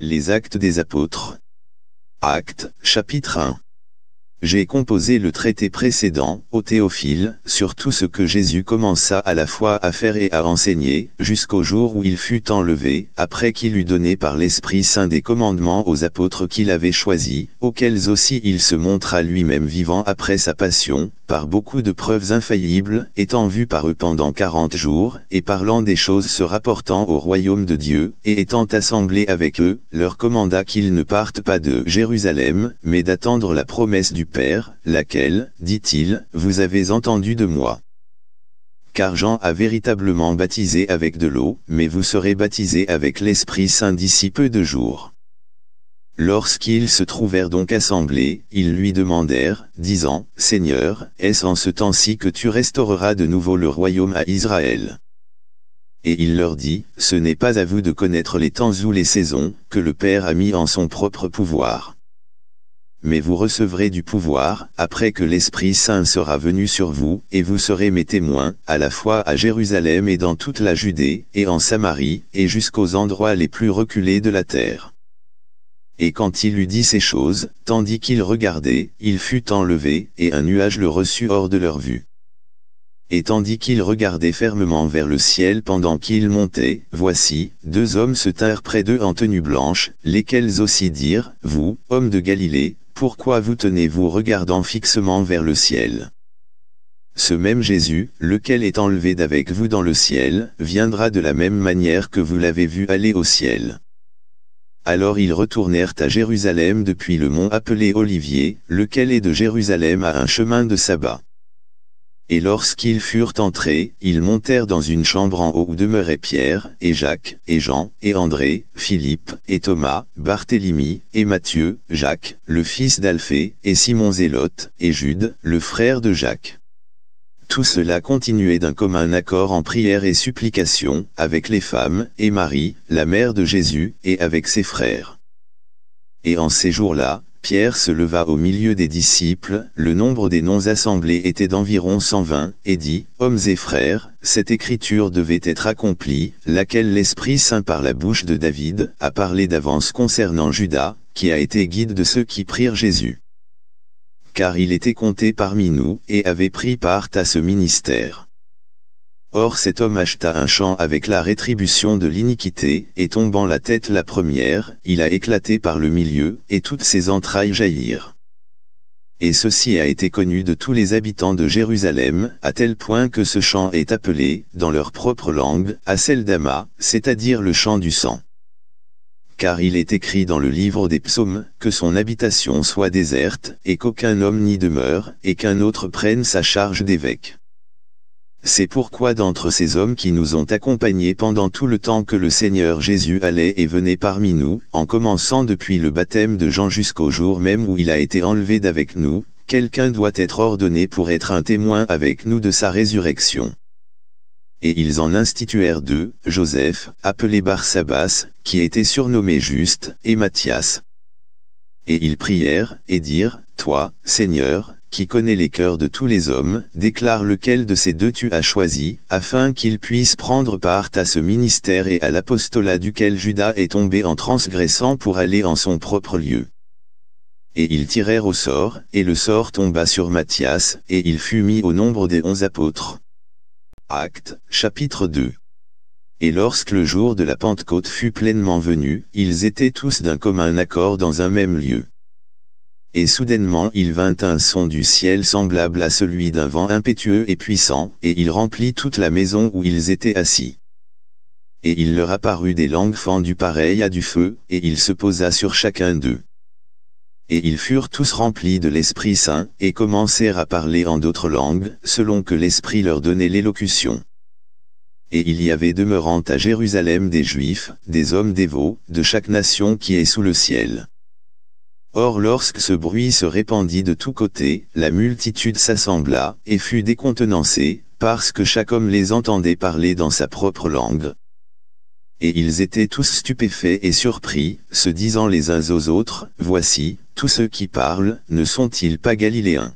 Les Actes des Apôtres. Actes, chapitre 1. J'ai composé le traité précédent, au Théophile, sur tout ce que Jésus commença à la fois à faire et à enseigner, jusqu'au jour où il fut enlevé, après qu'il eut donné par l'Esprit Saint des commandements aux apôtres qu'il avait choisis, auxquels aussi il se montra lui-même vivant après sa passion, par beaucoup de preuves infaillibles, étant vu par eux pendant quarante jours, et parlant des choses se rapportant au royaume de Dieu, et étant assemblé avec eux, leur commanda qu'ils ne partent pas de Jérusalem, mais d'attendre la promesse du Père, laquelle, dit-il, vous avez entendu de moi. Car Jean a véritablement baptisé avec de l'eau, mais vous serez baptisés avec l'Esprit Saint d'ici peu de jours. Lorsqu'ils se trouvèrent donc assemblés, ils lui demandèrent, disant, Seigneur, est-ce en ce temps-ci que tu restaureras de nouveau le royaume à Israël Et il leur dit, Ce n'est pas à vous de connaître les temps ou les saisons, que le Père a mis en son propre pouvoir. Mais vous recevrez du pouvoir, après que l'Esprit Saint sera venu sur vous, et vous serez mes témoins, à la fois à Jérusalem et dans toute la Judée, et en Samarie, et jusqu'aux endroits les plus reculés de la terre. Et quand il eut dit ces choses, tandis qu'il regardait, il fut enlevé, et un nuage le reçut hors de leur vue. Et tandis qu'il regardait fermement vers le ciel pendant qu'il montait, voici, deux hommes se tinrent près d'eux en tenue blanche, lesquels aussi dirent, Vous, hommes de Galilée, pourquoi vous tenez-vous regardant fixement vers le ciel Ce même Jésus, lequel est enlevé d'avec vous dans le ciel, viendra de la même manière que vous l'avez vu aller au ciel. Alors ils retournèrent à Jérusalem depuis le mont appelé Olivier, lequel est de Jérusalem à un chemin de sabbat. Et lorsqu'ils furent entrés, ils montèrent dans une chambre en haut où demeuraient Pierre, et Jacques, et Jean, et André, Philippe, et Thomas, Barthélemy, et Matthieu, Jacques, le fils d'Alphée, et Simon Zélote, et Jude, le frère de Jacques. Tout cela continuait d'un commun accord en prière et supplication, avec les femmes, et Marie, la mère de Jésus, et avec ses frères. Et en ces jours-là, Pierre se leva au milieu des disciples, le nombre des noms assemblés était d'environ 120, et dit, Hommes et frères, cette écriture devait être accomplie, laquelle l'Esprit Saint par la bouche de David a parlé d'avance concernant Judas, qui a été guide de ceux qui prirent Jésus. Car il était compté parmi nous, et avait pris part à ce ministère. Or cet homme acheta un champ avec la rétribution de l'iniquité, et tombant la tête la première, il a éclaté par le milieu, et toutes ses entrailles jaillirent. Et ceci a été connu de tous les habitants de Jérusalem, à tel point que ce chant est appelé, dans leur propre langue, à celle d'Ama, c'est-à-dire le chant du sang. Car il est écrit dans le livre des psaumes, que son habitation soit déserte, et qu'aucun homme n'y demeure, et qu'un autre prenne sa charge d'évêque. C'est pourquoi d'entre ces hommes qui nous ont accompagnés pendant tout le temps que le Seigneur Jésus allait et venait parmi nous, en commençant depuis le baptême de Jean jusqu'au jour même où il a été enlevé d'avec nous, quelqu'un doit être ordonné pour être un témoin avec nous de sa résurrection. Et ils en instituèrent deux, Joseph, appelé Barsabbas, qui était surnommé Juste, et Matthias. Et ils prièrent, et dirent, Toi, Seigneur, qui connaît les cœurs de tous les hommes, déclare lequel de ces deux tu as choisi, afin qu'il puisse prendre part à ce ministère et à l'apostolat duquel Judas est tombé en transgressant pour aller en son propre lieu. Et ils tirèrent au sort, et le sort tomba sur Matthias, et il fut mis au nombre des onze apôtres. Actes, chapitre 2 et lorsque le jour de la Pentecôte fut pleinement venu, ils étaient tous d'un commun accord dans un même lieu et soudainement il vint un son du ciel semblable à celui d'un vent impétueux et puissant, et il remplit toute la maison où ils étaient assis. Et il leur apparut des langues fendues pareilles à du feu, et il se posa sur chacun d'eux. Et ils furent tous remplis de l'Esprit Saint, et commencèrent à parler en d'autres langues, selon que l'Esprit leur donnait l'élocution. Et il y avait demeurant à Jérusalem des Juifs, des hommes dévots, de chaque nation qui est sous le ciel. Or lorsque ce bruit se répandit de tous côtés, la multitude s'assembla, et fut décontenancée, parce que chaque homme les entendait parler dans sa propre langue. Et ils étaient tous stupéfaits et surpris, se disant les uns aux autres, Voici, tous ceux qui parlent, ne sont-ils pas galiléens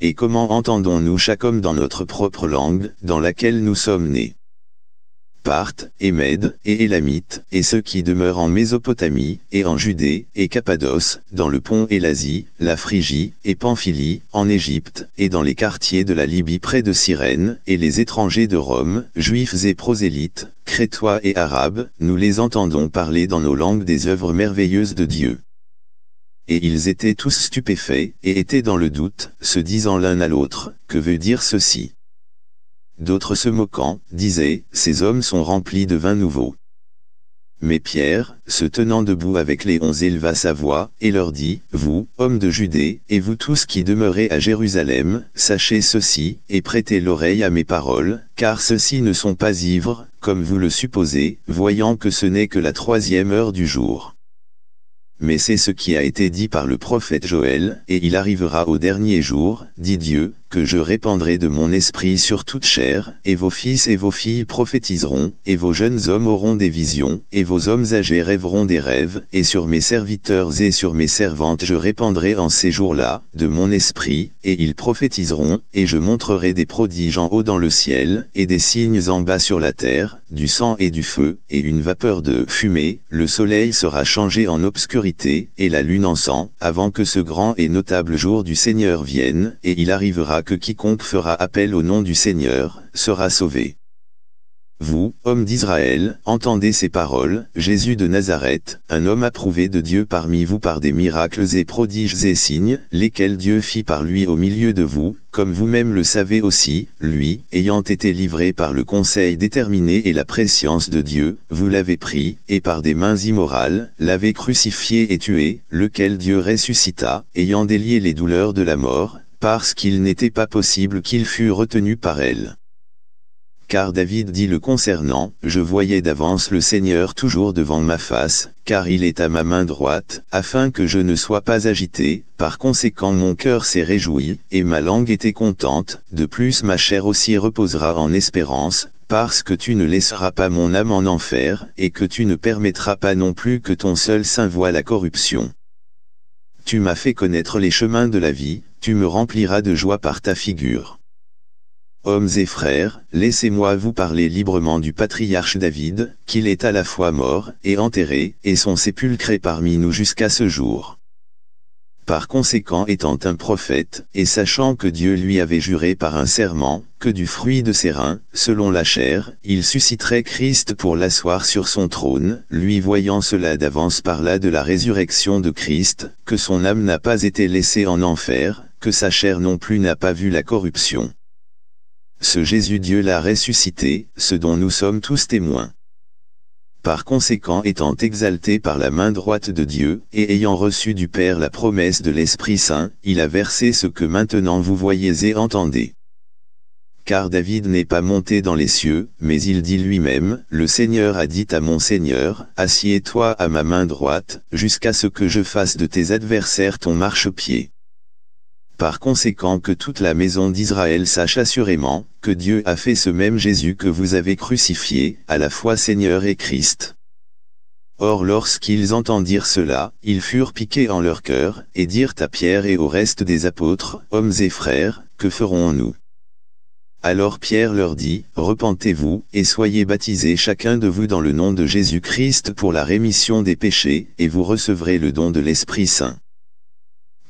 Et comment entendons-nous chaque homme dans notre propre langue, dans laquelle nous sommes nés Parthes, et et Élamite, et ceux qui demeurent en Mésopotamie, et en Judée, et Cappadoce, dans le Pont et l'Asie, la Phrygie, et Pamphylie, en Égypte, et dans les quartiers de la Libye près de Cyrène, et les étrangers de Rome, juifs et prosélytes, crétois et arabes, nous les entendons parler dans nos langues des œuvres merveilleuses de Dieu. Et ils étaient tous stupéfaits, et étaient dans le doute, se disant l'un à l'autre, que veut dire ceci D'autres se moquant, disaient, ces hommes sont remplis de vin nouveau. Mais Pierre, se tenant debout avec les onze éleva sa voix, et leur dit, Vous, hommes de Judée, et vous tous qui demeurez à Jérusalem, sachez ceci, et prêtez l'oreille à mes paroles, car ceux-ci ne sont pas ivres, comme vous le supposez, voyant que ce n'est que la troisième heure du jour. Mais c'est ce qui a été dit par le prophète Joël, et il arrivera au dernier jour, dit Dieu, que je répandrai de mon esprit sur toute chair, et vos fils et vos filles prophétiseront, et vos jeunes hommes auront des visions, et vos hommes âgés rêveront des rêves, et sur mes serviteurs et sur mes servantes je répandrai en ces jours-là, de mon esprit, et ils prophétiseront, et je montrerai des prodiges en haut dans le ciel, et des signes en bas sur la terre, du sang et du feu, et une vapeur de fumée, le soleil sera changé en obscurité, et la lune en sang, avant que ce grand et notable jour du Seigneur vienne, et il arrivera que quiconque fera appel au nom du Seigneur, sera sauvé. Vous, hommes d'Israël, entendez ces paroles, Jésus de Nazareth, un homme approuvé de Dieu parmi vous par des miracles et prodiges et signes, lesquels Dieu fit par lui au milieu de vous, comme vous-même le savez aussi, lui, ayant été livré par le conseil déterminé et la préscience de Dieu, vous l'avez pris, et par des mains immorales, l'avez crucifié et tué, lequel Dieu ressuscita, ayant délié les douleurs de la mort, parce qu'il n'était pas possible qu'il fût retenu par elle. Car David dit le concernant, Je voyais d'avance le Seigneur toujours devant ma face, car il est à ma main droite, afin que je ne sois pas agité, par conséquent mon cœur s'est réjoui, et ma langue était contente, de plus ma chair aussi reposera en espérance, parce que tu ne laisseras pas mon âme en enfer, et que tu ne permettras pas non plus que ton seul saint voie la corruption. Tu m'as fait connaître les chemins de la vie, tu me rempliras de joie par ta figure. Hommes et frères, laissez-moi vous parler librement du patriarche David, qu'il est à la fois mort et enterré, et son sépulcre est parmi nous jusqu'à ce jour. Par conséquent étant un prophète, et sachant que Dieu lui avait juré par un serment, que du fruit de ses reins, selon la chair, il susciterait Christ pour l'asseoir sur son trône, lui voyant cela d'avance par là de la résurrection de Christ, que son âme n'a pas été laissée en enfer, sa chair non plus n'a pas vu la corruption. Ce Jésus Dieu l'a ressuscité, ce dont nous sommes tous témoins. Par conséquent étant exalté par la main droite de Dieu, et ayant reçu du Père la promesse de l'Esprit Saint, il a versé ce que maintenant vous voyez et entendez car David n'est pas monté dans les cieux, mais il dit lui-même, le Seigneur a dit à mon Seigneur, assieds-toi à ma main droite, jusqu'à ce que je fasse de tes adversaires ton marchepied. Par conséquent que toute la maison d'Israël sache assurément, que Dieu a fait ce même Jésus que vous avez crucifié, à la fois Seigneur et Christ. Or lorsqu'ils entendirent cela, ils furent piqués en leur cœur, et dirent à Pierre et au reste des apôtres, Hommes et frères, que ferons-nous Alors Pierre leur dit, Repentez-vous, et soyez baptisés chacun de vous dans le nom de Jésus-Christ pour la rémission des péchés, et vous recevrez le don de l'Esprit Saint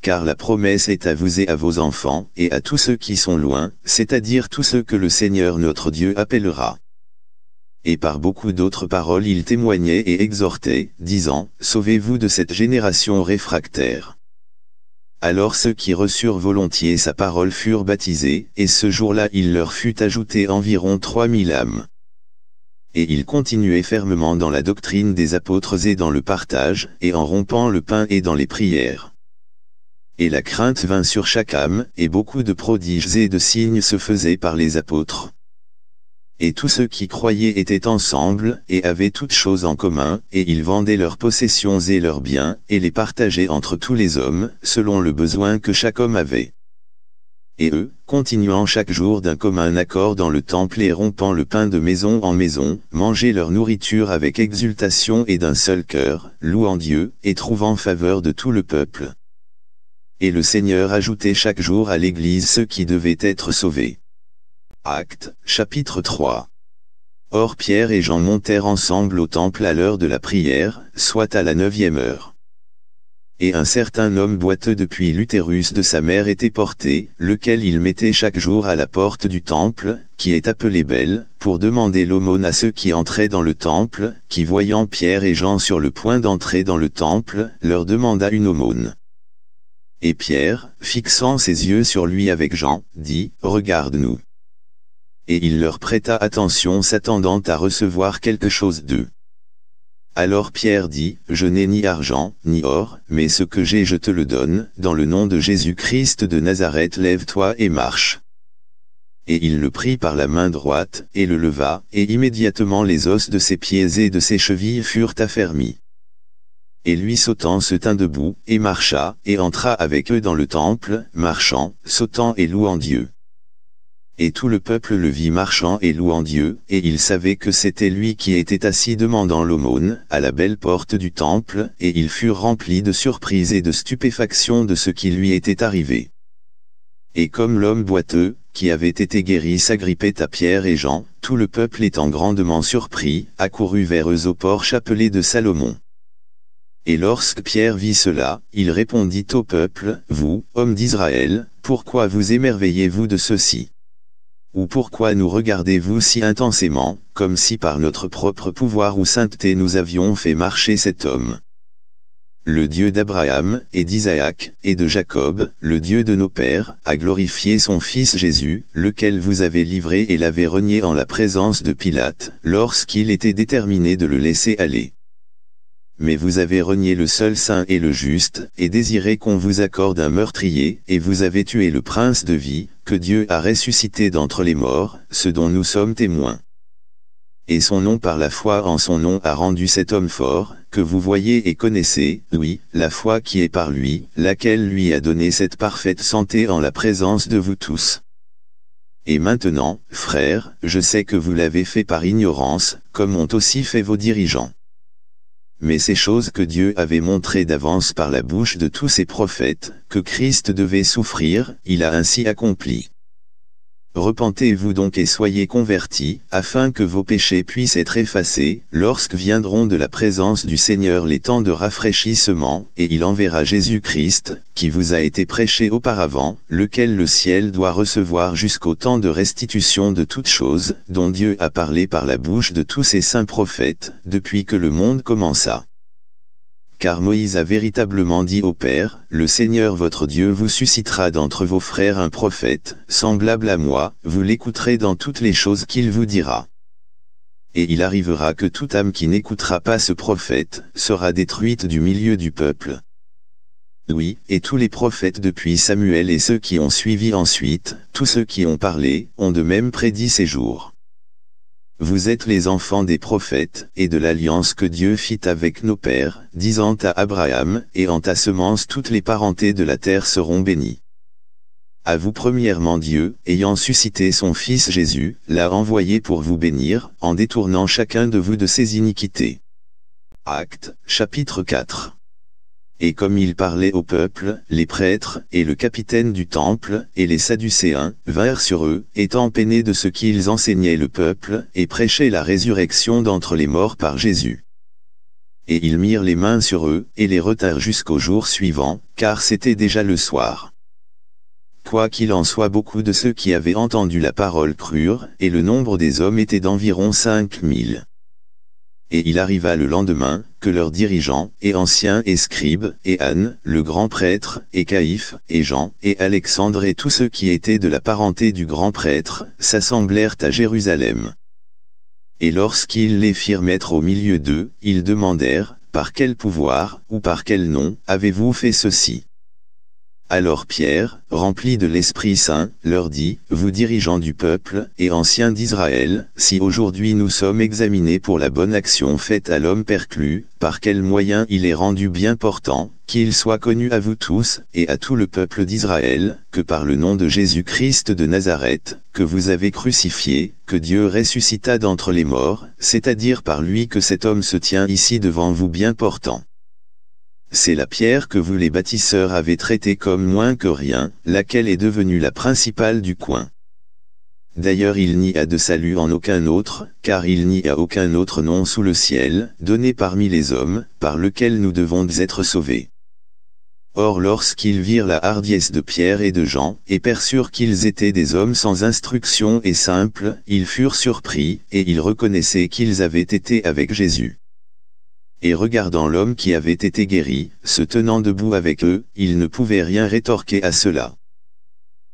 car la promesse est à vous et à vos enfants, et à tous ceux qui sont loin, c'est-à-dire tous ceux que le Seigneur notre Dieu appellera. Et par beaucoup d'autres paroles il témoignait et exhortait, disant, Sauvez-vous de cette génération réfractaire. Alors ceux qui reçurent volontiers sa parole furent baptisés, et ce jour-là il leur fut ajouté environ trois mille âmes. Et il continuait fermement dans la doctrine des apôtres et dans le partage, et en rompant le pain et dans les prières. Et la crainte vint sur chaque âme, et beaucoup de prodiges et de signes se faisaient par les apôtres. Et tous ceux qui croyaient étaient ensemble, et avaient toutes choses en commun, et ils vendaient leurs possessions et leurs biens, et les partageaient entre tous les hommes, selon le besoin que chaque homme avait. Et eux, continuant chaque jour d'un commun accord dans le temple et rompant le pain de maison en maison, mangeaient leur nourriture avec exultation et d'un seul cœur, louant Dieu, et trouvant faveur de tout le peuple et le Seigneur ajoutait chaque jour à l'Église ceux qui devaient être sauvés. Actes, chapitre 3 Or Pierre et Jean montèrent ensemble au temple à l'heure de la prière, soit à la neuvième heure. Et un certain homme boiteux depuis l'utérus de sa mère était porté, lequel il mettait chaque jour à la porte du temple, qui est appelé Belle, pour demander l'aumône à ceux qui entraient dans le temple, qui voyant Pierre et Jean sur le point d'entrer dans le temple, leur demanda une aumône. Et Pierre, fixant ses yeux sur lui avec Jean, dit, Regarde-nous. Et il leur prêta attention s'attendant à recevoir quelque chose d'eux. Alors Pierre dit, Je n'ai ni argent, ni or, mais ce que j'ai je te le donne, dans le nom de Jésus-Christ de Nazareth lève-toi et marche. Et il le prit par la main droite, et le leva, et immédiatement les os de ses pieds et de ses chevilles furent affermis. Et lui sautant se tint debout, et marcha, et entra avec eux dans le temple, marchant, sautant et louant Dieu. Et tout le peuple le vit marchant et louant Dieu, et il savait que c'était lui qui était assis demandant l'aumône, à la belle porte du temple, et ils furent remplis de surprise et de stupéfaction de ce qui lui était arrivé. Et comme l'homme boiteux, qui avait été guéri s'agrippait à Pierre et Jean, tout le peuple étant grandement surpris, accourut vers eux au porche appelé de Salomon. Et lorsque Pierre vit cela, il répondit au peuple, Vous, hommes d'Israël, pourquoi vous émerveillez-vous de ceci Ou pourquoi nous regardez-vous si intensément, comme si par notre propre pouvoir ou sainteté nous avions fait marcher cet homme le Dieu d'Abraham, et d'Isaac, et de Jacob, le Dieu de nos pères, a glorifié son Fils Jésus, lequel vous avez livré et l'avez renié en la présence de Pilate, lorsqu'il était déterminé de le laisser aller mais vous avez renié le seul saint et le juste, et désiré qu'on vous accorde un meurtrier, et vous avez tué le prince de vie, que Dieu a ressuscité d'entre les morts, ce dont nous sommes témoins. Et son nom par la foi en son nom a rendu cet homme fort, que vous voyez et connaissez, oui, la foi qui est par lui, laquelle lui a donné cette parfaite santé en la présence de vous tous. Et maintenant, frères, je sais que vous l'avez fait par ignorance, comme ont aussi fait vos dirigeants mais ces choses que Dieu avait montrées d'avance par la bouche de tous ses prophètes, que Christ devait souffrir, il a ainsi accompli. Repentez-vous donc et soyez convertis, afin que vos péchés puissent être effacés, lorsque viendront de la présence du Seigneur les temps de rafraîchissement, et il enverra Jésus-Christ, qui vous a été prêché auparavant, lequel le ciel doit recevoir jusqu'au temps de restitution de toutes choses, dont Dieu a parlé par la bouche de tous ses saints prophètes, depuis que le monde commença car Moïse a véritablement dit au Père, le Seigneur votre Dieu vous suscitera d'entre vos frères un prophète, semblable à moi, vous l'écouterez dans toutes les choses qu'il vous dira. Et il arrivera que toute âme qui n'écoutera pas ce prophète, sera détruite du milieu du peuple. Oui, et tous les prophètes depuis Samuel et ceux qui ont suivi ensuite, tous ceux qui ont parlé, ont de même prédit ces jours. Vous êtes les enfants des prophètes et de l'alliance que Dieu fit avec nos pères, disant à Abraham, et en ta semence toutes les parentés de la terre seront bénies. À vous premièrement Dieu, ayant suscité son Fils Jésus, l'a renvoyé pour vous bénir, en détournant chacun de vous de ses iniquités. Actes, chapitre 4 et comme il parlait au peuple, les prêtres, et le capitaine du temple, et les Sadducéens, vinrent sur eux, étant peinés de ce qu'ils enseignaient le peuple, et prêchaient la résurrection d'entre les morts par Jésus. Et ils mirent les mains sur eux, et les retinrent jusqu'au jour suivant, car c'était déjà le soir. Quoi qu'il en soit beaucoup de ceux qui avaient entendu la parole crurent, et le nombre des hommes était d'environ cinq mille et il arriva le lendemain, que leurs dirigeants, et anciens et scribes, et Anne, le grand prêtre, et Caïphe, et Jean, et Alexandre et tous ceux qui étaient de la parenté du grand prêtre, s'assemblèrent à Jérusalem. Et lorsqu'ils les firent mettre au milieu d'eux, ils demandèrent, par quel pouvoir, ou par quel nom, avez-vous fait ceci alors Pierre, rempli de l'Esprit Saint, leur dit, Vous dirigeants du peuple, et anciens d'Israël, si aujourd'hui nous sommes examinés pour la bonne action faite à l'homme perclus, par quel moyen il est rendu bien portant, qu'il soit connu à vous tous, et à tout le peuple d'Israël, que par le nom de Jésus-Christ de Nazareth, que vous avez crucifié, que Dieu ressuscita d'entre les morts, c'est-à-dire par lui que cet homme se tient ici devant vous bien portant c'est la pierre que vous les bâtisseurs avez traitée comme moins que rien, laquelle est devenue la principale du coin. D'ailleurs il n'y a de salut en aucun autre, car il n'y a aucun autre nom sous le ciel, donné parmi les hommes, par lequel nous devons être sauvés. Or lorsqu'ils virent la hardiesse de Pierre et de Jean, et perçurent qu'ils étaient des hommes sans instruction et simples, ils furent surpris, et ils reconnaissaient qu'ils avaient été avec Jésus et regardant l'homme qui avait été guéri, se tenant debout avec eux, ils ne pouvaient rien rétorquer à cela.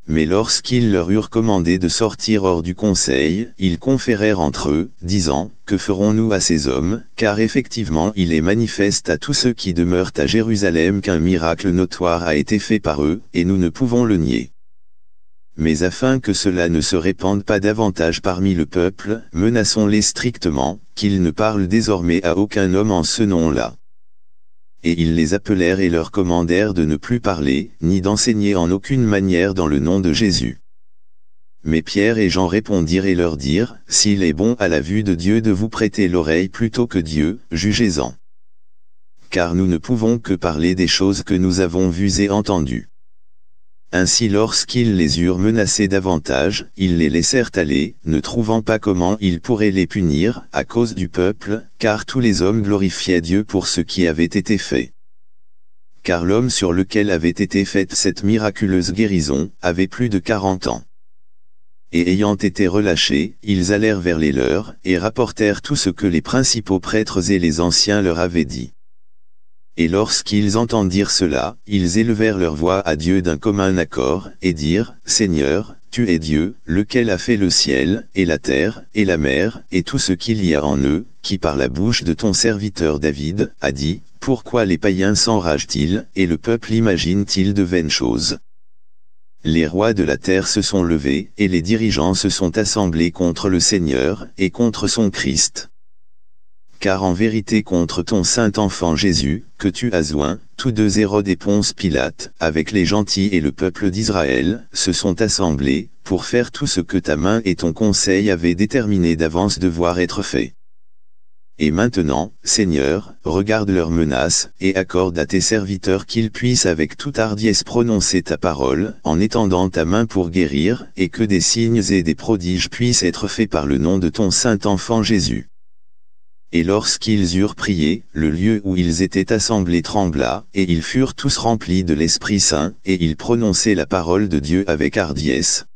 Mais lorsqu'ils leur eurent commandé de sortir hors du conseil, ils conférèrent entre eux, disant, Que ferons-nous à ces hommes, car effectivement il est manifeste à tous ceux qui demeurent à Jérusalem qu'un miracle notoire a été fait par eux, et nous ne pouvons le nier mais afin que cela ne se répande pas davantage parmi le peuple, menaçons-les strictement, qu'ils ne parlent désormais à aucun homme en ce nom-là. Et ils les appelèrent et leur commandèrent de ne plus parler, ni d'enseigner en aucune manière dans le nom de Jésus. Mais Pierre et Jean répondirent et leur dirent, S'il est bon à la vue de Dieu de vous prêter l'oreille plutôt que Dieu, jugez-en. Car nous ne pouvons que parler des choses que nous avons vues et entendues. Ainsi lorsqu'ils les eurent menacés davantage, ils les laissèrent aller, ne trouvant pas comment ils pourraient les punir, à cause du peuple, car tous les hommes glorifiaient Dieu pour ce qui avait été fait. Car l'homme sur lequel avait été faite cette miraculeuse guérison, avait plus de quarante ans. Et ayant été relâchés, ils allèrent vers les leurs, et rapportèrent tout ce que les principaux prêtres et les anciens leur avaient dit. Et lorsqu'ils entendirent cela, ils élevèrent leur voix à Dieu d'un commun accord, et dirent, Seigneur, tu es Dieu, lequel a fait le ciel, et la terre, et la mer, et tout ce qu'il y a en eux, qui par la bouche de ton serviteur David, a dit, Pourquoi les païens s'enragent-ils, et le peuple imagine-t-il de vaines choses Les rois de la terre se sont levés, et les dirigeants se sont assemblés contre le Seigneur, et contre son Christ car en vérité contre ton saint enfant Jésus, que tu as joint, tous deux Hérode et Ponce Pilate, avec les gentils et le peuple d'Israël, se sont assemblés, pour faire tout ce que ta main et ton conseil avaient déterminé d'avance devoir être fait. Et maintenant, Seigneur, regarde leurs menaces, et accorde à tes serviteurs qu'ils puissent avec toute hardiesse prononcer ta parole, en étendant ta main pour guérir, et que des signes et des prodiges puissent être faits par le nom de ton saint enfant Jésus. Et lorsqu'ils eurent prié, le lieu où ils étaient assemblés trembla, et ils furent tous remplis de l'Esprit Saint, et ils prononçaient la parole de Dieu avec hardiesse.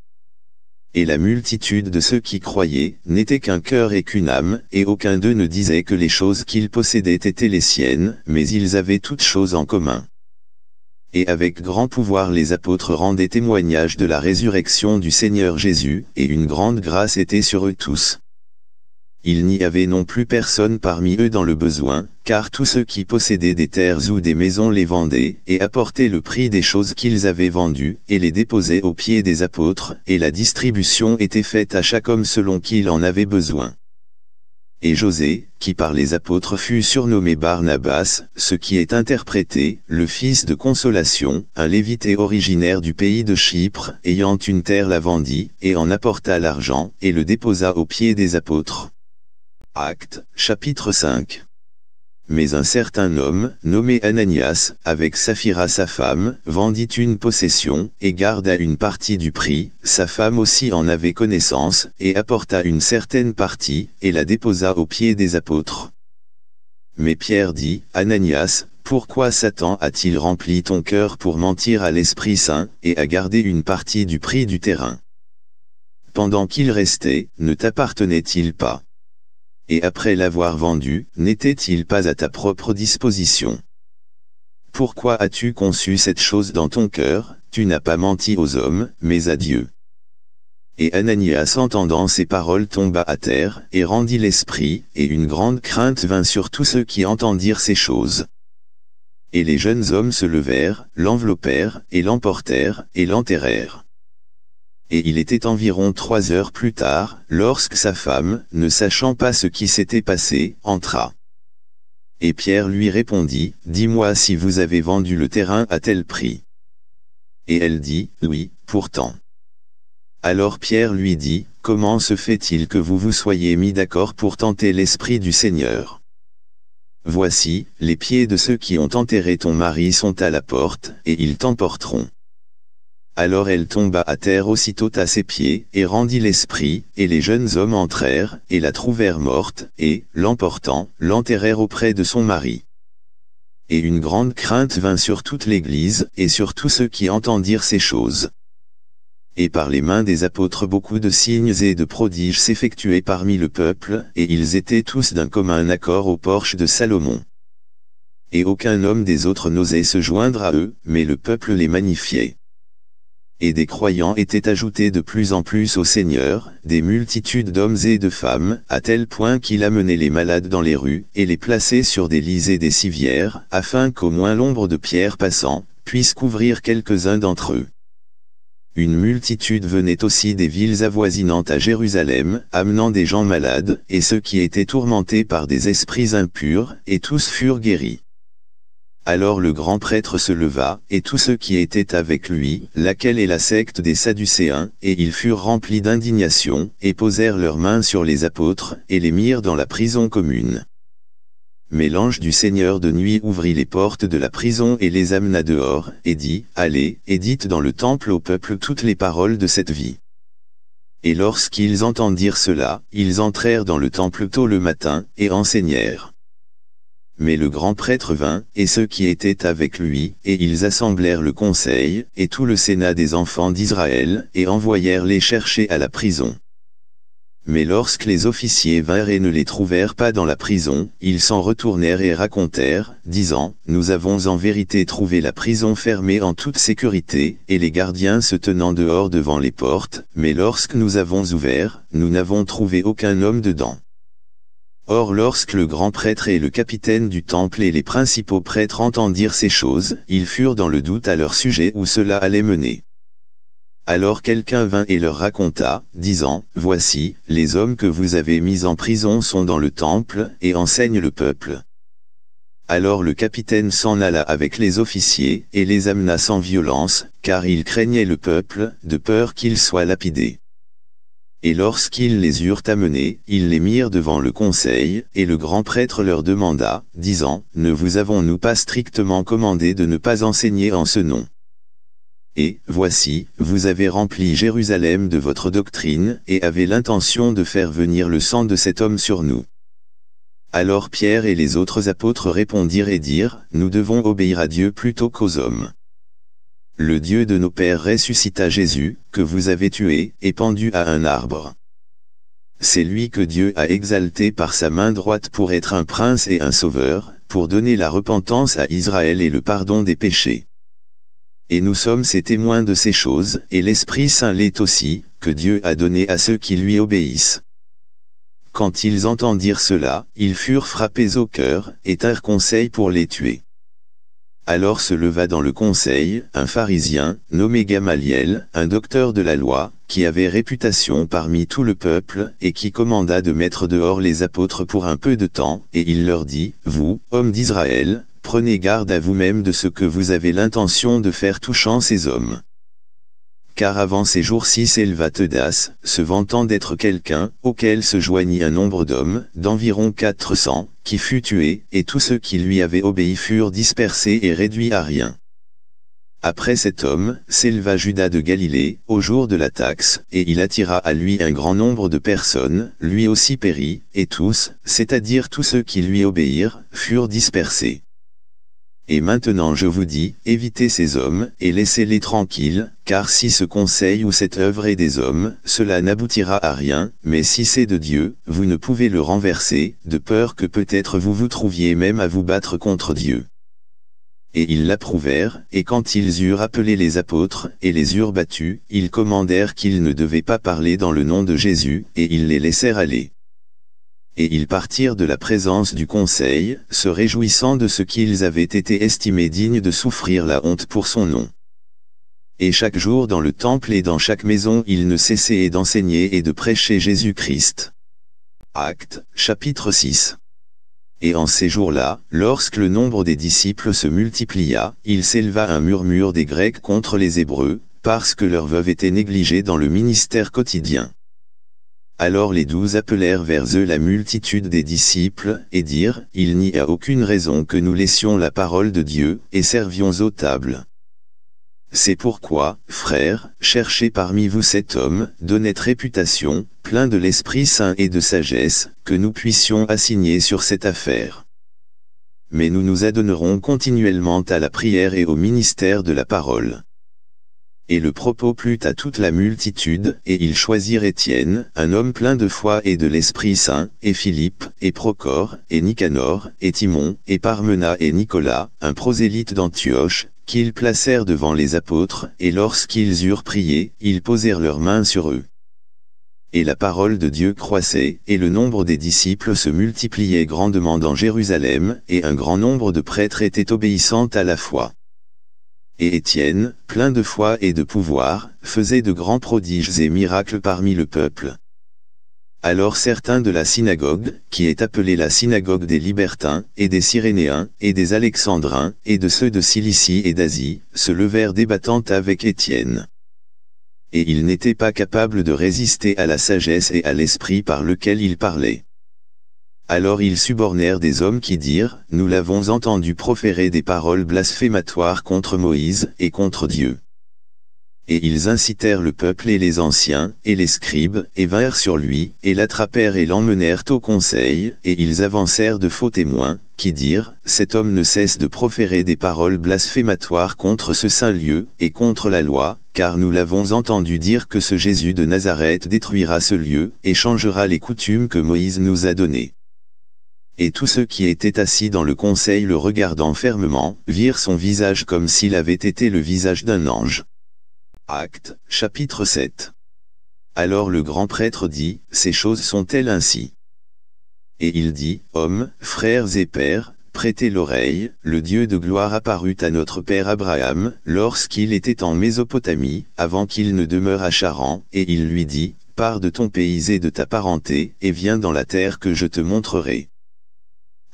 Et la multitude de ceux qui croyaient, n'était qu'un cœur et qu'une âme, et aucun d'eux ne disait que les choses qu'ils possédaient étaient les siennes, mais ils avaient toutes choses en commun. Et avec grand pouvoir les apôtres rendaient témoignage de la résurrection du Seigneur Jésus, et une grande grâce était sur eux tous. Il n'y avait non plus personne parmi eux dans le besoin, car tous ceux qui possédaient des terres ou des maisons les vendaient, et apportaient le prix des choses qu'ils avaient vendues, et les déposaient aux pieds des apôtres, et la distribution était faite à chaque homme selon qu'il en avait besoin. Et José, qui par les apôtres fut surnommé Barnabas, ce qui est interprété, le fils de consolation, un lévité originaire du pays de Chypre, ayant une terre la vendit, et en apporta l'argent, et le déposa aux pieds des apôtres. Acte, chapitre 5. Mais un certain homme, nommé Ananias, avec Saphira sa femme, vendit une possession, et garda une partie du prix, sa femme aussi en avait connaissance, et apporta une certaine partie, et la déposa aux pieds des apôtres. Mais Pierre dit, Ananias, pourquoi Satan a-t-il rempli ton cœur pour mentir à l'Esprit Saint, et à garder une partie du prix du terrain Pendant qu'il restait, ne t'appartenait-il pas et après l'avoir vendu, n'était-il pas à ta propre disposition Pourquoi as-tu conçu cette chose dans ton cœur Tu n'as pas menti aux hommes, mais à Dieu. Et Ananias entendant ces paroles tomba à terre, et rendit l'esprit, et une grande crainte vint sur tous ceux qui entendirent ces choses. Et les jeunes hommes se levèrent, l'enveloppèrent, et l'emportèrent, et l'enterrèrent et il était environ trois heures plus tard, lorsque sa femme, ne sachant pas ce qui s'était passé, entra. Et Pierre lui répondit, « Dis-moi si vous avez vendu le terrain à tel prix. » Et elle dit, « Oui, pourtant. » Alors Pierre lui dit, « Comment se fait-il que vous vous soyez mis d'accord pour tenter l'Esprit du Seigneur ?» Voici, les pieds de ceux qui ont enterré ton mari sont à la porte, et ils t'emporteront. Alors elle tomba à terre aussitôt à ses pieds, et rendit l'esprit, et les jeunes hommes entrèrent, et la trouvèrent morte, et, l'emportant, l'enterrèrent auprès de son mari. Et une grande crainte vint sur toute l'Église, et sur tous ceux qui entendirent ces choses. Et par les mains des apôtres beaucoup de signes et de prodiges s'effectuaient parmi le peuple, et ils étaient tous d'un commun accord au porche de Salomon. Et aucun homme des autres n'osait se joindre à eux, mais le peuple les magnifiait et des croyants étaient ajoutés de plus en plus au Seigneur, des multitudes d'hommes et de femmes, à tel point qu'il amenait les malades dans les rues, et les plaçait sur des lits et des civières, afin qu'au moins l'ombre de pierres passant, puisse couvrir quelques-uns d'entre eux. Une multitude venait aussi des villes avoisinantes à Jérusalem, amenant des gens malades, et ceux qui étaient tourmentés par des esprits impurs, et tous furent guéris. Alors le grand prêtre se leva, et tous ceux qui étaient avec lui, laquelle est la secte des Sadducéens, et ils furent remplis d'indignation, et posèrent leurs mains sur les apôtres, et les mirent dans la prison commune. Mais l'ange du Seigneur de nuit ouvrit les portes de la prison et les amena dehors, et dit, Allez, et dites dans le temple au peuple toutes les paroles de cette vie. Et lorsqu'ils entendirent cela, ils entrèrent dans le temple tôt le matin, et enseignèrent. Mais le grand prêtre vint, et ceux qui étaient avec lui, et ils assemblèrent le conseil, et tout le sénat des enfants d'Israël, et envoyèrent les chercher à la prison. Mais lorsque les officiers vinrent et ne les trouvèrent pas dans la prison, ils s'en retournèrent et racontèrent, disant, « Nous avons en vérité trouvé la prison fermée en toute sécurité, et les gardiens se tenant dehors devant les portes, mais lorsque nous avons ouvert, nous n'avons trouvé aucun homme dedans. » Or lorsque le grand prêtre et le capitaine du temple et les principaux prêtres entendirent ces choses, ils furent dans le doute à leur sujet où cela allait mener. Alors quelqu'un vint et leur raconta, disant, « Voici, les hommes que vous avez mis en prison sont dans le temple, et enseignent le peuple. » Alors le capitaine s'en alla avec les officiers, et les amena sans violence, car il craignait le peuple, de peur qu'il soit lapidé. Et lorsqu'ils les eurent amenés, ils les mirent devant le conseil, et le grand prêtre leur demanda, disant, Ne vous avons-nous pas strictement commandé de ne pas enseigner en ce nom et, voici, vous avez rempli Jérusalem de votre doctrine, et avez l'intention de faire venir le sang de cet homme sur nous. Alors Pierre et les autres apôtres répondirent et dirent, Nous devons obéir à Dieu plutôt qu'aux hommes le Dieu de nos pères ressuscita Jésus, que vous avez tué, et pendu à un arbre. C'est lui que Dieu a exalté par sa main droite pour être un prince et un sauveur, pour donner la repentance à Israël et le pardon des péchés. Et nous sommes ses témoins de ces choses, et l'Esprit Saint l'est aussi, que Dieu a donné à ceux qui lui obéissent. Quand ils entendirent cela, ils furent frappés au cœur, et tinrent conseil pour les tuer. Alors se leva dans le conseil, un pharisien, nommé Gamaliel, un docteur de la loi, qui avait réputation parmi tout le peuple, et qui commanda de mettre dehors les apôtres pour un peu de temps, et il leur dit, « Vous, hommes d'Israël, prenez garde à vous-même de ce que vous avez l'intention de faire touchant ces hommes. » Car avant ces jours-ci s'éleva Teudas, se vantant d'être quelqu'un, auquel se joignit un nombre d'hommes, d'environ quatre cents, qui fut tué, et tous ceux qui lui avaient obéi furent dispersés et réduits à rien. Après cet homme, s'éleva Judas de Galilée, au jour de la taxe, et il attira à lui un grand nombre de personnes, lui aussi périt, et tous, c'est-à-dire tous ceux qui lui obéirent, furent dispersés. Et maintenant je vous dis, évitez ces hommes, et laissez-les tranquilles, car si ce conseil ou cette œuvre est des hommes, cela n'aboutira à rien, mais si c'est de Dieu, vous ne pouvez le renverser, de peur que peut-être vous vous trouviez même à vous battre contre Dieu. Et ils l'approuvèrent, et quand ils eurent appelé les apôtres, et les eurent battus, ils commandèrent qu'ils ne devaient pas parler dans le nom de Jésus, et ils les laissèrent aller et ils partirent de la présence du conseil, se réjouissant de ce qu'ils avaient été estimés dignes de souffrir la honte pour son nom. Et chaque jour dans le temple et dans chaque maison ils ne cessaient d'enseigner et de prêcher Jésus-Christ. Actes, chapitre 6 Et en ces jours-là, lorsque le nombre des disciples se multiplia, il s'éleva un murmure des Grecs contre les Hébreux, parce que leur veuve était négligée dans le ministère quotidien. Alors les douze appelèrent vers eux la multitude des disciples, et dirent, Il n'y a aucune raison que nous laissions la parole de Dieu, et servions aux tables. C'est pourquoi, frères, cherchez parmi vous cet homme, d'honnête réputation, plein de l'Esprit Saint et de sagesse, que nous puissions assigner sur cette affaire. Mais nous nous adonnerons continuellement à la prière et au ministère de la parole. Et le propos plut à toute la multitude, et ils choisirent Étienne, un homme plein de foi et de l'Esprit Saint, et Philippe, et Procor, et Nicanor, et Timon, et Parmena et Nicolas, un prosélyte d'Antioche, qu'ils placèrent devant les apôtres, et lorsqu'ils eurent prié, ils posèrent leurs mains sur eux. Et la parole de Dieu croissait, et le nombre des disciples se multipliait grandement dans Jérusalem, et un grand nombre de prêtres étaient obéissants à la foi et Étienne, plein de foi et de pouvoir, faisait de grands prodiges et miracles parmi le peuple. Alors certains de la synagogue, qui est appelée la synagogue des Libertins, et des Cyrénéens, et des Alexandrins, et de ceux de Cilicie et d'Asie, se levèrent débattant avec Étienne. Et ils n'étaient pas capables de résister à la sagesse et à l'esprit par lequel ils parlaient. Alors ils subornèrent des hommes qui dirent, nous l'avons entendu proférer des paroles blasphématoires contre Moïse et contre Dieu. Et ils incitèrent le peuple et les anciens, et les scribes, et vinrent sur lui, et l'attrapèrent et l'emmenèrent au conseil, et ils avancèrent de faux témoins, qui dirent, cet homme ne cesse de proférer des paroles blasphématoires contre ce saint lieu, et contre la loi, car nous l'avons entendu dire que ce Jésus de Nazareth détruira ce lieu, et changera les coutumes que Moïse nous a données et tous ceux qui étaient assis dans le conseil le regardant fermement, virent son visage comme s'il avait été le visage d'un ange. Acte, chapitre 7 Alors le grand prêtre dit, Ces choses sont-elles ainsi Et il dit, Hommes, frères et pères, prêtez l'oreille, le Dieu de gloire apparut à notre père Abraham, lorsqu'il était en Mésopotamie, avant qu'il ne demeure à Charan, et il lui dit, Pars de ton pays et de ta parenté, et viens dans la terre que je te montrerai.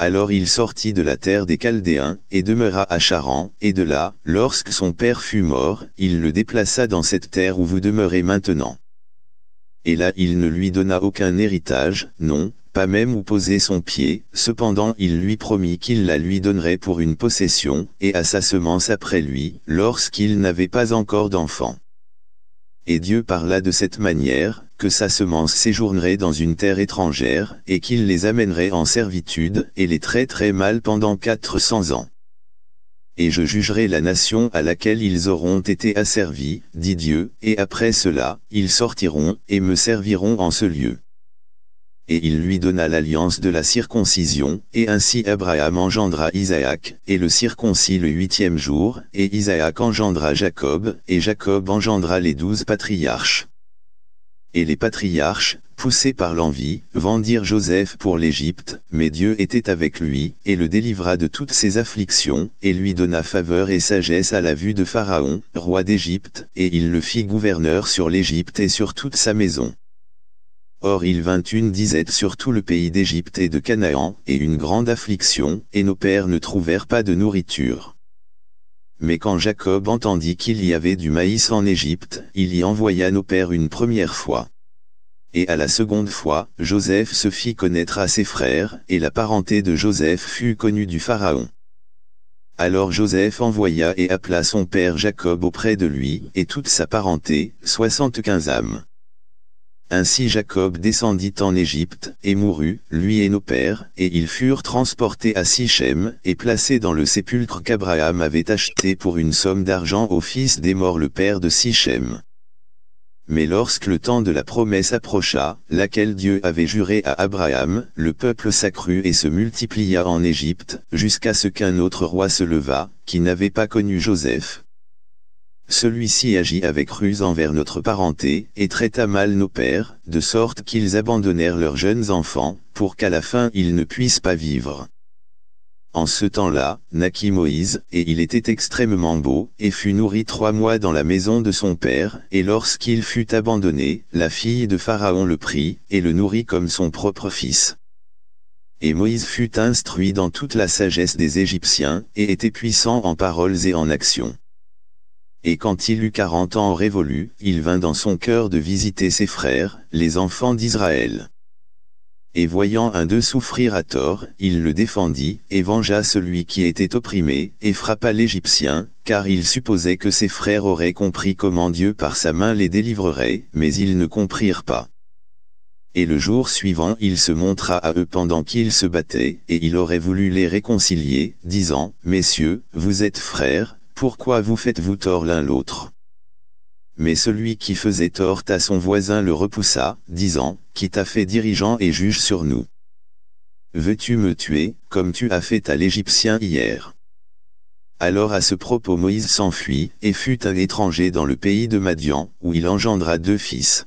Alors il sortit de la terre des Chaldéens, et demeura à Charan, et de là, lorsque son père fut mort, il le déplaça dans cette terre où vous demeurez maintenant. Et là il ne lui donna aucun héritage, non, pas même où poser son pied, cependant il lui promit qu'il la lui donnerait pour une possession, et à sa semence après lui, lorsqu'il n'avait pas encore d'enfant. Et Dieu parla de cette manière, que sa semence séjournerait dans une terre étrangère, et qu'il les amènerait en servitude, et les traiterait mal pendant quatre cents ans. Et je jugerai la nation à laquelle ils auront été asservis, dit Dieu, et après cela, ils sortiront, et me serviront en ce lieu et il lui donna l'alliance de la circoncision, et ainsi Abraham engendra Isaac, et le circoncit le huitième jour, et Isaac engendra Jacob, et Jacob engendra les douze patriarches. Et les patriarches, poussés par l'envie, vendirent Joseph pour l'Égypte, mais Dieu était avec lui, et le délivra de toutes ses afflictions, et lui donna faveur et sagesse à la vue de Pharaon, roi d'Égypte, et il le fit gouverneur sur l'Égypte et sur toute sa maison. Or il vint une disette sur tout le pays d'Égypte et de Canaan, et une grande affliction, et nos pères ne trouvèrent pas de nourriture. Mais quand Jacob entendit qu'il y avait du maïs en Égypte, il y envoya nos pères une première fois. Et à la seconde fois, Joseph se fit connaître à ses frères, et la parenté de Joseph fut connue du Pharaon. Alors Joseph envoya et appela son père Jacob auprès de lui, et toute sa parenté, soixante-quinze âmes. Ainsi Jacob descendit en Égypte, et mourut, lui et nos pères, et ils furent transportés à Sichem, et placés dans le sépulcre qu'Abraham avait acheté pour une somme d'argent au fils des morts le père de Sichem. Mais lorsque le temps de la promesse approcha, laquelle Dieu avait juré à Abraham, le peuple s'accrut et se multiplia en Égypte, jusqu'à ce qu'un autre roi se leva, qui n'avait pas connu Joseph. Celui-ci agit avec ruse envers notre parenté, et traita mal nos pères, de sorte qu'ils abandonnèrent leurs jeunes enfants, pour qu'à la fin ils ne puissent pas vivre. En ce temps-là, naquit Moïse, et il était extrêmement beau, et fut nourri trois mois dans la maison de son père, et lorsqu'il fut abandonné, la fille de Pharaon le prit, et le nourrit comme son propre fils. Et Moïse fut instruit dans toute la sagesse des Égyptiens, et était puissant en paroles et en actions. Et quand il eut quarante ans révolus, il vint dans son cœur de visiter ses frères, les enfants d'Israël. Et voyant un d'eux souffrir à tort, il le défendit, et vengea celui qui était opprimé, et frappa l'Égyptien, car il supposait que ses frères auraient compris comment Dieu par sa main les délivrerait, mais ils ne comprirent pas. Et le jour suivant il se montra à eux pendant qu'ils se battaient, et il aurait voulu les réconcilier, disant, Messieurs, vous êtes frères, pourquoi vous faites-vous tort l'un l'autre Mais celui qui faisait tort à son voisin le repoussa, disant, Qui t'a fait dirigeant et juge sur nous Veux-tu me tuer, comme tu as fait à l'Égyptien hier alors à ce propos Moïse s'enfuit, et fut un étranger dans le pays de Madian, où il engendra deux fils.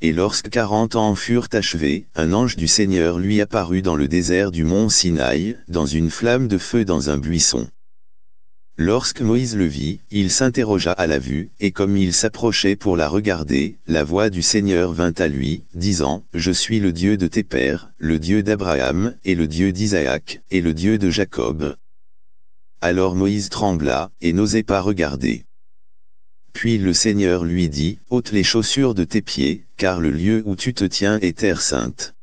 Et lorsque quarante ans furent achevés, un ange du Seigneur lui apparut dans le désert du mont Sinaï, dans une flamme de feu dans un buisson. Lorsque Moïse le vit, il s'interrogea à la vue, et comme il s'approchait pour la regarder, la voix du Seigneur vint à lui, disant, « Je suis le Dieu de tes pères, le Dieu d'Abraham, et le Dieu d'Isaac, et le Dieu de Jacob. » Alors Moïse trembla, et n'osait pas regarder. Puis le Seigneur lui dit, « Ôte les chaussures de tes pieds, car le lieu où tu te tiens est terre sainte. »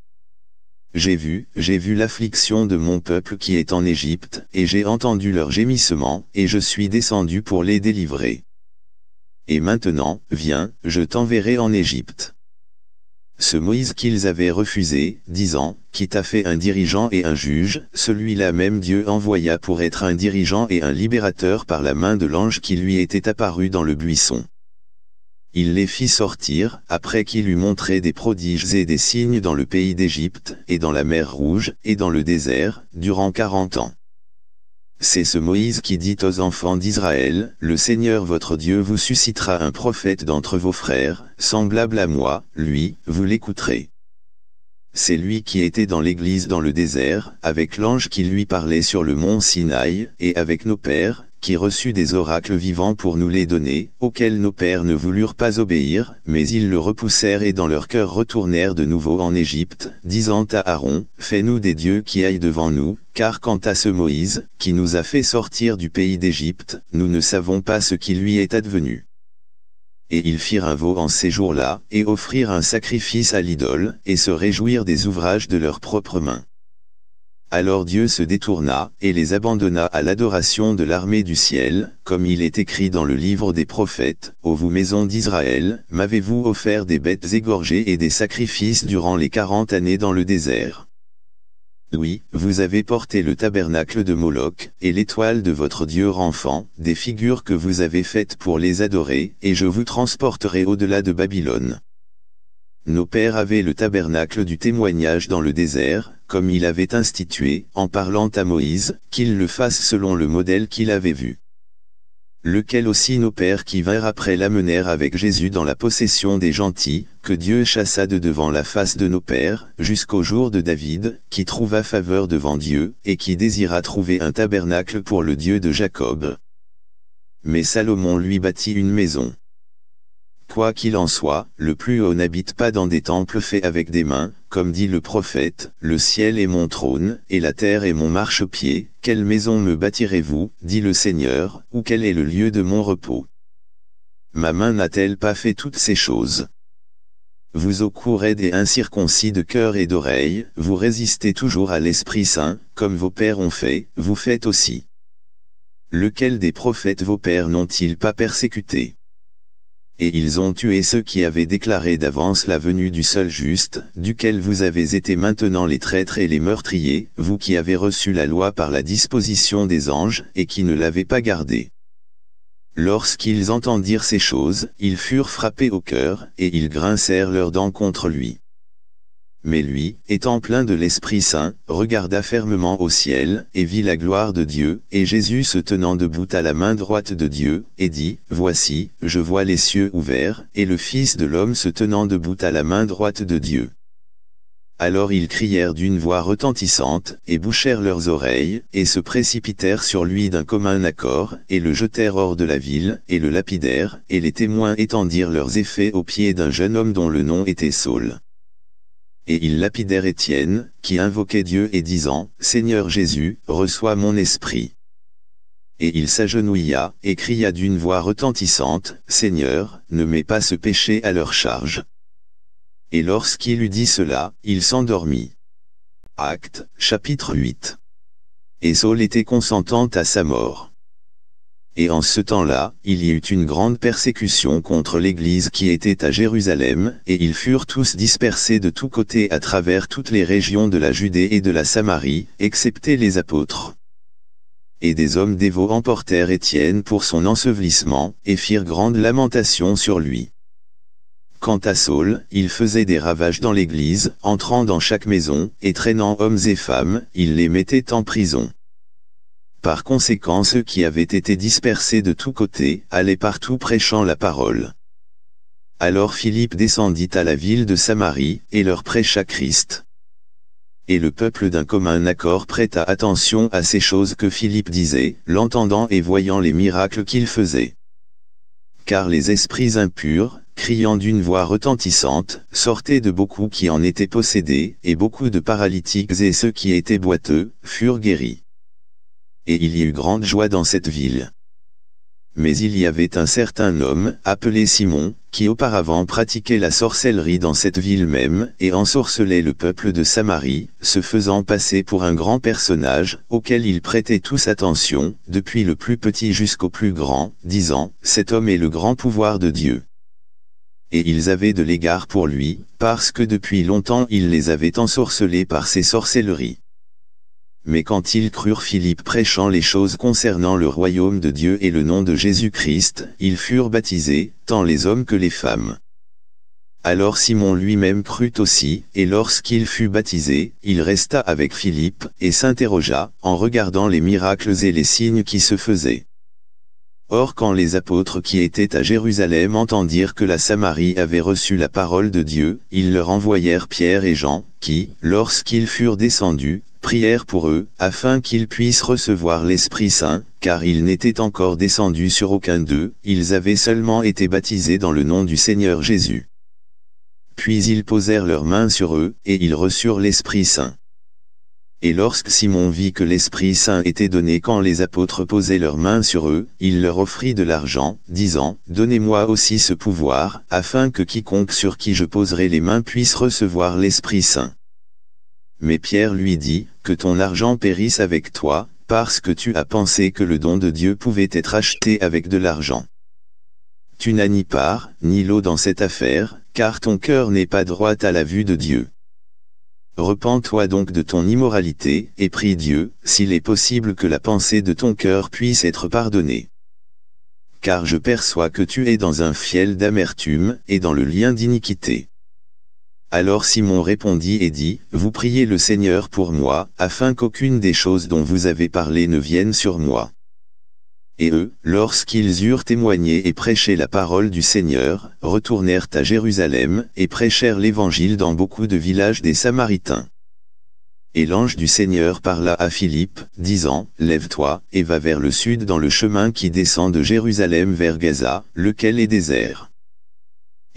J'ai vu, j'ai vu l'affliction de mon peuple qui est en Égypte, et j'ai entendu leurs gémissements, et je suis descendu pour les délivrer. Et maintenant, viens, je t'enverrai en Égypte. Ce Moïse qu'ils avaient refusé, disant, qui t'a fait un dirigeant et un juge, celui-là même Dieu envoya pour être un dirigeant et un libérateur par la main de l'ange qui lui était apparu dans le buisson il les fit sortir, après qu'il eut montré des prodiges et des signes dans le pays d'Égypte, et dans la mer Rouge, et dans le désert, durant quarante ans. C'est ce Moïse qui dit aux enfants d'Israël, « Le Seigneur votre Dieu vous suscitera un prophète d'entre vos frères, semblable à moi, lui, vous l'écouterez. » C'est lui qui était dans l'église dans le désert, avec l'ange qui lui parlait sur le mont Sinaï, et avec nos pères, qui reçut des oracles vivants pour nous les donner, auxquels nos pères ne voulurent pas obéir, mais ils le repoussèrent et dans leur cœur retournèrent de nouveau en Égypte, disant à Aaron, Fais-nous des dieux qui aillent devant nous, car quant à ce Moïse, qui nous a fait sortir du pays d'Égypte, nous ne savons pas ce qui lui est advenu. Et ils firent un veau en ces jours-là, et offrirent un sacrifice à l'idole, et se réjouirent des ouvrages de leurs propres mains. Alors Dieu se détourna, et les abandonna à l'adoration de l'armée du ciel, comme il est écrit dans le livre des prophètes, Ô vous maisons d'Israël, m'avez-vous offert des bêtes égorgées et des sacrifices durant les quarante années dans le désert Oui, vous avez porté le tabernacle de Moloch, et l'étoile de votre Dieu renfant, des figures que vous avez faites pour les adorer, et je vous transporterai au-delà de Babylone. Nos pères avaient le tabernacle du témoignage dans le désert, comme il avait institué, en parlant à Moïse, qu'il le fasse selon le modèle qu'il avait vu. Lequel aussi nos pères qui vinrent après l'amenèrent avec Jésus dans la possession des gentils, que Dieu chassa de devant la face de nos pères, jusqu'au jour de David, qui trouva faveur devant Dieu, et qui désira trouver un tabernacle pour le Dieu de Jacob. Mais Salomon lui bâtit une maison. Quoi qu'il en soit, le plus haut n'habite pas dans des temples faits avec des mains, comme dit le prophète, le ciel est mon trône, et la terre est mon marchepied, quelle maison me bâtirez-vous, dit le Seigneur, ou quel est le lieu de mon repos Ma main n'a-t-elle pas fait toutes ces choses vous au des incirconcis de cœur et d'oreille, vous résistez toujours à l'Esprit Saint, comme vos pères ont fait, vous faites aussi. Lequel des prophètes vos pères n'ont-ils pas persécuté et ils ont tué ceux qui avaient déclaré d'avance la venue du seul juste, duquel vous avez été maintenant les traîtres et les meurtriers, vous qui avez reçu la loi par la disposition des anges, et qui ne l'avez pas gardée. Lorsqu'ils entendirent ces choses, ils furent frappés au cœur, et ils grincèrent leurs dents contre lui. Mais lui, étant plein de l'Esprit Saint, regarda fermement au ciel, et vit la gloire de Dieu, et Jésus se tenant debout à la main droite de Dieu, et dit, « Voici, je vois les cieux ouverts, et le Fils de l'homme se tenant debout à la main droite de Dieu. » Alors ils crièrent d'une voix retentissante, et bouchèrent leurs oreilles, et se précipitèrent sur lui d'un commun accord, et le jetèrent hors de la ville, et le lapidèrent, et les témoins étendirent leurs effets aux pieds d'un jeune homme dont le nom était Saul. Et ils lapidèrent Étienne, qui invoquait Dieu et disant, Seigneur Jésus, reçois mon esprit. Et il s'agenouilla, et cria d'une voix retentissante, Seigneur, ne mets pas ce péché à leur charge. Et lorsqu'il eut dit cela, il s'endormit. Acte, chapitre 8. Et Saul était consentant à sa mort et en ce temps-là, il y eut une grande persécution contre l'Église qui était à Jérusalem, et ils furent tous dispersés de tous côtés à travers toutes les régions de la Judée et de la Samarie, excepté les apôtres. Et des hommes dévots emportèrent Étienne pour son ensevelissement, et firent grande lamentation sur lui. Quant à Saul, il faisait des ravages dans l'Église, entrant dans chaque maison, et traînant hommes et femmes, il les mettait en prison. Par conséquent ceux qui avaient été dispersés de tous côtés allaient partout prêchant la parole. Alors Philippe descendit à la ville de Samarie, et leur prêcha Christ. Et le peuple d'un commun accord prêta attention à ces choses que Philippe disait, l'entendant et voyant les miracles qu'il faisait. Car les esprits impurs, criant d'une voix retentissante, sortaient de beaucoup qui en étaient possédés, et beaucoup de paralytiques et ceux qui étaient boiteux, furent guéris et il y eut grande joie dans cette ville. Mais il y avait un certain homme, appelé Simon, qui auparavant pratiquait la sorcellerie dans cette ville même, et ensorcelait le peuple de Samarie, se faisant passer pour un grand personnage, auquel ils prêtaient tous attention, depuis le plus petit jusqu'au plus grand, disant, cet homme est le grand pouvoir de Dieu et ils avaient de l'égard pour lui, parce que depuis longtemps il les avait ensorcelés par ses sorcelleries. Mais quand ils crurent Philippe prêchant les choses concernant le royaume de Dieu et le nom de Jésus-Christ, ils furent baptisés, tant les hommes que les femmes. Alors Simon lui-même crut aussi, et lorsqu'il fut baptisé, il resta avec Philippe, et s'interrogea, en regardant les miracles et les signes qui se faisaient. Or quand les apôtres qui étaient à Jérusalem entendirent que la Samarie avait reçu la parole de Dieu, ils leur envoyèrent Pierre et Jean, qui, lorsqu'ils furent descendus, prière pour eux, afin qu'ils puissent recevoir l'Esprit Saint, car ils n'étaient encore descendus sur aucun d'eux, ils avaient seulement été baptisés dans le nom du Seigneur Jésus. Puis ils posèrent leurs mains sur eux, et ils reçurent l'Esprit Saint. Et lorsque Simon vit que l'Esprit Saint était donné quand les apôtres posaient leurs mains sur eux, il leur offrit de l'argent, disant, « Donnez-moi aussi ce pouvoir, afin que quiconque sur qui je poserai les mains puisse recevoir l'Esprit Saint. » Mais Pierre lui dit, que ton argent périsse avec toi, parce que tu as pensé que le don de Dieu pouvait être acheté avec de l'argent. Tu n'as ni part, ni lot dans cette affaire, car ton cœur n'est pas droit à la vue de Dieu. repends toi donc de ton immoralité, et prie Dieu, s'il est possible que la pensée de ton cœur puisse être pardonnée. Car je perçois que tu es dans un fiel d'amertume, et dans le lien d'iniquité. Alors Simon répondit et dit, Vous priez le Seigneur pour moi, afin qu'aucune des choses dont vous avez parlé ne vienne sur moi. Et eux, lorsqu'ils eurent témoigné et prêché la parole du Seigneur, retournèrent à Jérusalem, et prêchèrent l'Évangile dans beaucoup de villages des Samaritains. Et l'ange du Seigneur parla à Philippe, disant, « Lève-toi, et va vers le sud dans le chemin qui descend de Jérusalem vers Gaza, lequel est désert. »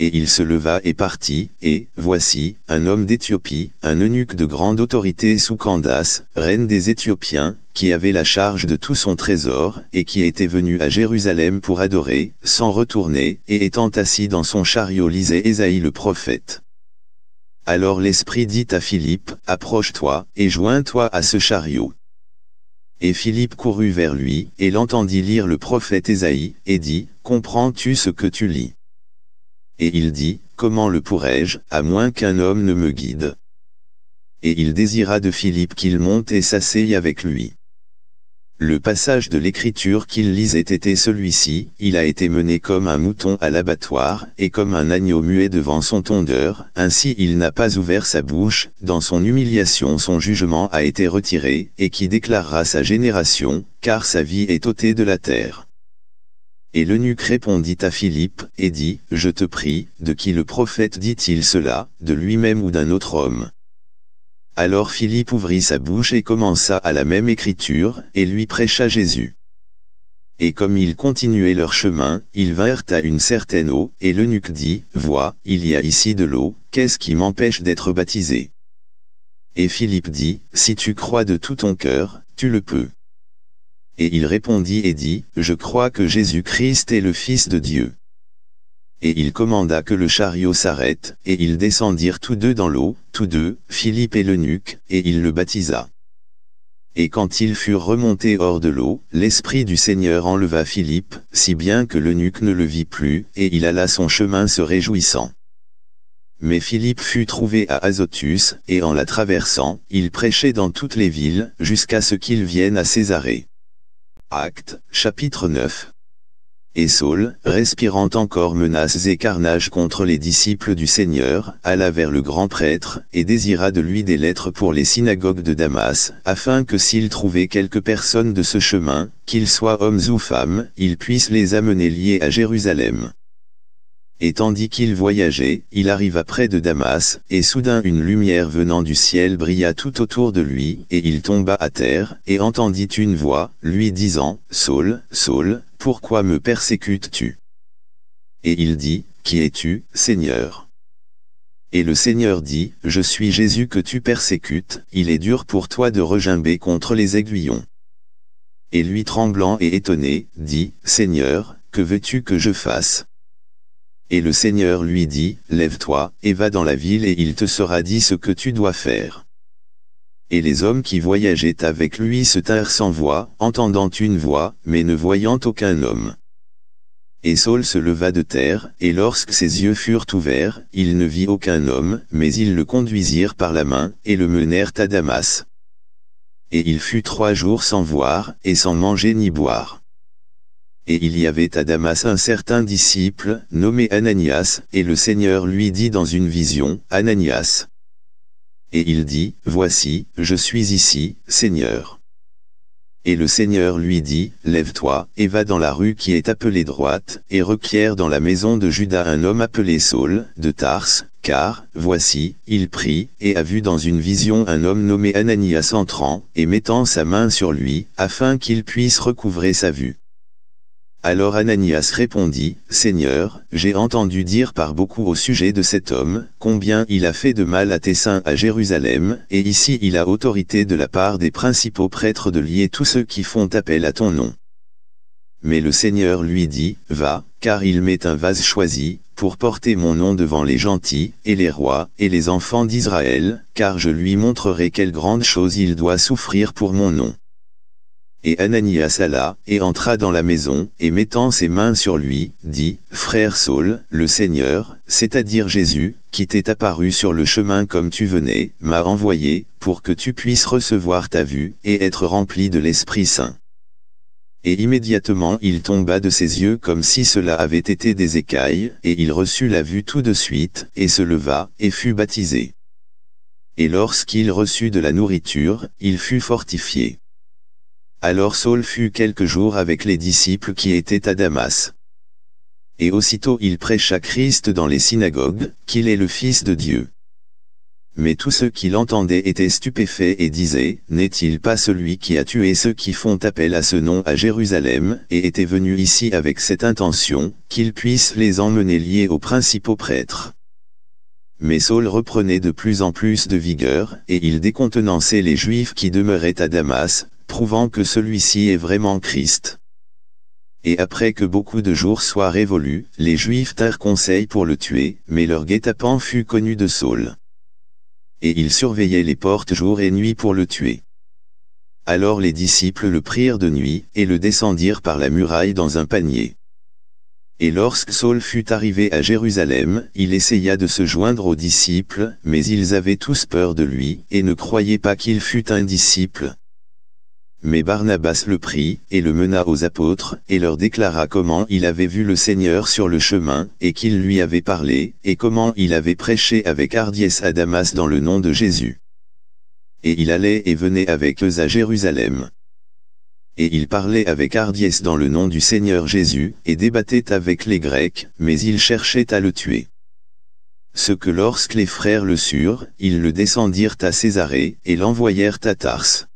et il se leva et partit, et, voici, un homme d'Éthiopie, un eunuque de grande autorité sous Candace, reine des Éthiopiens, qui avait la charge de tout son trésor, et qui était venu à Jérusalem pour adorer, sans retourner, et étant assis dans son chariot lisait Esaïe le prophète. Alors l'Esprit dit à Philippe, approche-toi, et joins-toi à ce chariot. Et Philippe courut vers lui, et l'entendit lire le prophète Esaïe, et dit, comprends-tu ce que tu lis et il dit, comment le pourrais-je, à moins qu'un homme ne me guide Et il désira de Philippe qu'il monte et s'asseye avec lui. Le passage de l'écriture qu'il lisait était celui-ci, il a été mené comme un mouton à l'abattoir, et comme un agneau muet devant son tondeur, ainsi il n'a pas ouvert sa bouche, dans son humiliation son jugement a été retiré, et qui déclarera sa génération, car sa vie est ôtée de la terre. Et l'eunuque répondit à Philippe, et dit, Je te prie, de qui le prophète dit-il cela, de lui-même ou d'un autre homme Alors Philippe ouvrit sa bouche et commença à la même écriture, et lui prêcha Jésus. Et comme ils continuaient leur chemin, ils vinrent à une certaine eau, et l'eunuque dit, Vois, il y a ici de l'eau, qu'est-ce qui m'empêche d'être baptisé Et Philippe dit, Si tu crois de tout ton cœur, tu le peux. Et il répondit et dit, Je crois que Jésus-Christ est le Fils de Dieu. Et il commanda que le chariot s'arrête, et ils descendirent tous deux dans l'eau, tous deux, Philippe et l'eunuque, et il le baptisa. Et quand ils furent remontés hors de l'eau, l'Esprit du Seigneur enleva Philippe, si bien que l'eunuque ne le vit plus, et il alla son chemin se réjouissant. Mais Philippe fut trouvé à Azotus, et en la traversant, il prêchait dans toutes les villes, jusqu'à ce qu'il vienne à Césarée. Actes, chapitre 9. Et Saul, respirant encore menaces et carnages contre les disciples du Seigneur, alla vers le grand prêtre, et désira de lui des lettres pour les synagogues de Damas, afin que s'il trouvait quelques personnes de ce chemin, qu'ils soient hommes ou femmes, il puisse les amener liés à Jérusalem. Et tandis qu'il voyageait, il arriva près de Damas, et soudain une lumière venant du ciel brilla tout autour de lui, et il tomba à terre, et entendit une voix, lui disant, « Saul, Saul, pourquoi me persécutes-tu » Et il dit, « Qui es-tu, Seigneur ?» Et le Seigneur dit, « Je suis Jésus que tu persécutes, il est dur pour toi de regimber contre les aiguillons. » Et lui tremblant et étonné, dit, « Seigneur, que veux-tu que je fasse ?» Et le Seigneur lui dit, Lève-toi, et va dans la ville et il te sera dit ce que tu dois faire. Et les hommes qui voyageaient avec lui se tinrent sans voix, entendant une voix, mais ne voyant aucun homme. Et Saul se leva de terre, et lorsque ses yeux furent ouverts, il ne vit aucun homme, mais ils le conduisirent par la main, et le menèrent à Damas. Et il fut trois jours sans voir, et sans manger ni boire et il y avait à Damas un certain disciple, nommé Ananias, et le Seigneur lui dit dans une vision, Ananias. Et il dit, Voici, je suis ici, Seigneur. Et le Seigneur lui dit, Lève-toi, et va dans la rue qui est appelée droite, et requiert dans la maison de Judas un homme appelé Saul, de Tars, car, voici, il prie, et a vu dans une vision un homme nommé Ananias entrant, et mettant sa main sur lui, afin qu'il puisse recouvrer sa vue. Alors Ananias répondit, Seigneur, j'ai entendu dire par beaucoup au sujet de cet homme, combien il a fait de mal à tes saints à Jérusalem, et ici il a autorité de la part des principaux prêtres de lier tous ceux qui font appel à ton nom. Mais le Seigneur lui dit, Va, car il m'est un vase choisi, pour porter mon nom devant les gentils, et les rois, et les enfants d'Israël, car je lui montrerai quelle grande chose il doit souffrir pour mon nom. Et Ananias alla, et entra dans la maison, et mettant ses mains sur lui, dit, Frère Saul, le Seigneur, c'est-à-dire Jésus, qui t'est apparu sur le chemin comme tu venais, m'a envoyé, pour que tu puisses recevoir ta vue, et être rempli de l'Esprit Saint. Et immédiatement il tomba de ses yeux comme si cela avait été des écailles, et il reçut la vue tout de suite, et se leva, et fut baptisé. Et lorsqu'il reçut de la nourriture, il fut fortifié. Alors Saul fut quelques jours avec les disciples qui étaient à Damas. Et aussitôt il prêcha Christ dans les synagogues, qu'il est le Fils de Dieu. Mais tous ceux qui l'entendaient étaient stupéfaits et disaient, N'est-il pas celui qui a tué ceux qui font appel à ce nom à Jérusalem, et était venu ici avec cette intention, qu'il puisse les emmener liés aux principaux prêtres mais Saul reprenait de plus en plus de vigueur, et il décontenançait les Juifs qui demeuraient à Damas, prouvant que celui-ci est vraiment Christ. Et après que beaucoup de jours soient révolus, les Juifs tinrent conseil pour le tuer, mais leur guet-apens fut connu de Saul. Et ils surveillaient les portes jour et nuit pour le tuer. Alors les disciples le prirent de nuit, et le descendirent par la muraille dans un panier. Et lorsque Saul fut arrivé à Jérusalem, il essaya de se joindre aux disciples, mais ils avaient tous peur de lui, et ne croyaient pas qu'il fût un disciple. Mais Barnabas le prit, et le mena aux apôtres, et leur déclara comment il avait vu le Seigneur sur le chemin, et qu'il lui avait parlé, et comment il avait prêché avec hardiesse à Damas dans le nom de Jésus. Et il allait et venait avec eux à Jérusalem. Et il parlait avec hardiesse dans le nom du Seigneur Jésus, et débattait avec les Grecs, mais ils cherchaient à le tuer. Ce que lorsque les frères le surent, ils le descendirent à Césarée, et l'envoyèrent à Tars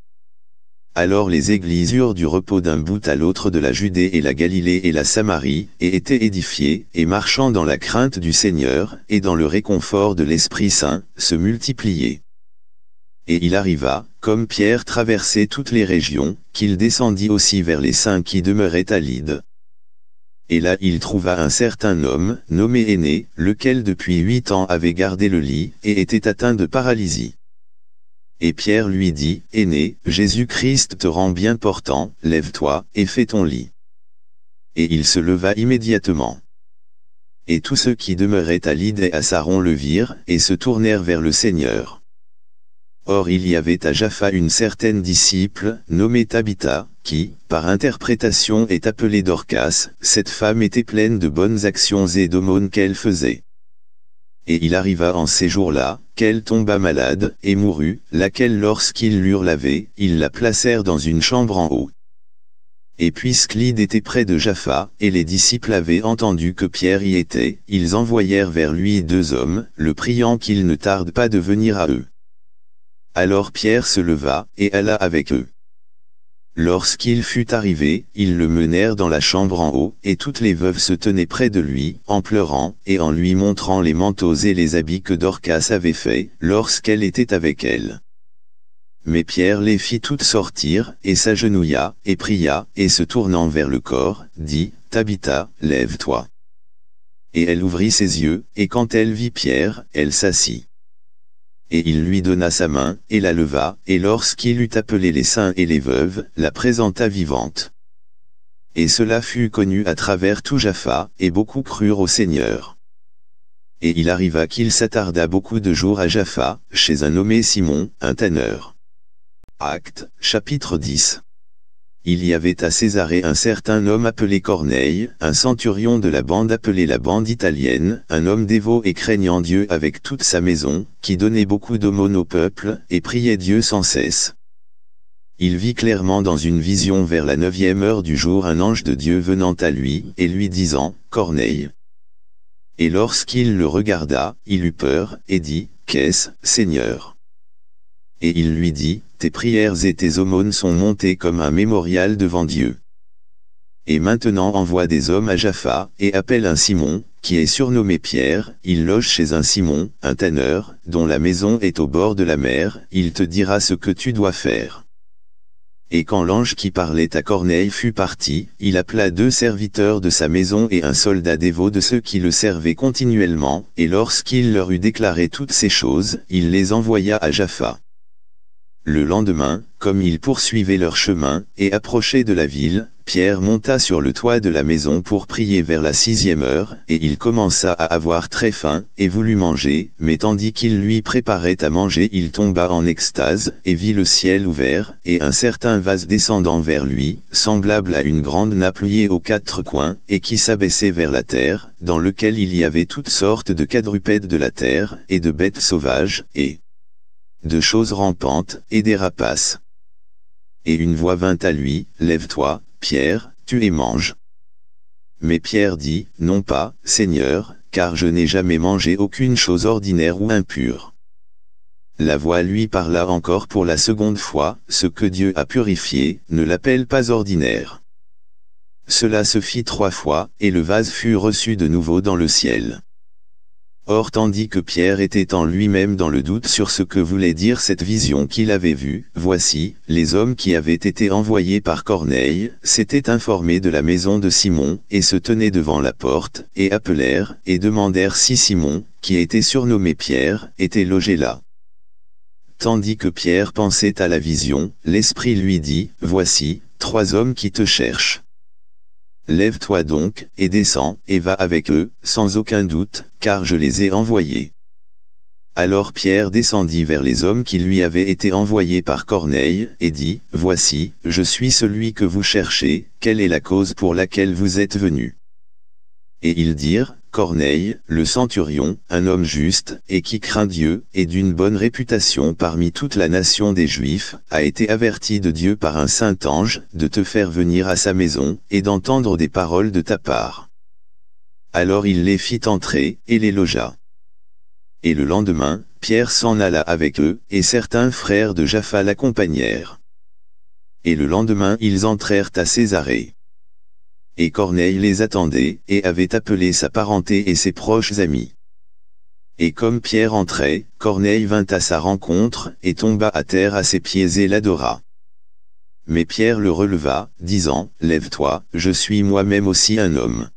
alors les églises eurent du repos d'un bout à l'autre de la Judée et la Galilée et la Samarie, et étaient édifiées, et marchant dans la crainte du Seigneur, et dans le réconfort de l'Esprit Saint, se multipliaient. Et il arriva, comme Pierre traversait toutes les régions, qu'il descendit aussi vers les saints qui demeuraient à lyd Et là il trouva un certain homme, nommé Aîné, lequel depuis huit ans avait gardé le lit, et était atteint de paralysie et Pierre lui dit, Aîné, Jésus-Christ te rend bien portant, lève-toi, et fais ton lit. Et il se leva immédiatement. Et tous ceux qui demeuraient à l'idée à Saron le virent, et se tournèrent vers le Seigneur. Or il y avait à Jaffa une certaine disciple, nommée Tabitha, qui, par interprétation est appelée Dorcas, cette femme était pleine de bonnes actions et d'aumônes qu'elle faisait et il arriva en ces jours-là, qu'elle tomba malade, et mourut, laquelle lorsqu'ils l'eurent lavée, ils la placèrent dans une chambre en haut. Et puisque Lyd était près de Jaffa, et les disciples avaient entendu que Pierre y était, ils envoyèrent vers lui deux hommes, le priant qu'il ne tarde pas de venir à eux. Alors Pierre se leva, et alla avec eux. Lorsqu'il fut arrivé, ils le menèrent dans la chambre en haut, et toutes les veuves se tenaient près de lui, en pleurant, et en lui montrant les manteaux et les habits que Dorcas avait faits, lorsqu'elle était avec elle. Mais Pierre les fit toutes sortir, et s'agenouilla, et pria, et se tournant vers le corps, dit, « Tabitha, lève-toi. » Et elle ouvrit ses yeux, et quand elle vit Pierre, elle s'assit et il lui donna sa main, et la leva, et lorsqu'il eut appelé les saints et les veuves, la présenta vivante. Et cela fut connu à travers tout Jaffa, et beaucoup crurent au Seigneur. Et il arriva qu'il s'attarda beaucoup de jours à Jaffa, chez un nommé Simon, un tanneur. Actes, chapitre 10 il y avait à Césarée un certain homme appelé Corneille, un centurion de la bande appelée la bande italienne, un homme dévot et craignant Dieu avec toute sa maison, qui donnait beaucoup d'aumônes au peuple, et priait Dieu sans cesse. Il vit clairement dans une vision vers la neuvième heure du jour un ange de Dieu venant à lui, et lui disant, « Corneille !» Et lorsqu'il le regarda, il eut peur, et dit, « Qu'est-ce, Seigneur ?» Et il lui dit, tes prières et tes aumônes sont montées comme un mémorial devant Dieu. Et maintenant envoie des hommes à Jaffa, et appelle un Simon, qui est surnommé Pierre, il loge chez un Simon, un tanneur, dont la maison est au bord de la mer, il te dira ce que tu dois faire. Et quand l'ange qui parlait à Corneille fut parti, il appela deux serviteurs de sa maison et un soldat dévot de ceux qui le servaient continuellement, et lorsqu'il leur eut déclaré toutes ces choses, il les envoya à Jaffa. Le lendemain, comme ils poursuivaient leur chemin, et approchaient de la ville, Pierre monta sur le toit de la maison pour prier vers la sixième heure, et il commença à avoir très faim, et voulut manger, mais tandis qu'il lui préparait à manger il tomba en extase, et vit le ciel ouvert, et un certain vase descendant vers lui, semblable à une grande nappe liée aux quatre coins, et qui s'abaissait vers la terre, dans lequel il y avait toutes sortes de quadrupèdes de la terre, et de bêtes sauvages, et, de choses rampantes et des rapaces. Et une voix vint à lui, Lève-toi, Pierre, tu et mange. Mais Pierre dit, Non pas, Seigneur, car je n'ai jamais mangé aucune chose ordinaire ou impure. La voix lui parla encore pour la seconde fois, ce que Dieu a purifié, ne l'appelle pas ordinaire. Cela se fit trois fois, et le vase fut reçu de nouveau dans le ciel. Or tandis que Pierre était en lui-même dans le doute sur ce que voulait dire cette vision qu'il avait vue, voici, les hommes qui avaient été envoyés par Corneille, s'étaient informés de la maison de Simon, et se tenaient devant la porte, et appelèrent, et demandèrent si Simon, qui était surnommé Pierre, était logé là. Tandis que Pierre pensait à la vision, l'Esprit lui dit, Voici, trois hommes qui te cherchent. Lève-toi donc, et descends, et va avec eux, sans aucun doute, car je les ai envoyés. Alors Pierre descendit vers les hommes qui lui avaient été envoyés par Corneille, et dit, Voici, je suis celui que vous cherchez, quelle est la cause pour laquelle vous êtes venus Et ils dirent, Corneille, le centurion, un homme juste, et qui craint Dieu, et d'une bonne réputation parmi toute la nation des Juifs, a été averti de Dieu par un saint ange, de te faire venir à sa maison, et d'entendre des paroles de ta part. Alors il les fit entrer, et les logea. Et le lendemain, Pierre s'en alla avec eux, et certains frères de Jaffa l'accompagnèrent. Et le lendemain ils entrèrent à Césarée et Corneille les attendait et avait appelé sa parenté et ses proches amis. Et comme Pierre entrait, Corneille vint à sa rencontre et tomba à terre à ses pieds et l'adora. Mais Pierre le releva, disant, « Lève-toi, je suis moi-même aussi un homme. »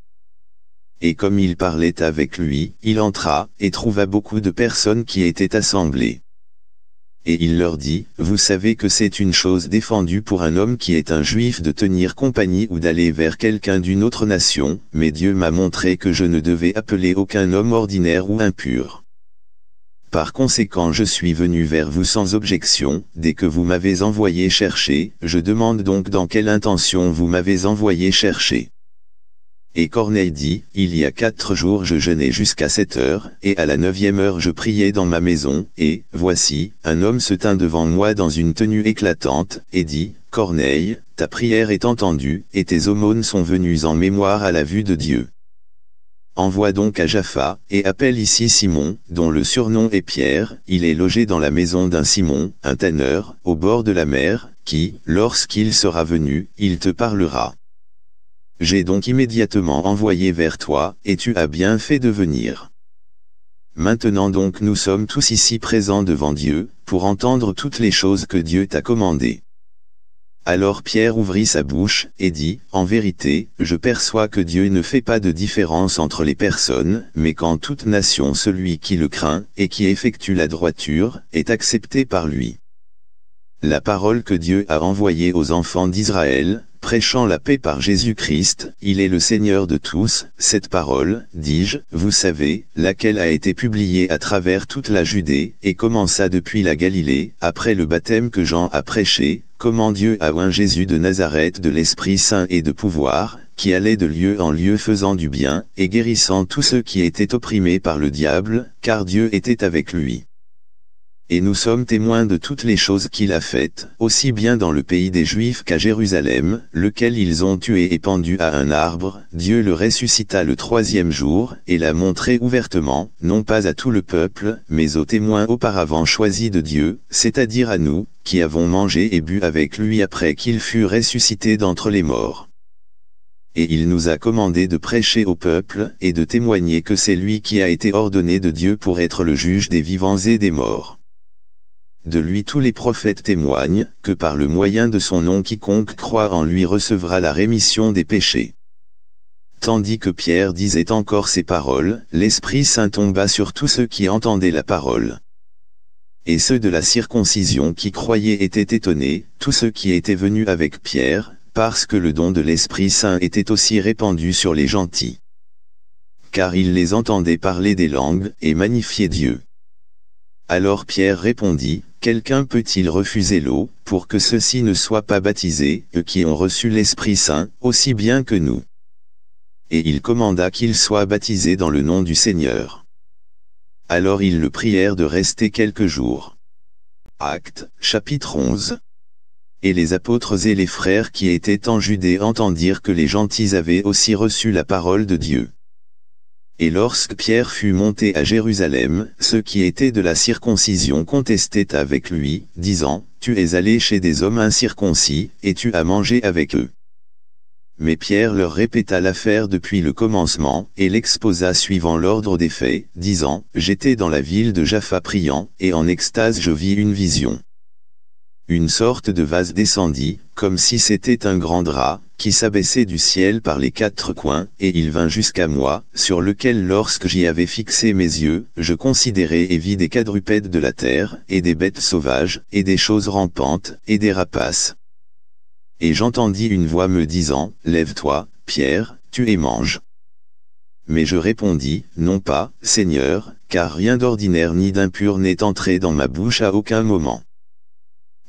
Et comme il parlait avec lui, il entra, et trouva beaucoup de personnes qui étaient assemblées et il leur dit, vous savez que c'est une chose défendue pour un homme qui est un juif de tenir compagnie ou d'aller vers quelqu'un d'une autre nation, mais Dieu m'a montré que je ne devais appeler aucun homme ordinaire ou impur. Par conséquent je suis venu vers vous sans objection, dès que vous m'avez envoyé chercher, je demande donc dans quelle intention vous m'avez envoyé chercher. Et Corneille dit, Il y a quatre jours je jeûnais jusqu'à sept heures, et à la neuvième heure je priais dans ma maison, et, voici, un homme se tint devant moi dans une tenue éclatante, et dit, Corneille, ta prière est entendue, et tes aumônes sont venues en mémoire à la vue de Dieu. Envoie donc à Jaffa, et appelle ici Simon, dont le surnom est Pierre, il est logé dans la maison d'un Simon, un tanneur, au bord de la mer, qui, lorsqu'il sera venu, il te parlera. J'ai donc immédiatement envoyé vers toi, et tu as bien fait de venir. Maintenant donc nous sommes tous ici présents devant Dieu, pour entendre toutes les choses que Dieu t'a commandées. Alors Pierre ouvrit sa bouche, et dit, En vérité, je perçois que Dieu ne fait pas de différence entre les personnes, mais qu'en toute nation celui qui le craint, et qui effectue la droiture, est accepté par lui. La parole que Dieu a envoyée aux enfants d'Israël, prêchant la paix par Jésus-Christ, il est le Seigneur de tous, cette parole, dis-je, vous savez, laquelle a été publiée à travers toute la Judée, et commença depuis la Galilée, après le baptême que Jean a prêché, comment Dieu a oint Jésus de Nazareth de l'Esprit Saint et de pouvoir, qui allait de lieu en lieu faisant du bien, et guérissant tous ceux qui étaient opprimés par le diable, car Dieu était avec lui et nous sommes témoins de toutes les choses qu'il a faites, aussi bien dans le pays des Juifs qu'à Jérusalem, lequel ils ont tué et pendu à un arbre, Dieu le ressuscita le troisième jour, et l'a montré ouvertement, non pas à tout le peuple, mais aux témoins auparavant choisis de Dieu, c'est-à-dire à nous, qui avons mangé et bu avec lui après qu'il fut ressuscité d'entre les morts et il nous a commandé de prêcher au peuple et de témoigner que c'est lui qui a été ordonné de Dieu pour être le juge des vivants et des morts. De lui tous les prophètes témoignent que par le moyen de son nom quiconque croit en lui recevra la rémission des péchés. Tandis que Pierre disait encore ces paroles, l'Esprit Saint tomba sur tous ceux qui entendaient la parole. Et ceux de la circoncision qui croyaient étaient étonnés, tous ceux qui étaient venus avec Pierre, parce que le don de l'Esprit Saint était aussi répandu sur les gentils. Car ils les entendaient parler des langues et magnifier Dieu. Alors Pierre répondit, Quelqu'un peut-il refuser l'eau, pour que ceux-ci ne soient pas baptisés, eux qui ont reçu l'Esprit Saint, aussi bien que nous Et il commanda qu'ils soient baptisés dans le nom du Seigneur. Alors ils le prièrent de rester quelques jours. Actes, chapitre 11 Et les apôtres et les frères qui étaient en Judée entendirent que les gentils avaient aussi reçu la parole de Dieu. Et lorsque Pierre fut monté à Jérusalem, ceux qui étaient de la circoncision contestaient avec lui, disant, Tu es allé chez des hommes incirconcis, et tu as mangé avec eux. Mais Pierre leur répéta l'affaire depuis le commencement, et l'exposa suivant l'ordre des faits, disant, J'étais dans la ville de Jaffa priant, et en extase je vis une vision. Une sorte de vase descendit, comme si c'était un grand drap, qui s'abaissait du ciel par les quatre coins, et il vint jusqu'à moi, sur lequel lorsque j'y avais fixé mes yeux, je considérais et vis des quadrupèdes de la terre, et des bêtes sauvages, et des choses rampantes, et des rapaces. Et j'entendis une voix me disant, Lève-toi, Pierre, tu es mange. Mais je répondis, Non pas, Seigneur, car rien d'ordinaire ni d'impur n'est entré dans ma bouche à aucun moment.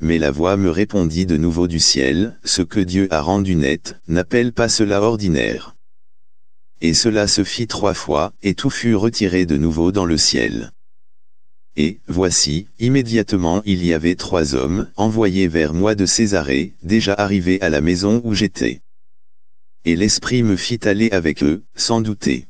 Mais la voix me répondit de nouveau du ciel, ce que Dieu a rendu net, n'appelle pas cela ordinaire. Et cela se fit trois fois, et tout fut retiré de nouveau dans le ciel. Et, voici, immédiatement il y avait trois hommes, envoyés vers moi de Césarée, déjà arrivés à la maison où j'étais. Et l'Esprit me fit aller avec eux, sans douter.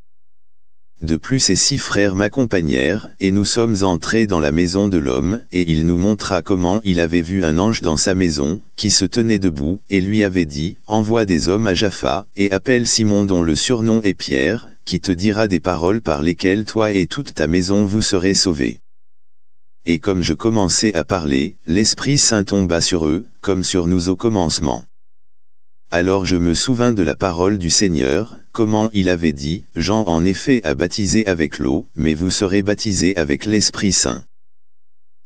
De plus ses six frères m'accompagnèrent, et nous sommes entrés dans la maison de l'homme, et il nous montra comment il avait vu un ange dans sa maison, qui se tenait debout, et lui avait dit, « Envoie des hommes à Jaffa, et appelle Simon dont le surnom est Pierre, qui te dira des paroles par lesquelles toi et toute ta maison vous serez sauvés. » Et comme je commençais à parler, l'Esprit Saint tomba sur eux, comme sur nous au commencement. Alors je me souvins de la parole du Seigneur, comment il avait dit, Jean en effet a baptisé avec l'eau, mais vous serez baptisés avec l'Esprit Saint.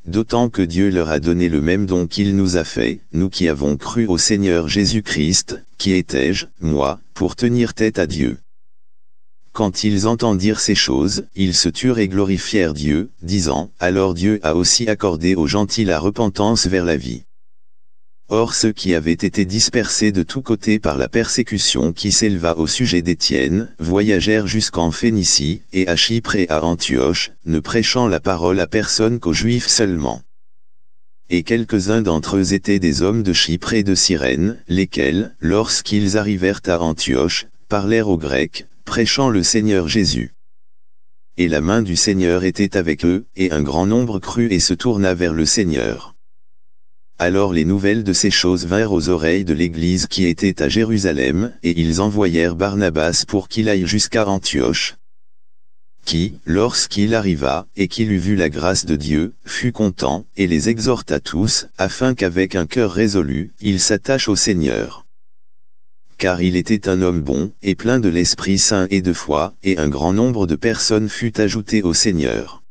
D'autant que Dieu leur a donné le même don qu'il nous a fait, nous qui avons cru au Seigneur Jésus-Christ, qui étais-je, moi, pour tenir tête à Dieu. Quand ils entendirent ces choses, ils se turent et glorifièrent Dieu, disant, Alors Dieu a aussi accordé aux gentils la repentance vers la vie. Or ceux qui avaient été dispersés de tous côtés par la persécution qui s'éleva au sujet d'Étienne, voyagèrent jusqu'en Phénicie, et à Chypre et à Antioche, ne prêchant la parole à personne qu'aux Juifs seulement. Et quelques-uns d'entre eux étaient des hommes de Chypre et de Cyrène, lesquels, lorsqu'ils arrivèrent à Antioche, parlèrent aux Grecs, prêchant le Seigneur Jésus. Et la main du Seigneur était avec eux, et un grand nombre crut et se tourna vers le Seigneur. Alors les nouvelles de ces choses vinrent aux oreilles de l'Église qui était à Jérusalem, et ils envoyèrent Barnabas pour qu'il aille jusqu'à Antioche. Qui, lorsqu'il arriva, et qu'il eut vu la grâce de Dieu, fut content, et les exhorta tous, afin qu'avec un cœur résolu, il s'attache au Seigneur. Car il était un homme bon, et plein de l'Esprit Saint et de foi, et un grand nombre de personnes fut ajoutées au Seigneur.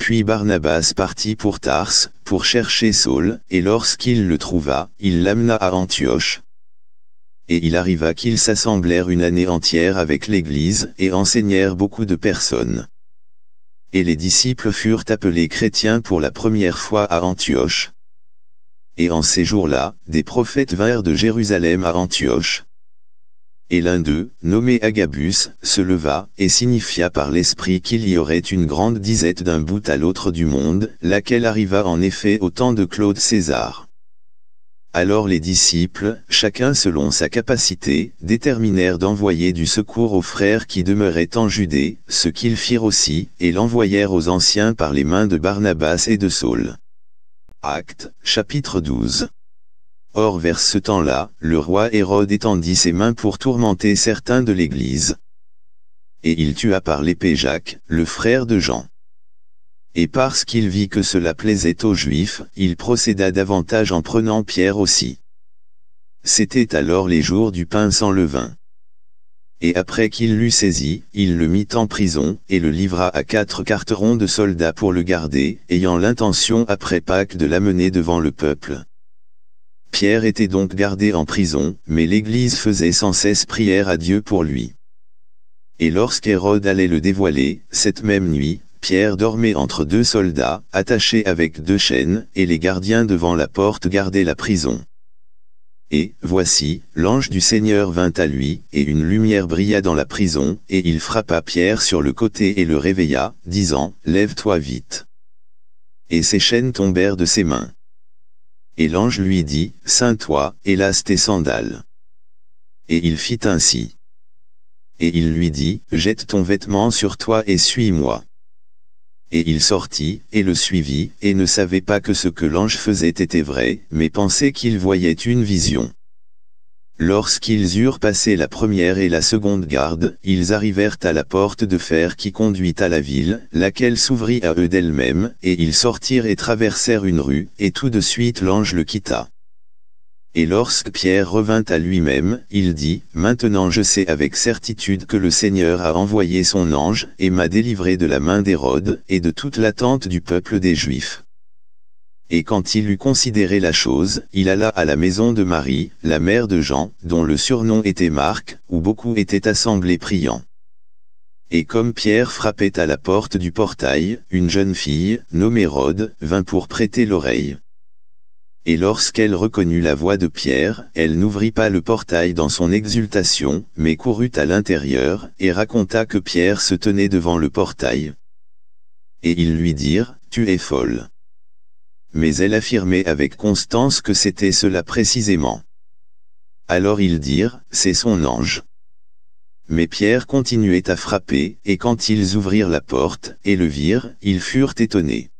Puis Barnabas partit pour Tars, pour chercher Saul, et lorsqu'il le trouva, il l'amena à Antioche. Et il arriva qu'ils s'assemblèrent une année entière avec l'Église, et enseignèrent beaucoup de personnes. Et les disciples furent appelés chrétiens pour la première fois à Antioche. Et en ces jours-là, des prophètes vinrent de Jérusalem à Antioche et l'un d'eux, nommé Agabus, se leva, et signifia par l'esprit qu'il y aurait une grande disette d'un bout à l'autre du monde, laquelle arriva en effet au temps de Claude César. Alors les disciples, chacun selon sa capacité, déterminèrent d'envoyer du secours aux frères qui demeuraient en Judée, ce qu'ils firent aussi, et l'envoyèrent aux anciens par les mains de Barnabas et de Saul. Acte, chapitre 12 Or vers ce temps-là, le roi Hérode étendit ses mains pour tourmenter certains de l'Église. Et il tua par l'épée Jacques, le frère de Jean. Et parce qu'il vit que cela plaisait aux Juifs, il procéda davantage en prenant Pierre aussi. C'était alors les jours du pain sans levain. Et après qu'il l'eut saisi, il le mit en prison, et le livra à quatre carterons de soldats pour le garder, ayant l'intention après Pâques de l'amener devant le peuple. Pierre était donc gardé en prison, mais l'Église faisait sans cesse prière à Dieu pour lui. Et lorsqu'Hérode allait le dévoiler, cette même nuit, Pierre dormait entre deux soldats, attachés avec deux chaînes, et les gardiens devant la porte gardaient la prison. Et, voici, l'ange du Seigneur vint à lui, et une lumière brilla dans la prison, et il frappa Pierre sur le côté et le réveilla, disant, Lève-toi vite. Et ses chaînes tombèrent de ses mains. Et l'ange lui dit, Saint toi, hélas tes sandales. Et il fit ainsi. Et il lui dit, Jette ton vêtement sur toi et suis-moi. Et il sortit, et le suivit, et ne savait pas que ce que l'ange faisait était vrai, mais pensait qu'il voyait une vision. Lorsqu'ils eurent passé la première et la seconde garde, ils arrivèrent à la porte de fer qui conduit à la ville, laquelle s'ouvrit à eux d'elle-même, et ils sortirent et traversèrent une rue, et tout de suite l'ange le quitta. Et lorsque Pierre revint à lui-même, il dit, « Maintenant je sais avec certitude que le Seigneur a envoyé son ange, et m'a délivré de la main d'Hérode, et de toute l'attente du peuple des Juifs. » Et quand il eut considéré la chose, il alla à la maison de Marie, la mère de Jean, dont le surnom était Marc, où beaucoup étaient assemblés priant. Et comme Pierre frappait à la porte du portail, une jeune fille, nommée Rode, vint pour prêter l'oreille. Et lorsqu'elle reconnut la voix de Pierre, elle n'ouvrit pas le portail dans son exultation, mais courut à l'intérieur, et raconta que Pierre se tenait devant le portail. Et ils lui dirent, Tu es folle mais elle affirmait avec constance que c'était cela précisément. Alors ils dirent, c'est son ange. Mais Pierre continuait à frapper, et quand ils ouvrirent la porte, et le virent, ils furent étonnés.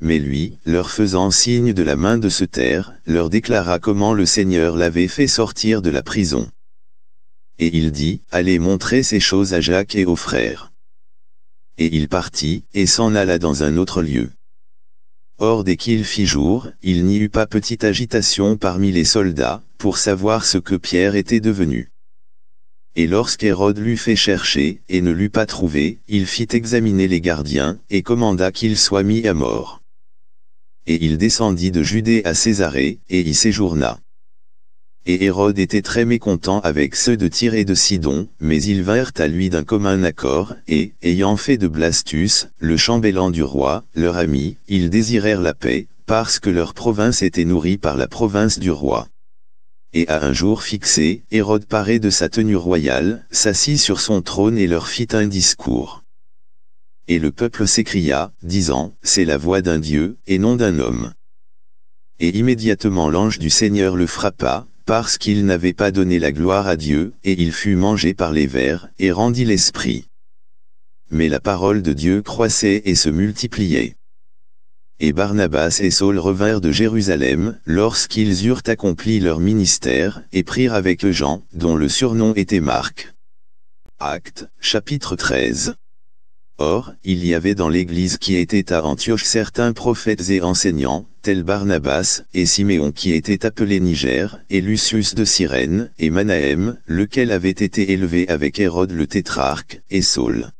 Mais lui, leur faisant signe de la main de se taire, leur déclara comment le Seigneur l'avait fait sortir de la prison. Et il dit, allez montrer ces choses à Jacques et aux frères. Et il partit, et s'en alla dans un autre lieu. Or dès qu'il fit jour, il n'y eut pas petite agitation parmi les soldats, pour savoir ce que Pierre était devenu. Et lorsqu'Hérode l'eut fait chercher, et ne l'eut pas trouvé, il fit examiner les gardiens, et commanda qu'il soit mis à mort. Et il descendit de Judée à Césarée, et y séjourna et Hérode était très mécontent avec ceux de Tyr de Sidon, mais ils vinrent à lui d'un commun accord, et, ayant fait de Blastus, le chambellan du roi, leur ami, ils désirèrent la paix, parce que leur province était nourrie par la province du roi. Et à un jour fixé, Hérode paré de sa tenue royale, s'assit sur son trône et leur fit un discours. Et le peuple s'écria, disant, c'est la voix d'un dieu, et non d'un homme. Et immédiatement l'ange du Seigneur le frappa, parce qu'il n'avait pas donné la gloire à Dieu, et il fut mangé par les vers, et rendit l'esprit. Mais la parole de Dieu croissait et se multipliait. Et Barnabas et Saul revinrent de Jérusalem, lorsqu'ils eurent accompli leur ministère, et prirent avec Jean, dont le surnom était Marc. Acte, chapitre 13 Or, il y avait dans l'Église qui était à Antioche certains prophètes et enseignants, tels Barnabas et Siméon qui étaient appelés Niger, et Lucius de Cyrène, et Manaëm, lequel avait été élevé avec Hérode le tétrarque, et Saul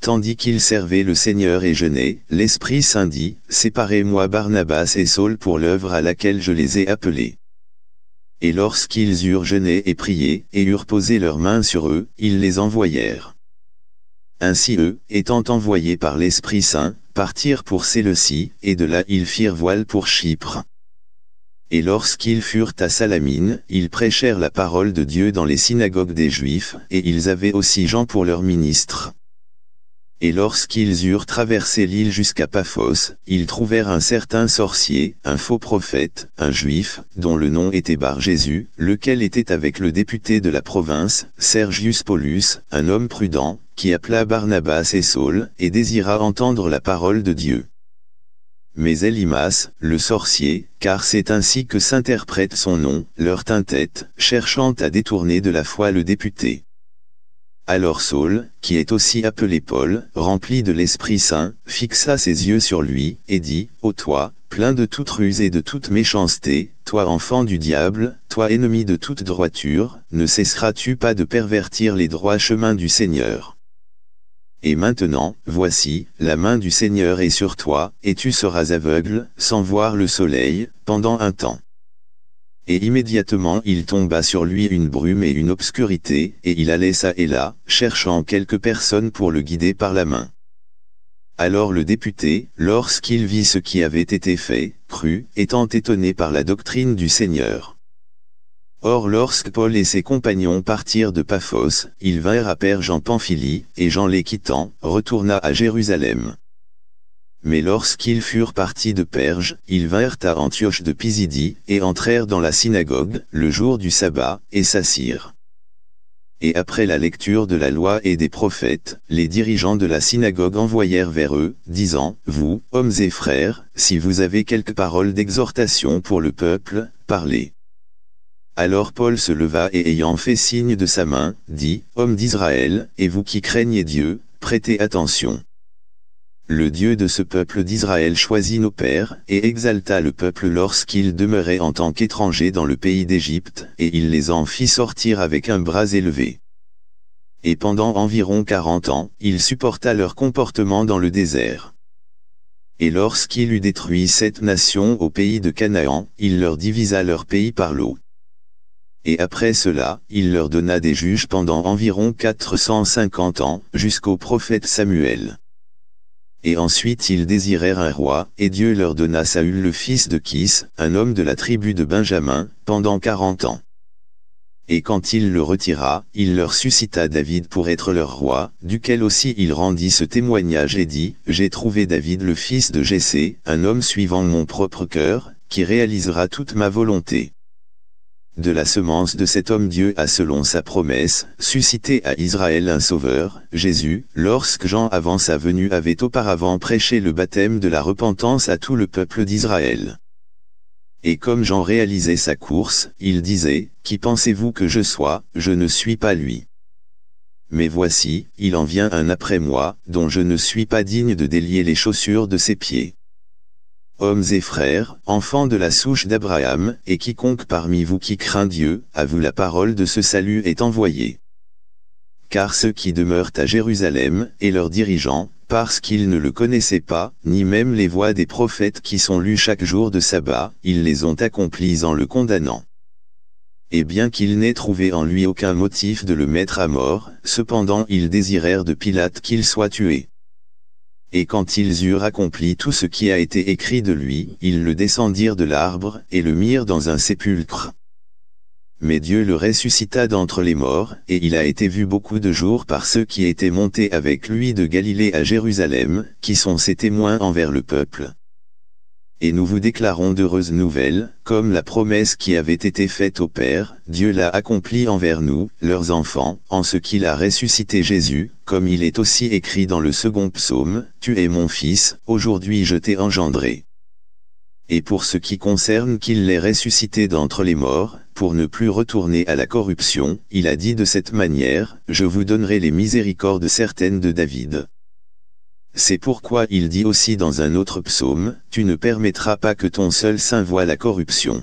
tandis qu'ils servaient le Seigneur et jeûnaient, l'Esprit Saint dit, Séparez-moi Barnabas et Saul pour l'œuvre à laquelle je les ai appelés. Et lorsqu'ils eurent jeûné et prié, et eurent posé leurs mains sur eux, ils les envoyèrent. Ainsi eux, étant envoyés par l'Esprit Saint, partirent pour Séleucie, et de là ils firent voile pour Chypre. Et lorsqu'ils furent à Salamine, ils prêchèrent la parole de Dieu dans les synagogues des Juifs, et ils avaient aussi Jean pour leur ministre. Et lorsqu'ils eurent traversé l'île jusqu'à Paphos, ils trouvèrent un certain sorcier, un faux prophète, un juif, dont le nom était Bar-Jésus, lequel était avec le député de la province, Sergius Paulus, un homme prudent, qui appela Barnabas et Saul, et désira entendre la parole de Dieu. Mais Elimas, le sorcier, car c'est ainsi que s'interprète son nom, leur tint tête, cherchant à détourner de la foi le député. Alors Saul, qui est aussi appelé Paul, rempli de l'Esprit Saint, fixa ses yeux sur lui, et dit, Ô toi, plein de toute ruse et de toute méchanceté, toi enfant du diable, toi ennemi de toute droiture, ne cesseras-tu pas de pervertir les droits chemins du Seigneur et maintenant, voici, la main du Seigneur est sur toi, et tu seras aveugle, sans voir le soleil, pendant un temps. Et immédiatement il tomba sur lui une brume et une obscurité, et il allait ça et là, cherchant quelques personnes pour le guider par la main. Alors le député, lorsqu'il vit ce qui avait été fait, crut, étant étonné par la doctrine du Seigneur. Or lorsque Paul et ses compagnons partirent de Paphos, ils vinrent à Perge en Pamphylie, et Jean les quittant, retourna à Jérusalem. Mais lorsqu'ils furent partis de Perge, ils vinrent à Antioche de Pisidie, et entrèrent dans la synagogue, le jour du sabbat, et s'assirent. Et après la lecture de la loi et des prophètes, les dirigeants de la synagogue envoyèrent vers eux, disant, « Vous, hommes et frères, si vous avez quelque parole d'exhortation pour le peuple, parlez. » Alors Paul se leva et ayant fait signe de sa main, dit, Homme d'Israël, et vous qui craignez Dieu, prêtez attention. Le Dieu de ce peuple d'Israël choisit nos pères, et exalta le peuple lorsqu'il demeurait en tant qu'étranger dans le pays d'Égypte, et il les en fit sortir avec un bras élevé. Et pendant environ quarante ans, il supporta leur comportement dans le désert. Et lorsqu'il eut détruit cette nation au pays de Canaan, il leur divisa leur pays par l'eau et après cela, il leur donna des juges pendant environ 450 ans, jusqu'au prophète Samuel. Et ensuite ils désirèrent un roi, et Dieu leur donna Saül le fils de Kis, un homme de la tribu de Benjamin, pendant quarante ans. Et quand il le retira, il leur suscita David pour être leur roi, duquel aussi il rendit ce témoignage et dit, « J'ai trouvé David le fils de Jessé, un homme suivant mon propre cœur, qui réalisera toute ma volonté. » De la semence de cet homme Dieu a selon sa promesse, suscité à Israël un sauveur, Jésus, lorsque Jean avant sa venue avait auparavant prêché le baptême de la repentance à tout le peuple d'Israël. Et comme Jean réalisait sa course, il disait, « Qui pensez-vous que je sois, je ne suis pas lui. Mais voici, il en vient un après moi, dont je ne suis pas digne de délier les chaussures de ses pieds. » hommes et frères, enfants de la souche d'Abraham, et quiconque parmi vous qui craint Dieu, à vous la parole de ce salut est envoyée. Car ceux qui demeurent à Jérusalem, et leurs dirigeants, parce qu'ils ne le connaissaient pas, ni même les voix des prophètes qui sont lus chaque jour de sabbat, ils les ont accomplis en le condamnant. Et bien qu'ils n'aient trouvé en lui aucun motif de le mettre à mort, cependant ils désirèrent de Pilate qu'il soit tué et quand ils eurent accompli tout ce qui a été écrit de lui, ils le descendirent de l'arbre, et le mirent dans un sépulcre. Mais Dieu le ressuscita d'entre les morts, et il a été vu beaucoup de jours par ceux qui étaient montés avec lui de Galilée à Jérusalem, qui sont ses témoins envers le peuple. Et nous vous déclarons d'heureuses nouvelles, comme la promesse qui avait été faite au Père, Dieu l'a accomplie envers nous, leurs enfants, en ce qu'il a ressuscité Jésus, comme il est aussi écrit dans le second psaume, Tu es mon fils, aujourd'hui je t'ai engendré. Et pour ce qui concerne qu'il l'ait ressuscité d'entre les morts, pour ne plus retourner à la corruption, il a dit de cette manière, Je vous donnerai les miséricordes certaines de David. C'est pourquoi il dit aussi dans un autre psaume, Tu ne permettras pas que ton seul saint voie la corruption.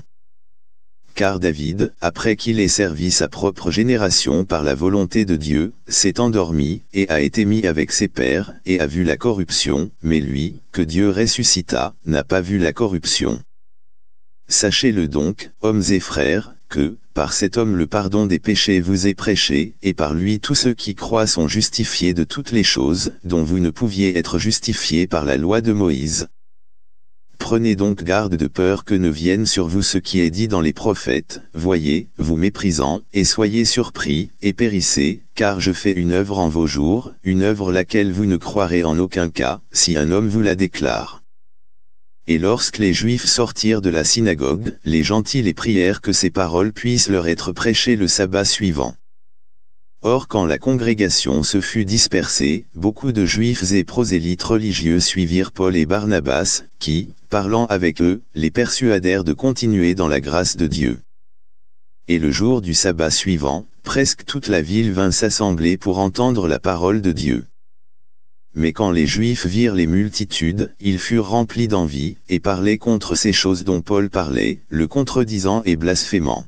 Car David, après qu'il ait servi sa propre génération par la volonté de Dieu, s'est endormi, et a été mis avec ses pères, et a vu la corruption, mais lui, que Dieu ressuscita, n'a pas vu la corruption. Sachez-le donc, hommes et frères, que, par cet homme le pardon des péchés vous est prêché, et par lui tous ceux qui croient sont justifiés de toutes les choses dont vous ne pouviez être justifiés par la loi de Moïse. Prenez donc garde de peur que ne vienne sur vous ce qui est dit dans les prophètes, voyez, vous méprisant, et soyez surpris, et périssez, car je fais une œuvre en vos jours, une œuvre laquelle vous ne croirez en aucun cas, si un homme vous la déclare. Et lorsque les Juifs sortirent de la synagogue, les gentils les prièrent que ces paroles puissent leur être prêchées le sabbat suivant. Or quand la congrégation se fut dispersée, beaucoup de juifs et prosélytes religieux suivirent Paul et Barnabas, qui, parlant avec eux, les persuadèrent de continuer dans la grâce de Dieu. Et le jour du sabbat suivant, presque toute la ville vint s'assembler pour entendre la parole de Dieu. Mais quand les Juifs virent les multitudes, ils furent remplis d'envie, et parlaient contre ces choses dont Paul parlait, le contredisant et blasphémant.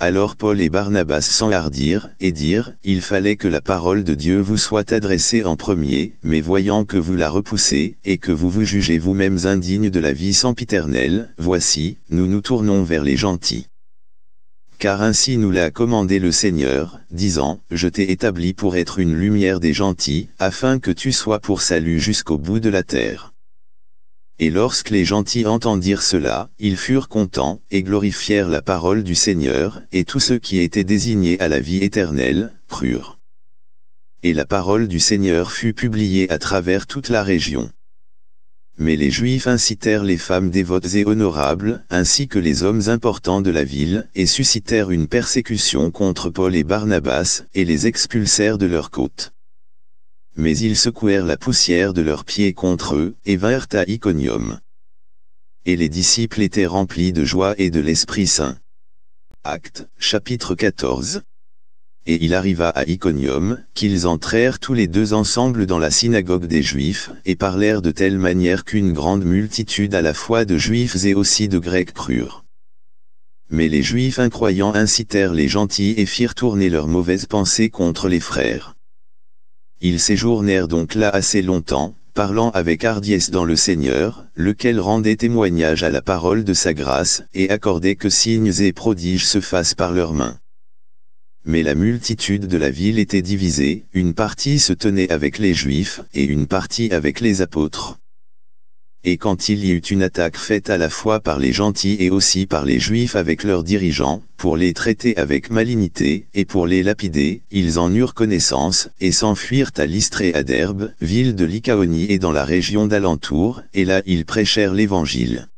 Alors Paul et Barnabas s'enhardirent et dirent, Il fallait que la parole de Dieu vous soit adressée en premier, mais voyant que vous la repoussez, et que vous vous jugez vous-mêmes indignes de la vie sempiternelle, voici, nous nous tournons vers les gentils. Car ainsi nous l'a commandé le Seigneur, disant, Je t'ai établi pour être une lumière des gentils, afin que tu sois pour salut jusqu'au bout de la terre. Et lorsque les gentils entendirent cela, ils furent contents, et glorifièrent la parole du Seigneur, et tous ceux qui étaient désignés à la vie éternelle, crurent. Et la parole du Seigneur fut publiée à travers toute la région. Mais les Juifs incitèrent les femmes dévotes et honorables, ainsi que les hommes importants de la ville, et suscitèrent une persécution contre Paul et Barnabas, et les expulsèrent de leur côte mais ils secouèrent la poussière de leurs pieds contre eux, et vinrent à Iconium. Et les disciples étaient remplis de joie et de l'Esprit Saint. Acte, chapitre 14 Et il arriva à Iconium, qu'ils entrèrent tous les deux ensemble dans la synagogue des Juifs, et parlèrent de telle manière qu'une grande multitude à la fois de Juifs et aussi de Grecs crurent. Mais les Juifs incroyants incitèrent les gentils et firent tourner leurs mauvaises pensées contre les frères. Ils séjournèrent donc là assez longtemps, parlant avec hardiesse dans le Seigneur, lequel rendait témoignage à la parole de sa grâce, et accordait que signes et prodiges se fassent par leurs mains. Mais la multitude de la ville était divisée, une partie se tenait avec les Juifs, et une partie avec les apôtres et quand il y eut une attaque faite à la fois par les gentils et aussi par les juifs avec leurs dirigeants, pour les traiter avec malignité, et pour les lapider, ils en eurent connaissance, et s'enfuirent à Listré et à Derbe, ville de Lycaonie et dans la région d'alentour, et là ils prêchèrent l'évangile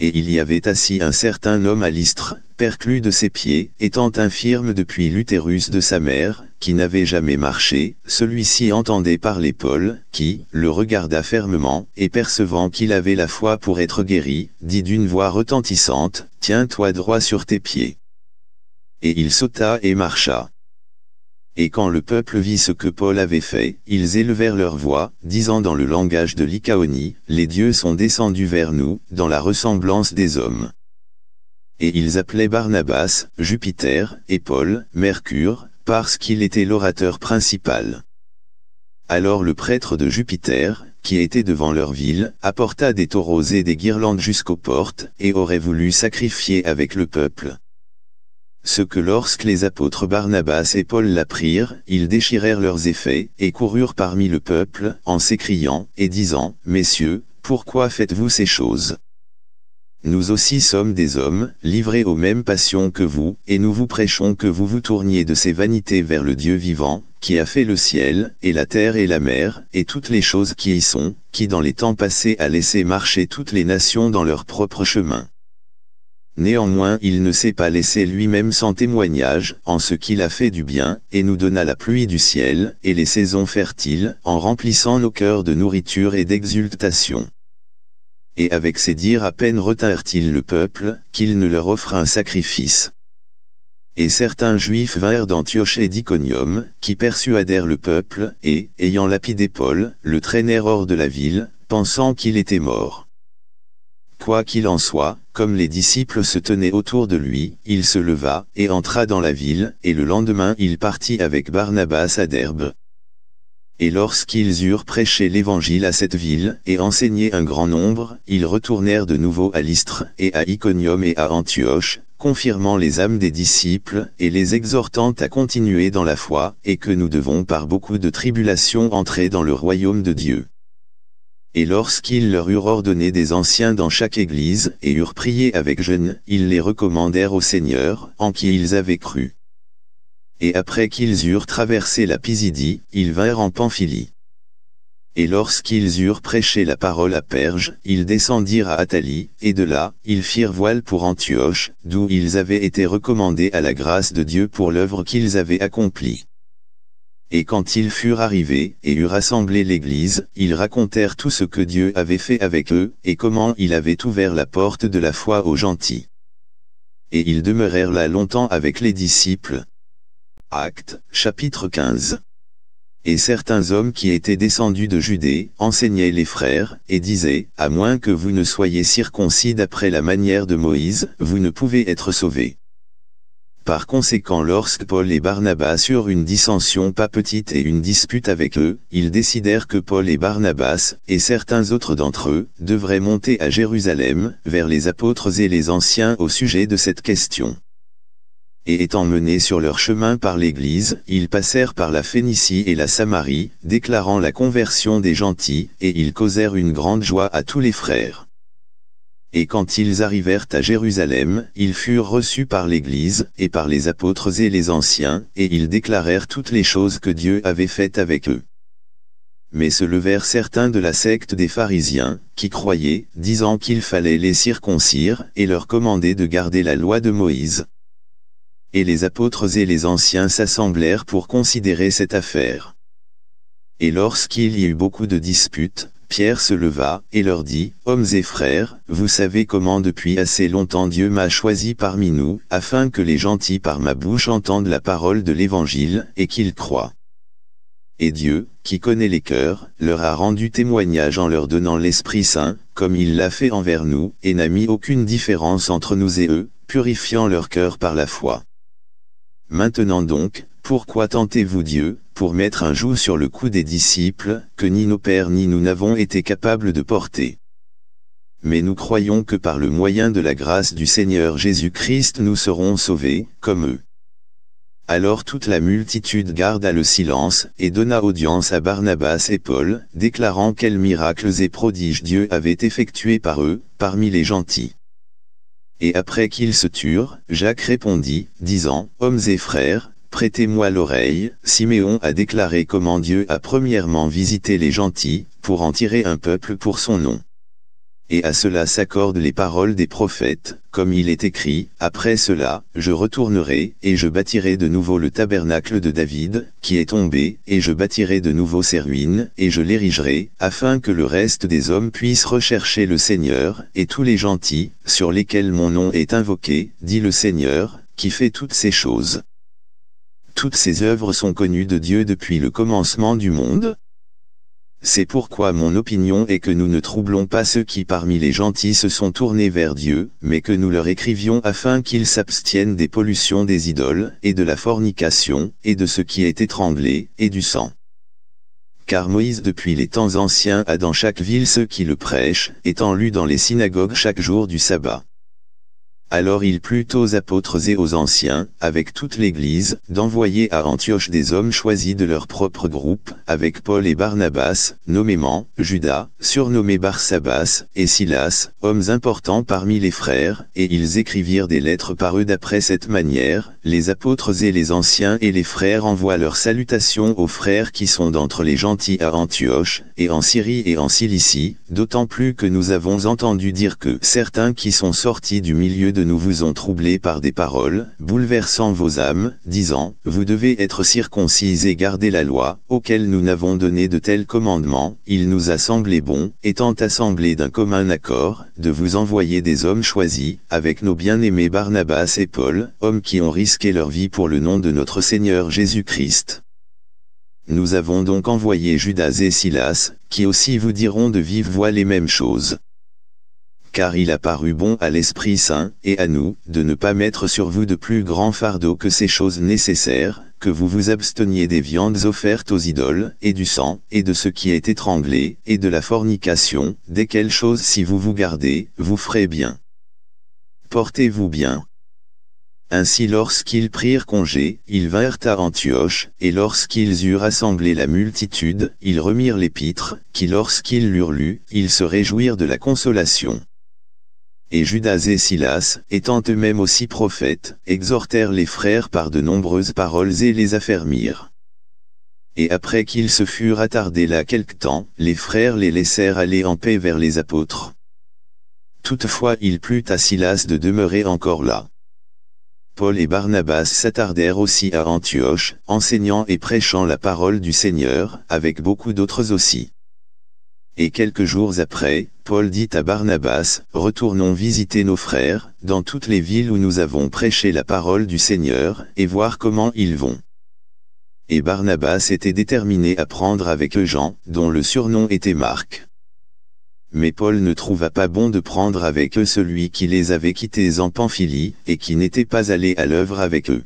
et il y avait assis un certain homme à l'istre, perclus de ses pieds, étant infirme depuis l'utérus de sa mère, qui n'avait jamais marché, celui-ci entendait par Paul, qui, le regarda fermement, et percevant qu'il avait la foi pour être guéri, dit d'une voix retentissante, « Tiens-toi droit sur tes pieds !» Et il sauta et marcha. Et quand le peuple vit ce que Paul avait fait, ils élevèrent leur voix, disant dans le langage de Lycaonie Les dieux sont descendus vers nous, dans la ressemblance des hommes. Et ils appelaient Barnabas, Jupiter, et Paul, Mercure, parce qu'il était l'orateur principal. Alors le prêtre de Jupiter, qui était devant leur ville, apporta des taureaux et des guirlandes jusqu'aux portes, et aurait voulu sacrifier avec le peuple ce que lorsque les apôtres Barnabas et Paul l'apprirent, ils déchirèrent leurs effets, et coururent parmi le peuple, en s'écriant, et disant, « Messieurs, pourquoi faites-vous ces choses Nous aussi sommes des hommes, livrés aux mêmes passions que vous, et nous vous prêchons que vous vous tourniez de ces vanités vers le Dieu vivant, qui a fait le ciel, et la terre et la mer, et toutes les choses qui y sont, qui dans les temps passés a laissé marcher toutes les nations dans leur propre chemin. » Néanmoins il ne s'est pas laissé lui-même sans témoignage, en ce qu'il a fait du bien, et nous donna la pluie du ciel, et les saisons fertiles, en remplissant nos cœurs de nourriture et d'exultation. Et avec ces dires à peine retinrent-ils le peuple, qu'il ne leur offre un sacrifice. Et certains juifs vinrent d'Antioche et d'Iconium, qui persuadèrent le peuple, et, ayant lapidé Paul, le traînèrent hors de la ville, pensant qu'il était mort. Quoi qu'il en soit, comme les disciples se tenaient autour de lui, il se leva, et entra dans la ville, et le lendemain il partit avec Barnabas à Derbe. Et lorsqu'ils eurent prêché l'évangile à cette ville, et enseigné un grand nombre, ils retournèrent de nouveau à Lystre, et à Iconium et à Antioche, confirmant les âmes des disciples, et les exhortant à continuer dans la foi, et que nous devons par beaucoup de tribulations entrer dans le royaume de Dieu. Et lorsqu'ils leur eurent ordonné des anciens dans chaque église et eurent prié avec jeûne, ils les recommandèrent au Seigneur, en qui ils avaient cru. Et après qu'ils eurent traversé la Pisidie, ils vinrent en Pamphylie. Et lorsqu'ils eurent prêché la parole à Perge, ils descendirent à Athalie, et de là, ils firent voile pour Antioche, d'où ils avaient été recommandés à la grâce de Dieu pour l'œuvre qu'ils avaient accomplie. Et quand ils furent arrivés et eurent rassemblé l'Église, ils racontèrent tout ce que Dieu avait fait avec eux, et comment il avait ouvert la porte de la foi aux gentils. Et ils demeurèrent là longtemps avec les disciples. Actes, chapitre 15 Et certains hommes qui étaient descendus de Judée, enseignaient les frères, et disaient, « À moins que vous ne soyez circoncis d'après la manière de Moïse, vous ne pouvez être sauvés. » Par conséquent lorsque Paul et Barnabas eurent une dissension pas petite et une dispute avec eux, ils décidèrent que Paul et Barnabas, et certains autres d'entre eux, devraient monter à Jérusalem, vers les apôtres et les anciens au sujet de cette question. Et étant menés sur leur chemin par l'Église, ils passèrent par la Phénicie et la Samarie, déclarant la conversion des gentils, et ils causèrent une grande joie à tous les frères. Et quand ils arrivèrent à Jérusalem, ils furent reçus par l'Église, et par les apôtres et les anciens, et ils déclarèrent toutes les choses que Dieu avait faites avec eux. Mais se levèrent certains de la secte des pharisiens, qui croyaient, disant qu'il fallait les circoncire, et leur commander de garder la loi de Moïse. Et les apôtres et les anciens s'assemblèrent pour considérer cette affaire. Et lorsqu'il y eut beaucoup de disputes, Pierre se leva, et leur dit, « Hommes et frères, vous savez comment depuis assez longtemps Dieu m'a choisi parmi nous, afin que les gentils par ma bouche entendent la parole de l'Évangile, et qu'ils croient. Et Dieu, qui connaît les cœurs, leur a rendu témoignage en leur donnant l'Esprit Saint, comme il l'a fait envers nous, et n'a mis aucune différence entre nous et eux, purifiant leur cœur par la foi. Maintenant donc, pourquoi tentez-vous Dieu, pour mettre un joug sur le cou des disciples, que ni nos pères ni nous n'avons été capables de porter Mais nous croyons que par le moyen de la grâce du Seigneur Jésus-Christ nous serons sauvés, comme eux. Alors toute la multitude garda le silence, et donna audience à Barnabas et Paul, déclarant quels miracles et prodiges Dieu avait effectués par eux, parmi les gentils. Et après qu'ils se turent, Jacques répondit, disant, « Hommes et frères, Prêtez-moi l'oreille, Siméon a déclaré comment Dieu a premièrement visité les gentils, pour en tirer un peuple pour son nom. Et à cela s'accordent les paroles des prophètes, comme il est écrit, « Après cela, je retournerai, et je bâtirai de nouveau le tabernacle de David, qui est tombé, et je bâtirai de nouveau ses ruines, et je l'érigerai, afin que le reste des hommes puissent rechercher le Seigneur, et tous les gentils, sur lesquels mon nom est invoqué, dit le Seigneur, qui fait toutes ces choses. » Toutes ces œuvres sont connues de Dieu depuis le commencement du monde. C'est pourquoi mon opinion est que nous ne troublons pas ceux qui parmi les gentils se sont tournés vers Dieu, mais que nous leur écrivions afin qu'ils s'abstiennent des pollutions des idoles, et de la fornication, et de ce qui est étranglé, et du sang car Moïse depuis les temps anciens a dans chaque ville ceux qui le prêchent, étant lu dans les synagogues chaque jour du sabbat. Alors il plut aux apôtres et aux anciens, avec toute l'Église, d'envoyer à Antioche des hommes choisis de leur propre groupe, avec Paul et Barnabas, nommément, Judas, surnommé Barsabas, et Silas, hommes importants parmi les frères, et ils écrivirent des lettres par eux d'après cette manière, les apôtres et les anciens et les frères envoient leurs salutations aux frères qui sont d'entre les gentils à Antioche, et en Syrie et en Cilicie, d'autant plus que nous avons entendu dire que certains qui sont sortis du milieu de nous vous ont troublés par des paroles, bouleversant vos âmes, disant, vous devez être circoncis et garder la loi, auquel nous n'avons donné de tels commandements, il nous a semblé bon, étant assemblés d'un commun accord, de vous envoyer des hommes choisis, avec nos bien-aimés Barnabas et Paul, hommes qui ont risqué leur vie pour le nom de notre Seigneur Jésus-Christ. Nous avons donc envoyé Judas et Silas, qui aussi vous diront de vive voix les mêmes choses car il a paru bon à l'Esprit Saint, et à nous, de ne pas mettre sur vous de plus grands fardeaux que ces choses nécessaires, que vous vous absteniez des viandes offertes aux idoles, et du sang, et de ce qui est étranglé, et de la fornication, desquelles choses si vous vous gardez, vous ferez bien. Portez-vous bien. Ainsi lorsqu'ils prirent congé, ils vinrent à Antioche, et lorsqu'ils eurent rassemblé la multitude, ils remirent l'épître, qui lorsqu'ils l'eurent lu, ils se réjouirent de la consolation et Judas et Silas, étant eux-mêmes aussi prophètes, exhortèrent les frères par de nombreuses paroles et les affermirent. Et après qu'ils se furent attardés là quelque temps, les frères les laissèrent aller en paix vers les apôtres. Toutefois il plut à Silas de demeurer encore là. Paul et Barnabas s'attardèrent aussi à Antioche, enseignant et prêchant la parole du Seigneur, avec beaucoup d'autres aussi. Et quelques jours après, Paul dit à Barnabas, Retournons visiter nos frères, dans toutes les villes où nous avons prêché la parole du Seigneur, et voir comment ils vont. Et Barnabas était déterminé à prendre avec eux Jean, dont le surnom était Marc. Mais Paul ne trouva pas bon de prendre avec eux celui qui les avait quittés en Pamphylie, et qui n'était pas allé à l'œuvre avec eux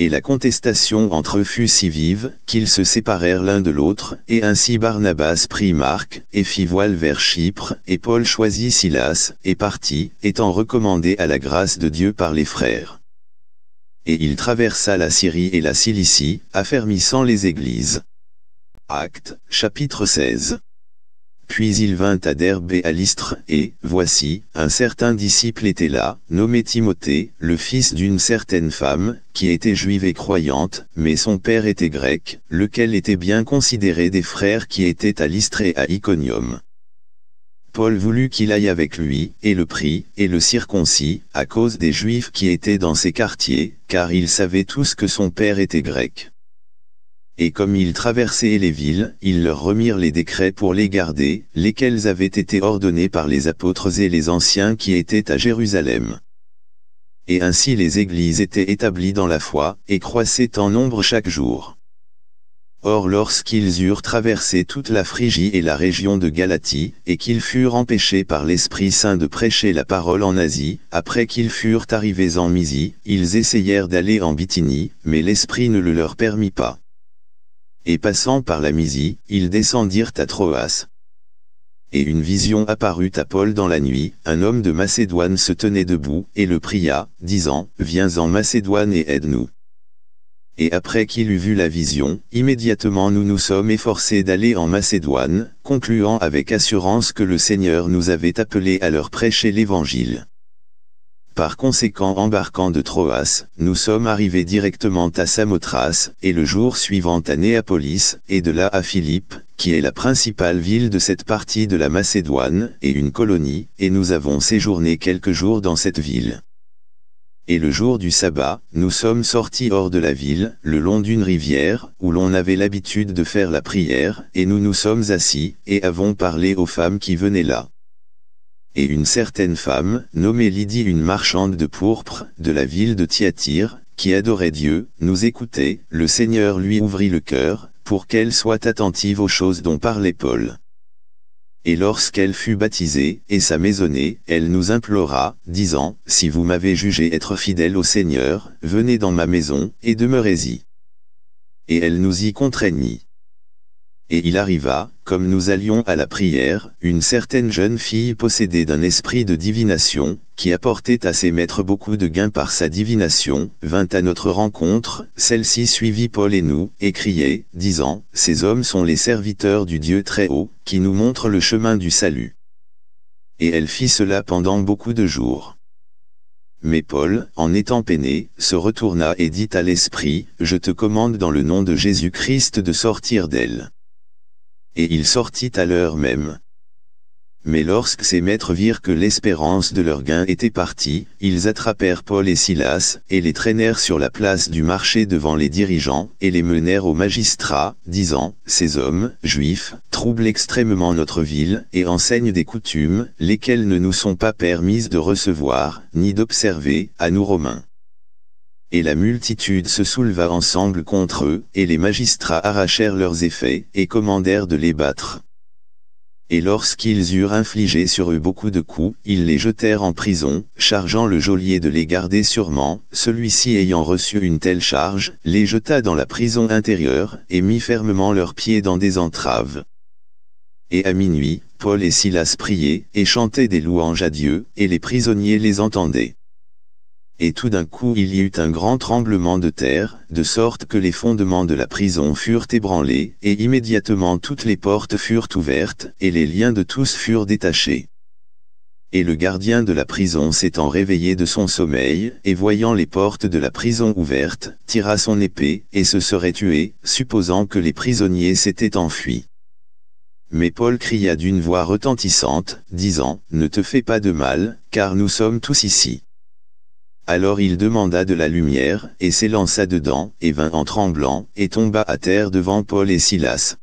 et la contestation entre eux fut si vive, qu'ils se séparèrent l'un de l'autre, et ainsi Barnabas prit Marc, et fit voile vers Chypre, et Paul choisit Silas, et partit, étant recommandé à la grâce de Dieu par les frères. Et il traversa la Syrie et la Cilicie, affermissant les églises. Actes, chapitre 16 puis il vint à Derbe et à Lystre, et, voici, un certain disciple était là, nommé Timothée, le fils d'une certaine femme, qui était juive et croyante, mais son père était grec, lequel était bien considéré des frères qui étaient à Lystre et à Iconium. Paul voulut qu'il aille avec lui, et le prit, et le circoncit, à cause des juifs qui étaient dans ces quartiers, car ils savaient tous que son père était grec et comme ils traversaient les villes, ils leur remirent les décrets pour les garder, lesquels avaient été ordonnés par les apôtres et les anciens qui étaient à Jérusalem. Et ainsi les églises étaient établies dans la foi, et croissaient en nombre chaque jour. Or lorsqu'ils eurent traversé toute la Phrygie et la région de Galatie, et qu'ils furent empêchés par l'Esprit Saint de prêcher la parole en Asie, après qu'ils furent arrivés en Mysie, ils essayèrent d'aller en Bithynie, mais l'Esprit ne le leur permit pas et passant par la Misie, ils descendirent à Troas. Et une vision apparut à Paul dans la nuit, un homme de Macédoine se tenait debout, et le pria, disant, « Viens en Macédoine et aide-nous. » Et après qu'il eut vu la vision, immédiatement nous nous sommes efforcés d'aller en Macédoine, concluant avec assurance que le Seigneur nous avait appelés à leur prêcher l'Évangile. Par conséquent embarquant de Troas, nous sommes arrivés directement à Samothrace, et le jour suivant à Néapolis, et de là à Philippe, qui est la principale ville de cette partie de la Macédoine, et une colonie, et nous avons séjourné quelques jours dans cette ville. Et le jour du sabbat, nous sommes sortis hors de la ville, le long d'une rivière, où l'on avait l'habitude de faire la prière, et nous nous sommes assis, et avons parlé aux femmes qui venaient là et une certaine femme, nommée Lydie une marchande de pourpre, de la ville de Thyatire, qui adorait Dieu, nous écoutait, le Seigneur lui ouvrit le cœur, pour qu'elle soit attentive aux choses dont parlait Paul. Et lorsqu'elle fut baptisée, et sa maisonnée, elle nous implora, disant, « Si vous m'avez jugé être fidèle au Seigneur, venez dans ma maison, et demeurez-y. » Et elle nous y contraignit et il arriva, comme nous allions à la prière, une certaine jeune fille possédée d'un esprit de divination, qui apportait à ses maîtres beaucoup de gains par sa divination, vint à notre rencontre, celle-ci suivit Paul et nous, et criait, disant, « Ces hommes sont les serviteurs du Dieu Très-Haut, qui nous montrent le chemin du salut. » Et elle fit cela pendant beaucoup de jours. Mais Paul, en étant peiné, se retourna et dit à l'esprit, « Je te commande dans le nom de Jésus-Christ de sortir d'elle. » et il sortit à l'heure même. Mais lorsque ses maîtres virent que l'espérance de leur gain était partie, ils attrapèrent Paul et Silas, et les traînèrent sur la place du marché devant les dirigeants, et les menèrent au magistrat, disant, « Ces hommes, juifs, troublent extrêmement notre ville, et enseignent des coutumes, lesquelles ne nous sont pas permises de recevoir, ni d'observer, à nous romains et la multitude se souleva ensemble contre eux, et les magistrats arrachèrent leurs effets, et commandèrent de les battre. Et lorsqu'ils eurent infligé sur eux beaucoup de coups, ils les jetèrent en prison, chargeant le geôlier de les garder sûrement, celui-ci ayant reçu une telle charge, les jeta dans la prison intérieure, et mit fermement leurs pieds dans des entraves. Et à minuit, Paul et Silas priaient, et chantaient des louanges à Dieu, et les prisonniers les entendaient et tout d'un coup il y eut un grand tremblement de terre, de sorte que les fondements de la prison furent ébranlés, et immédiatement toutes les portes furent ouvertes, et les liens de tous furent détachés. Et le gardien de la prison s'étant réveillé de son sommeil, et voyant les portes de la prison ouvertes, tira son épée, et se serait tué, supposant que les prisonniers s'étaient enfuis. Mais Paul cria d'une voix retentissante, disant, Ne te fais pas de mal, car nous sommes tous ici. Alors il demanda de la lumière, et s'élança dedans, et vint en tremblant, et tomba à terre devant Paul et Silas.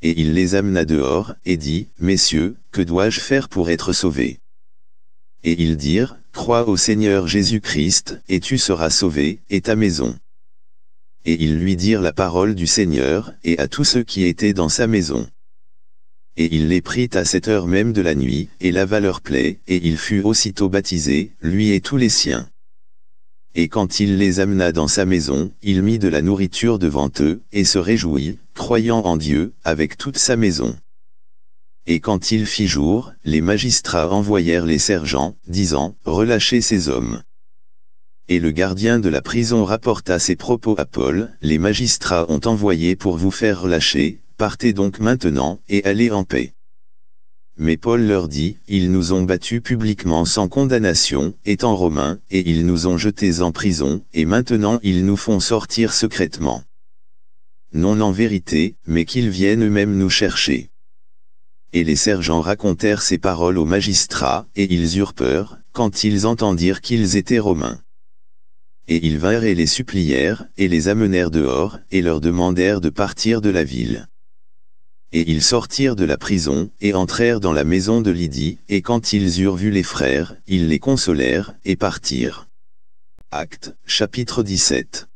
Et il les amena dehors, et dit, Messieurs, que dois-je faire pour être sauvé Et ils dirent, Crois au Seigneur Jésus-Christ, et tu seras sauvé, et ta maison. Et ils lui dirent la parole du Seigneur, et à tous ceux qui étaient dans sa maison et il les prit à cette heure même de la nuit, et lava leur plaie, et il fut aussitôt baptisé, lui et tous les siens. Et quand il les amena dans sa maison, il mit de la nourriture devant eux, et se réjouit, croyant en Dieu, avec toute sa maison. Et quand il fit jour, les magistrats envoyèrent les sergents, disant, Relâchez ces hommes. Et le gardien de la prison rapporta ces propos à Paul, Les magistrats ont envoyé pour vous faire relâcher, Partez donc maintenant, et allez en paix. Mais Paul leur dit, ils nous ont battus publiquement sans condamnation, étant romains, et ils nous ont jetés en prison, et maintenant ils nous font sortir secrètement. Non en vérité, mais qu'ils viennent eux-mêmes nous chercher. Et les sergents racontèrent ces paroles aux magistrats, et ils eurent peur, quand ils entendirent qu'ils étaient romains. Et ils vinrent et les supplièrent, et les amenèrent dehors, et leur demandèrent de partir de la ville. Et ils sortirent de la prison, et entrèrent dans la maison de Lydie, et quand ils eurent vu les frères, ils les consolèrent, et partirent. Acte, chapitre 17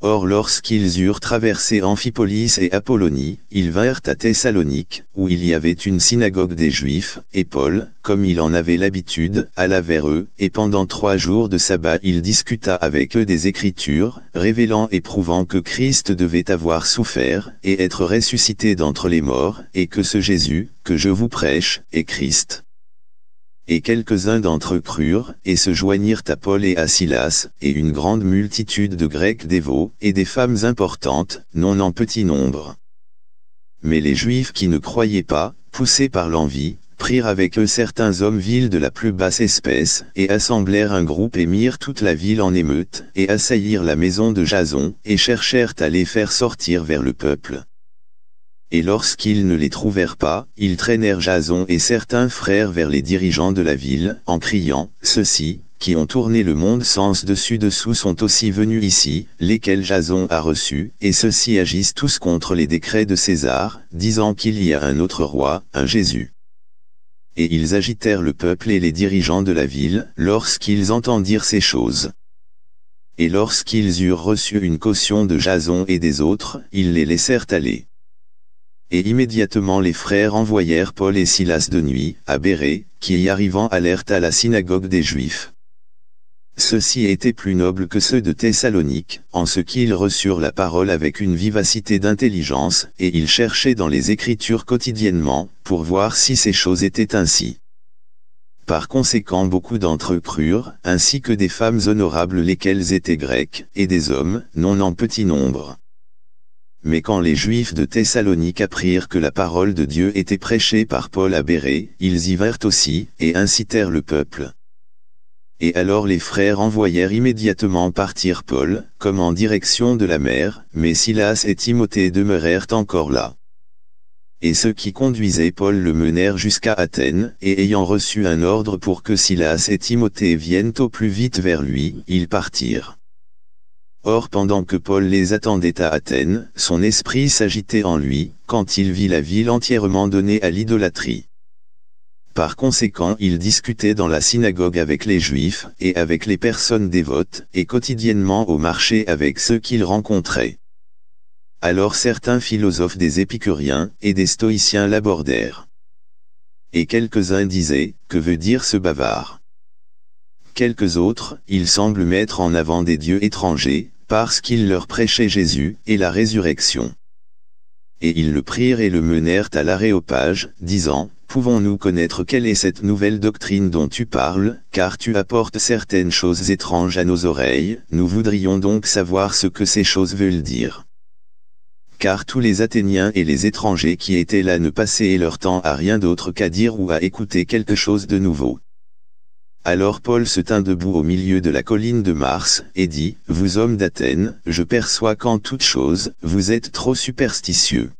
Or lorsqu'ils eurent traversé Amphipolis et Apollonie, ils vinrent à Thessalonique, où il y avait une synagogue des Juifs, et Paul, comme il en avait l'habitude, alla vers eux, et pendant trois jours de sabbat il discuta avec eux des Écritures, révélant et prouvant que Christ devait avoir souffert, et être ressuscité d'entre les morts, et que ce Jésus, que je vous prêche, est Christ. Et quelques-uns d'entre eux crurent, et se joignirent à Paul et à Silas, et une grande multitude de Grecs dévots, et des femmes importantes, non en petit nombre. Mais les Juifs qui ne croyaient pas, poussés par l'envie, prirent avec eux certains hommes vils de la plus basse espèce, et assemblèrent un groupe et mirent toute la ville en émeute, et assaillirent la maison de Jason, et cherchèrent à les faire sortir vers le peuple et lorsqu'ils ne les trouvèrent pas, ils traînèrent Jason et certains frères vers les dirigeants de la ville, en criant, « Ceux-ci, qui ont tourné le monde sens dessus-dessous sont aussi venus ici, lesquels Jason a reçus, et ceux-ci agissent tous contre les décrets de César, disant qu'il y a un autre roi, un Jésus. » Et ils agitèrent le peuple et les dirigeants de la ville, lorsqu'ils entendirent ces choses. Et lorsqu'ils eurent reçu une caution de Jason et des autres, ils les laissèrent aller. Et immédiatement les frères envoyèrent Paul et Silas de nuit, à Bérée, qui y arrivant allèrent à la synagogue des Juifs. Ceux-ci étaient plus nobles que ceux de Thessalonique, en ce qu'ils reçurent la parole avec une vivacité d'intelligence, et ils cherchaient dans les Écritures quotidiennement, pour voir si ces choses étaient ainsi. Par conséquent beaucoup d'entre eux crurent, ainsi que des femmes honorables lesquelles étaient grecques, et des hommes, non en petit nombre. Mais quand les Juifs de Thessalonique apprirent que la parole de Dieu était prêchée par Paul à Bérée, ils y vinrent aussi, et incitèrent le peuple. Et alors les frères envoyèrent immédiatement partir Paul, comme en direction de la mer, mais Silas et Timothée demeurèrent encore là. Et ceux qui conduisaient Paul le menèrent jusqu'à Athènes, et ayant reçu un ordre pour que Silas et Timothée viennent au plus vite vers lui, ils partirent. Or pendant que Paul les attendait à Athènes, son esprit s'agitait en lui, quand il vit la ville entièrement donnée à l'idolâtrie. Par conséquent il discutait dans la synagogue avec les juifs et avec les personnes dévotes, et quotidiennement au marché avec ceux qu'il rencontrait. Alors certains philosophes des épicuriens et des stoïciens l'abordèrent. Et quelques-uns disaient, que veut dire ce bavard Quelques autres, il semble mettre en avant des dieux étrangers, parce qu'il leur prêchait Jésus et la résurrection. Et ils le prirent et le menèrent à l'aréopage, disant, Pouvons-nous connaître quelle est cette nouvelle doctrine dont tu parles, car tu apportes certaines choses étranges à nos oreilles, nous voudrions donc savoir ce que ces choses veulent dire. Car tous les Athéniens et les étrangers qui étaient là ne passaient leur temps à rien d'autre qu'à dire ou à écouter quelque chose de nouveau. Alors Paul se tint debout au milieu de la colline de Mars, et dit, « Vous hommes d'Athènes, je perçois qu'en toute chose, vous êtes trop superstitieux.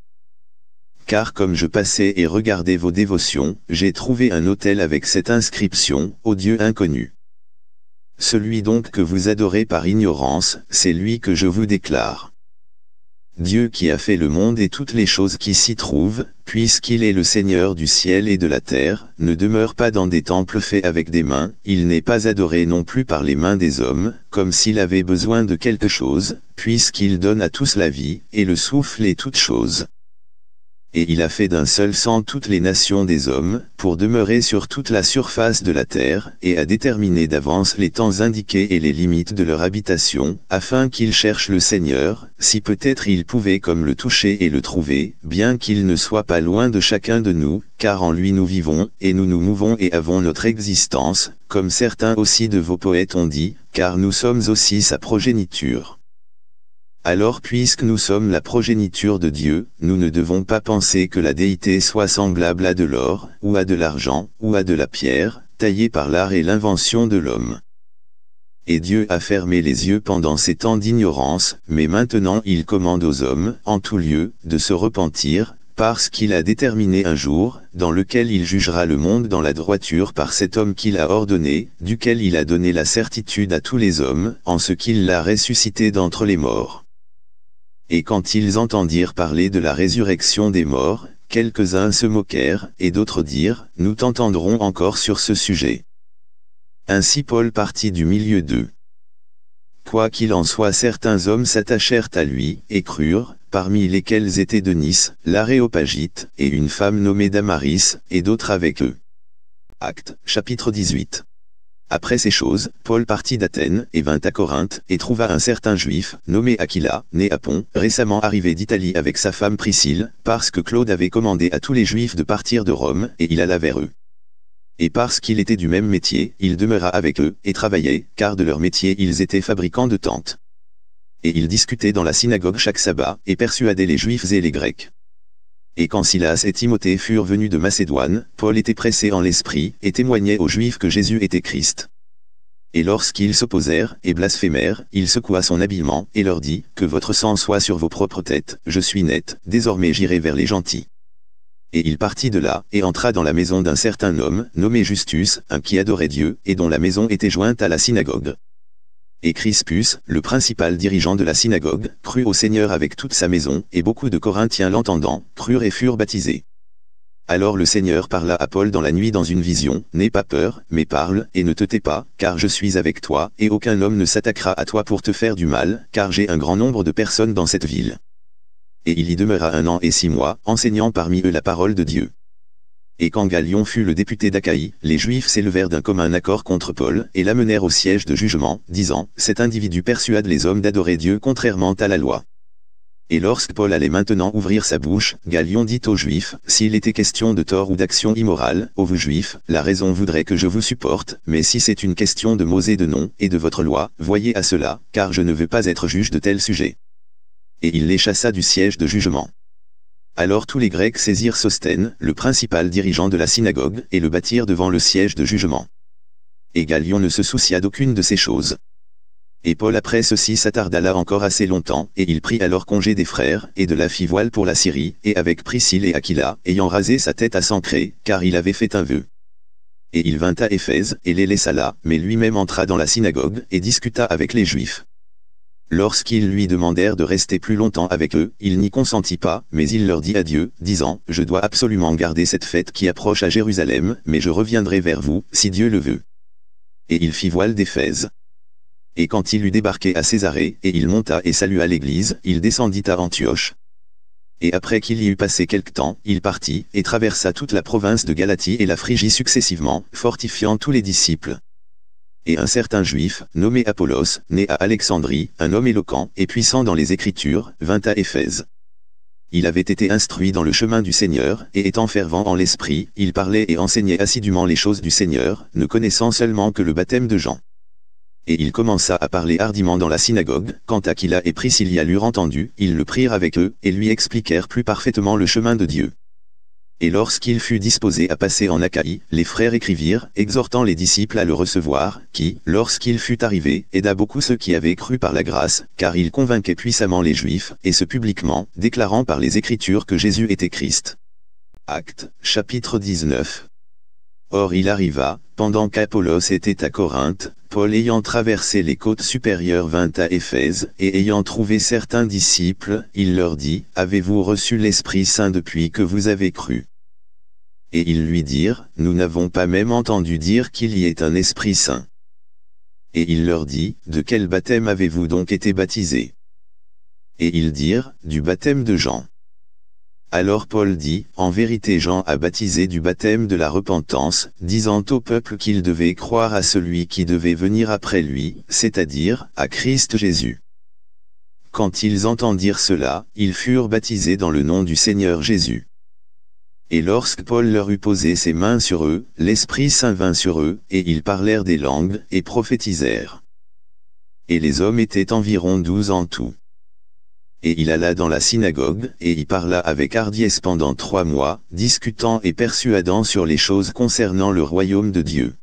Car comme je passais et regardais vos dévotions, j'ai trouvé un autel avec cette inscription, au Dieu inconnu. Celui donc que vous adorez par ignorance, c'est lui que je vous déclare. Dieu qui a fait le monde et toutes les choses qui s'y trouvent, puisqu'il est le Seigneur du ciel et de la terre, ne demeure pas dans des temples faits avec des mains, il n'est pas adoré non plus par les mains des hommes, comme s'il avait besoin de quelque chose, puisqu'il donne à tous la vie, et le souffle et toutes choses et il a fait d'un seul sang toutes les nations des hommes, pour demeurer sur toute la surface de la terre, et a déterminé d'avance les temps indiqués et les limites de leur habitation, afin qu'ils cherchent le Seigneur, si peut-être ils pouvaient comme le toucher et le trouver, bien qu'il ne soit pas loin de chacun de nous, car en lui nous vivons, et nous nous mouvons et avons notre existence, comme certains aussi de vos poètes ont dit, car nous sommes aussi sa progéniture. Alors puisque nous sommes la progéniture de Dieu, nous ne devons pas penser que la déité soit semblable à de l'or, ou à de l'argent, ou à de la pierre, taillée par l'art et l'invention de l'homme. Et Dieu a fermé les yeux pendant ces temps d'ignorance, mais maintenant il commande aux hommes, en tout lieu, de se repentir, parce qu'il a déterminé un jour, dans lequel il jugera le monde dans la droiture par cet homme qu'il a ordonné, duquel il a donné la certitude à tous les hommes, en ce qu'il l'a ressuscité d'entre les morts. Et quand ils entendirent parler de la résurrection des morts, quelques-uns se moquèrent, et d'autres dirent, nous t'entendrons encore sur ce sujet. Ainsi Paul partit du milieu d'eux. Quoi qu'il en soit certains hommes s'attachèrent à lui, et crurent, parmi lesquels étaient Denis, l'Aréopagite, et une femme nommée Damaris, et d'autres avec eux. Acte, chapitre 18 après ces choses, Paul partit d'Athènes et vint à Corinthe et trouva un certain juif, nommé Aquila, né à Pont, récemment arrivé d'Italie avec sa femme Priscille, parce que Claude avait commandé à tous les juifs de partir de Rome et il alla vers eux. Et parce qu'il était du même métier, il demeura avec eux et travaillait, car de leur métier ils étaient fabricants de tentes. Et ils discutaient dans la synagogue chaque sabbat et persuadaient les juifs et les grecs. Et quand Silas et Timothée furent venus de Macédoine, Paul était pressé en l'esprit, et témoignait aux Juifs que Jésus était Christ. Et lorsqu'ils s'opposèrent, et blasphémèrent, il secoua son habillement, et leur dit, Que votre sang soit sur vos propres têtes, je suis net, désormais j'irai vers les gentils. Et il partit de là, et entra dans la maison d'un certain homme, nommé Justus, un qui adorait Dieu, et dont la maison était jointe à la synagogue. Et Crispus, le principal dirigeant de la synagogue, crut au Seigneur avec toute sa maison, et beaucoup de Corinthiens l'entendant, crurent et furent baptisés. Alors le Seigneur parla à Paul dans la nuit dans une vision, N'aie pas peur, mais parle, et ne te tais pas, car je suis avec toi, et aucun homme ne s'attaquera à toi pour te faire du mal, car j'ai un grand nombre de personnes dans cette ville. Et il y demeura un an et six mois, enseignant parmi eux la parole de Dieu et quand Galion fut le député d'Achaï, les Juifs s'élevèrent d'un commun accord contre Paul, et l'amenèrent au siège de jugement, disant, cet individu persuade les hommes d'adorer Dieu contrairement à la loi. Et lorsque Paul allait maintenant ouvrir sa bouche, Galion dit aux Juifs, s'il était question de tort ou d'action immorale, ô vous Juifs, la raison voudrait que je vous supporte, mais si c'est une question de mots et de nom et de votre loi, voyez à cela, car je ne veux pas être juge de tel sujet. Et il les chassa du siège de jugement. Alors tous les Grecs saisirent Sostène, le principal dirigeant de la synagogue, et le bâtirent devant le siège de jugement. Et Galion ne se soucia d'aucune de ces choses. Et Paul après ceci s'attarda là encore assez longtemps, et il prit alors congé des frères, et de la fille voile pour la Syrie, et avec Priscille et Aquila, ayant rasé sa tête à Sancré, car il avait fait un vœu. Et il vint à Éphèse, et les laissa là, mais lui-même entra dans la synagogue, et discuta avec les Juifs. Lorsqu'ils lui demandèrent de rester plus longtemps avec eux, il n'y consentit pas, mais il leur dit adieu, disant, Je dois absolument garder cette fête qui approche à Jérusalem, mais je reviendrai vers vous, si Dieu le veut. Et il fit voile d'Éphèse. Et quand il eut débarqué à Césarée, et il monta et salua l'église, il descendit à Antioche. Et après qu'il y eut passé quelque temps, il partit, et traversa toute la province de Galatie et la Phrygie successivement, fortifiant tous les disciples et un certain juif, nommé Apollos, né à Alexandrie, un homme éloquent et puissant dans les Écritures, vint à Éphèse. Il avait été instruit dans le chemin du Seigneur, et étant fervent en l'esprit, il parlait et enseignait assidûment les choses du Seigneur, ne connaissant seulement que le baptême de Jean. Et il commença à parler hardiment dans la synagogue, quand Aquila et Priscilla l'eurent entendu, ils le prirent avec eux, et lui expliquèrent plus parfaitement le chemin de Dieu. Et lorsqu'il fut disposé à passer en Achaïe, les frères écrivirent, exhortant les disciples à le recevoir, qui, lorsqu'il fut arrivé, aida beaucoup ceux qui avaient cru par la grâce, car il convainquait puissamment les Juifs, et ce publiquement, déclarant par les Écritures que Jésus était Christ. Acte, chapitre 19 Or il arriva, pendant qu'Apollos était à Corinthe, Paul ayant traversé les côtes supérieures vint à Éphèse, et ayant trouvé certains disciples, il leur dit, « Avez-vous reçu l'Esprit Saint depuis que vous avez cru ?» Et ils lui dirent, « Nous n'avons pas même entendu dire qu'il y ait un Esprit Saint. » Et il leur dit, « De quel baptême avez-vous donc été baptisés ?» Et ils dirent, « Du baptême de Jean. » Alors Paul dit, En vérité Jean a baptisé du baptême de la repentance, disant au peuple qu'il devait croire à celui qui devait venir après lui, c'est-à-dire, à Christ Jésus. Quand ils entendirent cela, ils furent baptisés dans le nom du Seigneur Jésus. Et lorsque Paul leur eut posé ses mains sur eux, l'Esprit Saint vint sur eux, et ils parlèrent des langues, et prophétisèrent. Et les hommes étaient environ douze en tout et il alla dans la synagogue, et y parla avec hardiesse pendant trois mois, discutant et persuadant sur les choses concernant le royaume de Dieu.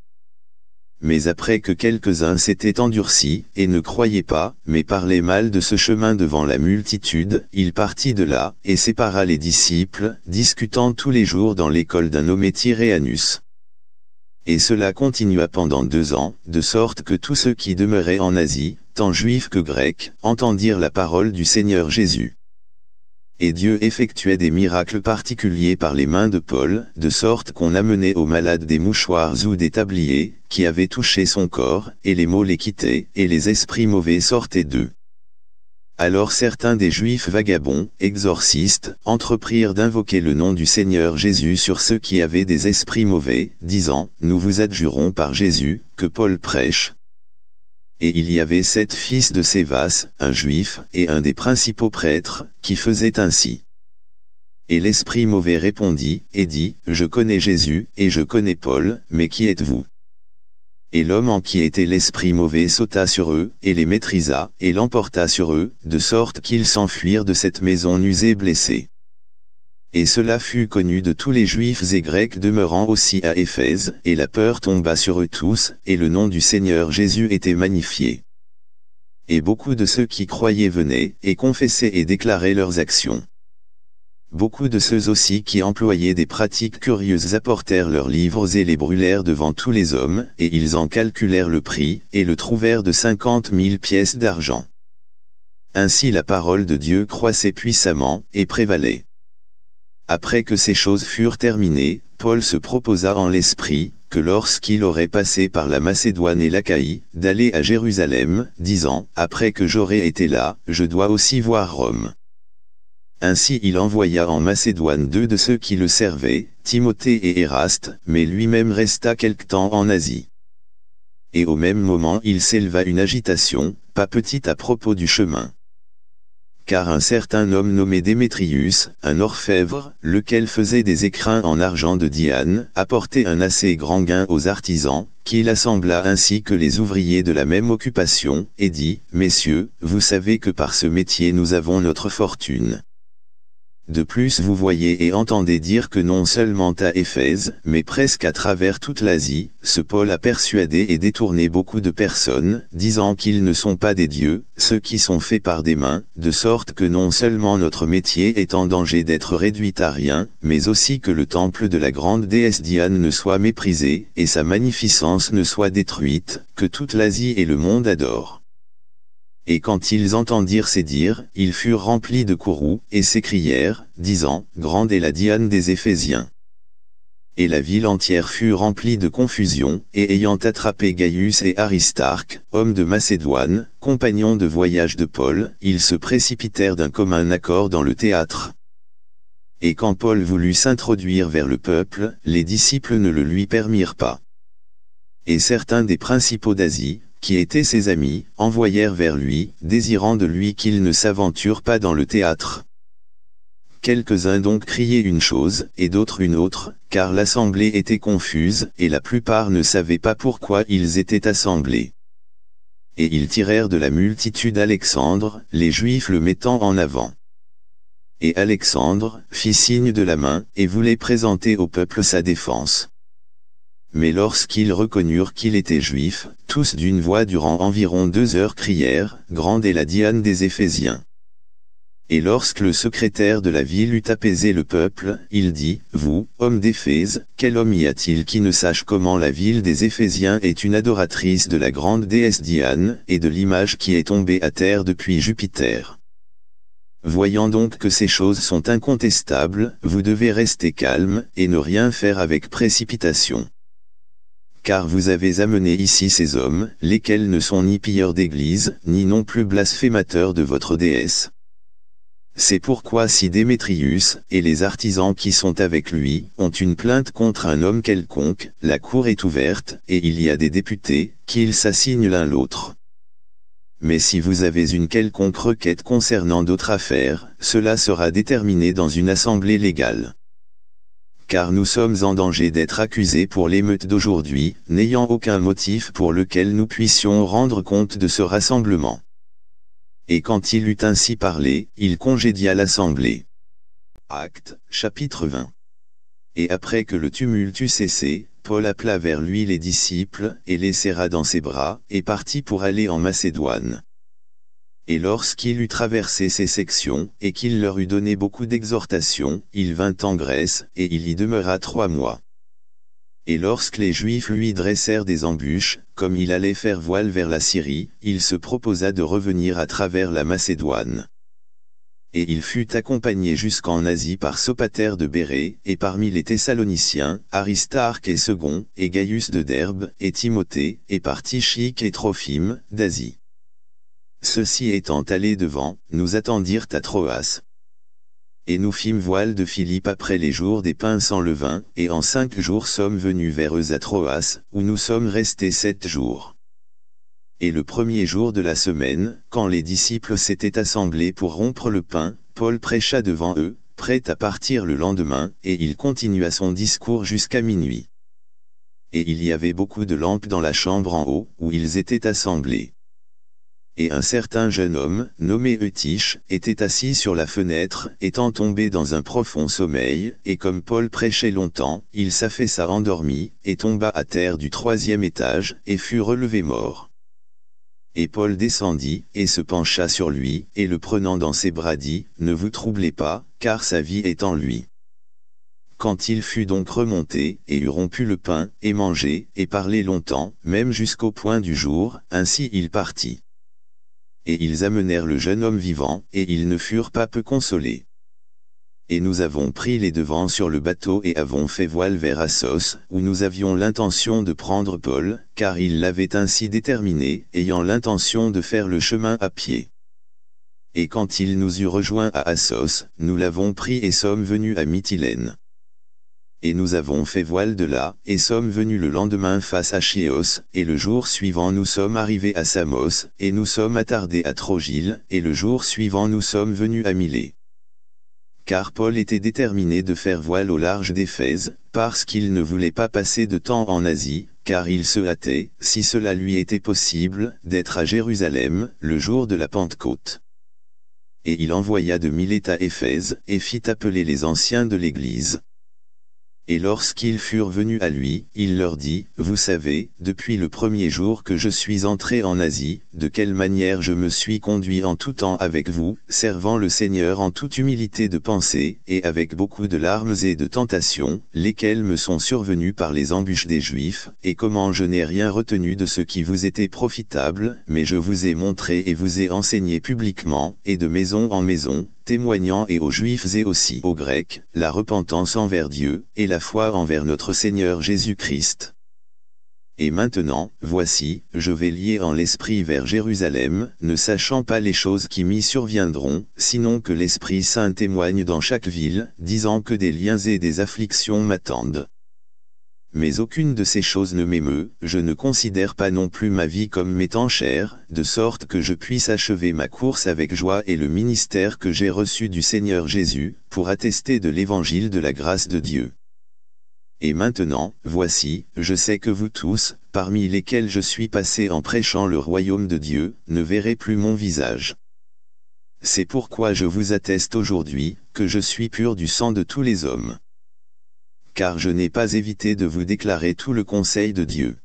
Mais après que quelques-uns s'étaient endurcis, et ne croyaient pas, mais parlaient mal de ce chemin devant la multitude, il partit de là, et sépara les disciples, discutant tous les jours dans l'école d'un nommé et cela continua pendant deux ans, de sorte que tous ceux qui demeuraient en Asie, tant juifs que grecs, entendirent la parole du Seigneur Jésus. Et Dieu effectuait des miracles particuliers par les mains de Paul, de sorte qu'on amenait aux malades des mouchoirs ou des tabliers, qui avaient touché son corps, et les maux les quittaient, et les esprits mauvais sortaient d'eux. Alors certains des Juifs vagabonds, exorcistes, entreprirent d'invoquer le nom du Seigneur Jésus sur ceux qui avaient des esprits mauvais, disant, Nous vous adjurons par Jésus, que Paul prêche. Et il y avait sept fils de Sévas, un Juif, et un des principaux prêtres, qui faisaient ainsi. Et l'esprit mauvais répondit, et dit, Je connais Jésus, et je connais Paul, mais qui êtes-vous et l'homme en qui était l'esprit mauvais sauta sur eux, et les maîtrisa, et l'emporta sur eux, de sorte qu'ils s'enfuirent de cette maison usée blessée. Et cela fut connu de tous les Juifs et Grecs demeurant aussi à Éphèse, et la peur tomba sur eux tous, et le nom du Seigneur Jésus était magnifié. Et beaucoup de ceux qui croyaient venaient, et confessaient et déclaraient leurs actions. Beaucoup de ceux aussi qui employaient des pratiques curieuses apportèrent leurs livres et les brûlèrent devant tous les hommes, et ils en calculèrent le prix, et le trouvèrent de cinquante mille pièces d'argent. Ainsi la parole de Dieu croissait puissamment, et prévalait. Après que ces choses furent terminées, Paul se proposa en l'esprit, que lorsqu'il aurait passé par la Macédoine et l'Achaïe, d'aller à Jérusalem, disant, « Après que j'aurai été là, je dois aussi voir Rome. » Ainsi il envoya en Macédoine deux de ceux qui le servaient, Timothée et Éraste, mais lui-même resta quelque temps en Asie. Et au même moment il s'éleva une agitation, pas petite à propos du chemin. Car un certain homme nommé Démétrius, un orfèvre, lequel faisait des écrins en argent de Diane, apportait un assez grand gain aux artisans, qu'il assembla ainsi que les ouvriers de la même occupation, et dit, « Messieurs, vous savez que par ce métier nous avons notre fortune. » De plus vous voyez et entendez dire que non seulement à Éphèse, mais presque à travers toute l'Asie, ce Paul a persuadé et détourné beaucoup de personnes, disant qu'ils ne sont pas des dieux, ceux qui sont faits par des mains, de sorte que non seulement notre métier est en danger d'être réduit à rien, mais aussi que le temple de la grande déesse Diane ne soit méprisé, et sa magnificence ne soit détruite, que toute l'Asie et le monde adorent. Et quand ils entendirent ces dires, ils furent remplis de courroux, et s'écrièrent, disant, Grande est la Diane des Éphésiens. Et la ville entière fut remplie de confusion, et ayant attrapé Gaius et Aristarque, hommes de Macédoine, compagnons de voyage de Paul, ils se précipitèrent d'un commun accord dans le théâtre. Et quand Paul voulut s'introduire vers le peuple, les disciples ne le lui permirent pas. Et certains des principaux d'Asie, qui étaient ses amis, envoyèrent vers lui, désirant de lui qu'il ne s'aventure pas dans le théâtre. Quelques-uns donc criaient une chose, et d'autres une autre, car l'assemblée était confuse, et la plupart ne savaient pas pourquoi ils étaient assemblés. Et ils tirèrent de la multitude Alexandre, les Juifs le mettant en avant. Et Alexandre fit signe de la main, et voulait présenter au peuple sa défense. Mais lorsqu'ils reconnurent qu'il était juif, tous d'une voix durant environ deux heures crièrent, Grande est la Diane des Éphésiens. Et lorsque le secrétaire de la ville eut apaisé le peuple, il dit, Vous, homme d'Éphèse, quel homme y a-t-il qui ne sache comment la ville des Éphésiens est une adoratrice de la grande déesse Diane, et de l'image qui est tombée à terre depuis Jupiter Voyant donc que ces choses sont incontestables, vous devez rester calme, et ne rien faire avec précipitation car vous avez amené ici ces hommes, lesquels ne sont ni pilleurs d'église, ni non plus blasphémateurs de votre déesse. C'est pourquoi si Démétrius, et les artisans qui sont avec lui, ont une plainte contre un homme quelconque, la cour est ouverte, et il y a des députés, qu'ils s'assignent l'un l'autre. Mais si vous avez une quelconque requête concernant d'autres affaires, cela sera déterminé dans une assemblée légale car nous sommes en danger d'être accusés pour l'émeute d'aujourd'hui, n'ayant aucun motif pour lequel nous puissions rendre compte de ce rassemblement. Et quand il eut ainsi parlé, il congédia l'assemblée. Acte, chapitre 20 Et après que le tumulte eut cessé, Paul appela vers lui les disciples, et les serra dans ses bras, et partit pour aller en Macédoine et lorsqu'il eut traversé ces sections, et qu'il leur eut donné beaucoup d'exhortations, il vint en Grèce, et il y demeura trois mois. Et lorsque les Juifs lui dressèrent des embûches, comme il allait faire voile vers la Syrie, il se proposa de revenir à travers la Macédoine. Et il fut accompagné jusqu'en Asie par Sopater de Bérée, et parmi les Thessaloniciens, Aristarque et Second, et Gaius de Derbe, et Timothée, et par Tichique et Trophime, d'Asie. Ceux-ci étant allés devant, nous attendirent à Troas. Et nous fîmes voile de Philippe après les jours des pains sans levain, et en cinq jours sommes venus vers eux à Troas, où nous sommes restés sept jours. Et le premier jour de la semaine, quand les disciples s'étaient assemblés pour rompre le pain, Paul prêcha devant eux, prêt à partir le lendemain, et il continua son discours jusqu'à minuit. Et il y avait beaucoup de lampes dans la chambre en haut, où ils étaient assemblés et un certain jeune homme, nommé Eutiche, était assis sur la fenêtre, étant tombé dans un profond sommeil, et comme Paul prêchait longtemps, il s'affaissa endormi, et tomba à terre du troisième étage, et fut relevé mort. Et Paul descendit, et se pencha sur lui, et le prenant dans ses bras dit, « Ne vous troublez pas, car sa vie est en lui. » Quand il fut donc remonté, et eut rompu le pain, et mangé, et parlé longtemps, même jusqu'au point du jour, ainsi il partit et ils amenèrent le jeune homme vivant, et ils ne furent pas peu consolés. Et nous avons pris les devants sur le bateau et avons fait voile vers Assos, où nous avions l'intention de prendre Paul, car il l'avait ainsi déterminé, ayant l'intention de faire le chemin à pied. Et quand il nous eut rejoints à Assos, nous l'avons pris et sommes venus à Mytilène et nous avons fait voile de là, et sommes venus le lendemain face à Chios, et le jour suivant nous sommes arrivés à Samos, et nous sommes attardés à Trogile. et le jour suivant nous sommes venus à Milet. Car Paul était déterminé de faire voile au large d'Éphèse, parce qu'il ne voulait pas passer de temps en Asie, car il se hâtait, si cela lui était possible, d'être à Jérusalem, le jour de la Pentecôte et il envoya de Milet à Éphèse, et fit appeler les anciens de l'Église. Et lorsqu'ils furent venus à lui, il leur dit, « Vous savez, depuis le premier jour que je suis entré en Asie, de quelle manière je me suis conduit en tout temps avec vous, servant le Seigneur en toute humilité de pensée, et avec beaucoup de larmes et de tentations, lesquelles me sont survenues par les embûches des Juifs, et comment je n'ai rien retenu de ce qui vous était profitable, mais je vous ai montré et vous ai enseigné publiquement, et de maison en maison, témoignant et aux Juifs et aussi aux Grecs, la repentance envers Dieu, et la foi envers notre Seigneur Jésus-Christ. Et maintenant, voici, je vais lier en l'Esprit vers Jérusalem, ne sachant pas les choses qui m'y surviendront, sinon que l'Esprit Saint témoigne dans chaque ville, disant que des liens et des afflictions m'attendent mais aucune de ces choses ne m'émeut, je ne considère pas non plus ma vie comme m'étant chère, de sorte que je puisse achever ma course avec joie et le ministère que j'ai reçu du Seigneur Jésus, pour attester de l'évangile de la grâce de Dieu. Et maintenant, voici, je sais que vous tous, parmi lesquels je suis passé en prêchant le royaume de Dieu, ne verrez plus mon visage. C'est pourquoi je vous atteste aujourd'hui, que je suis pur du sang de tous les hommes car je n'ai pas évité de vous déclarer tout le conseil de Dieu.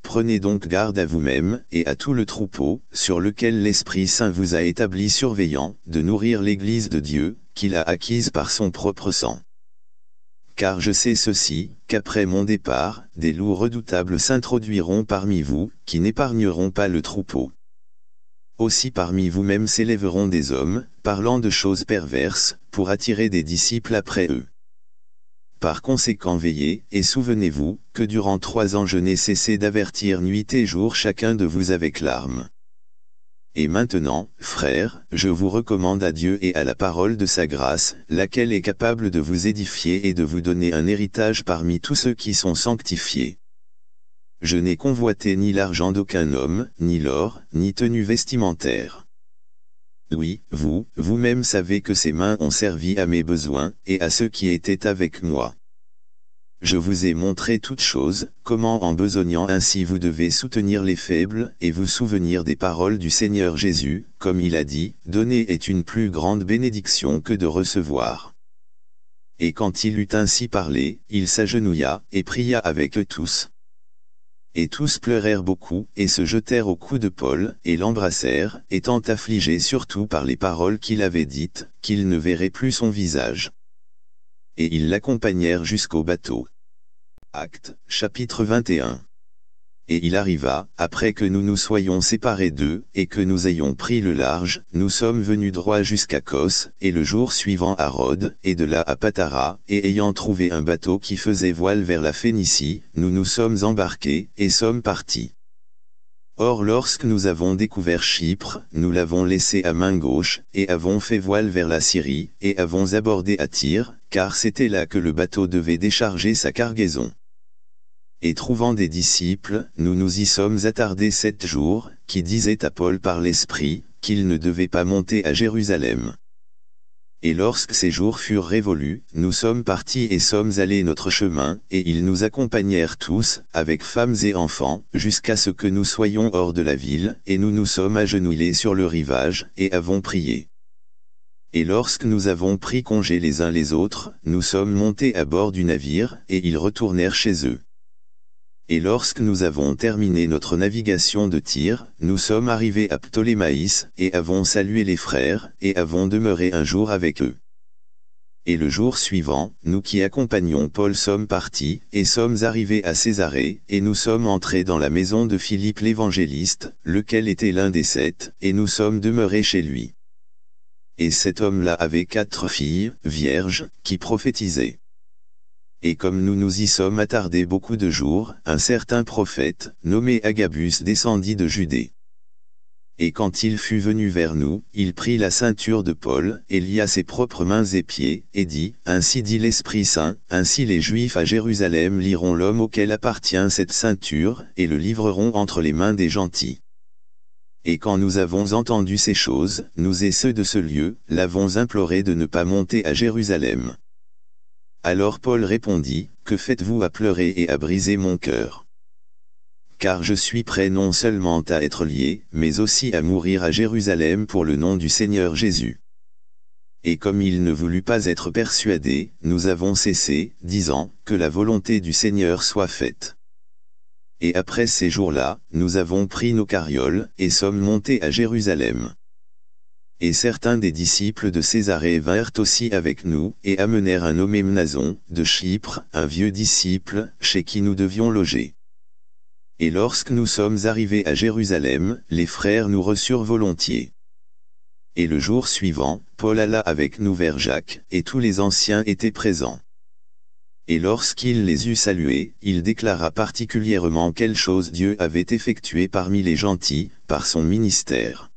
Prenez donc garde à vous-même et à tout le troupeau, sur lequel l'Esprit Saint vous a établi surveillant, de nourrir l'Église de Dieu, qu'il a acquise par son propre sang. Car je sais ceci, qu'après mon départ, des loups redoutables s'introduiront parmi vous, qui n'épargneront pas le troupeau. Aussi parmi vous-même s'élèveront des hommes, parlant de choses perverses, pour attirer des disciples après eux. Par conséquent veillez, et souvenez-vous, que durant trois ans je n'ai cessé d'avertir nuit et jour chacun de vous avec larmes. Et maintenant, frères, je vous recommande à Dieu et à la parole de sa grâce, laquelle est capable de vous édifier et de vous donner un héritage parmi tous ceux qui sont sanctifiés. Je n'ai convoité ni l'argent d'aucun homme, ni l'or, ni tenue vestimentaire. Oui, vous, vous-même savez que ces mains ont servi à mes besoins, et à ceux qui étaient avec moi. Je vous ai montré toutes choses, comment en besognant ainsi vous devez soutenir les faibles, et vous souvenir des paroles du Seigneur Jésus, comme il a dit, donner est une plus grande bénédiction que de recevoir. Et quand il eut ainsi parlé, il s'agenouilla, et pria avec eux tous et tous pleurèrent beaucoup, et se jetèrent au cou de Paul, et l'embrassèrent, étant affligés surtout par les paroles qu'il avait dites, qu'ils ne verraient plus son visage. Et ils l'accompagnèrent jusqu'au bateau. Acte, chapitre 21 et il arriva, après que nous nous soyons séparés d'eux, et que nous ayons pris le large, nous sommes venus droit jusqu'à Kos, et le jour suivant à Rhodes, et de là à Patara, et ayant trouvé un bateau qui faisait voile vers la Phénicie, nous nous sommes embarqués, et sommes partis. Or lorsque nous avons découvert Chypre, nous l'avons laissé à main gauche, et avons fait voile vers la Syrie, et avons abordé à Tyr, car c'était là que le bateau devait décharger sa cargaison et trouvant des disciples, nous nous y sommes attardés sept jours, qui disaient à Paul par l'Esprit, qu'il ne devait pas monter à Jérusalem. Et lorsque ces jours furent révolus, nous sommes partis et sommes allés notre chemin, et ils nous accompagnèrent tous, avec femmes et enfants, jusqu'à ce que nous soyons hors de la ville, et nous nous sommes agenouillés sur le rivage, et avons prié. Et lorsque nous avons pris congé les uns les autres, nous sommes montés à bord du navire, et ils retournèrent chez eux et lorsque nous avons terminé notre navigation de tir, nous sommes arrivés à Ptolémaïs, et avons salué les frères, et avons demeuré un jour avec eux. Et le jour suivant, nous qui accompagnons Paul sommes partis, et sommes arrivés à Césarée, et nous sommes entrés dans la maison de Philippe l'évangéliste, lequel était l'un des sept, et nous sommes demeurés chez lui. Et cet homme-là avait quatre filles, vierges, qui prophétisaient et comme nous nous y sommes attardés beaucoup de jours, un certain prophète, nommé Agabus descendit de Judée. Et quand il fut venu vers nous, il prit la ceinture de Paul, et lia ses propres mains et pieds, et dit, Ainsi dit l'Esprit Saint, ainsi les Juifs à Jérusalem liront l'homme auquel appartient cette ceinture, et le livreront entre les mains des gentils. Et quand nous avons entendu ces choses, nous et ceux de ce lieu, l'avons imploré de ne pas monter à Jérusalem. Alors Paul répondit, Que faites-vous à pleurer et à briser mon cœur Car je suis prêt non seulement à être lié, mais aussi à mourir à Jérusalem pour le nom du Seigneur Jésus. Et comme il ne voulut pas être persuadé, nous avons cessé, disant, Que la volonté du Seigneur soit faite. Et après ces jours-là, nous avons pris nos carrioles, et sommes montés à Jérusalem et certains des disciples de Césarée vinrent aussi avec nous, et amenèrent un nommé Mnason, de Chypre, un vieux disciple, chez qui nous devions loger. Et lorsque nous sommes arrivés à Jérusalem, les frères nous reçurent volontiers. Et le jour suivant, Paul alla avec nous vers Jacques, et tous les anciens étaient présents. Et lorsqu'il les eut salués, il déclara particulièrement quelle chose Dieu avait effectué parmi les gentils, par son ministère.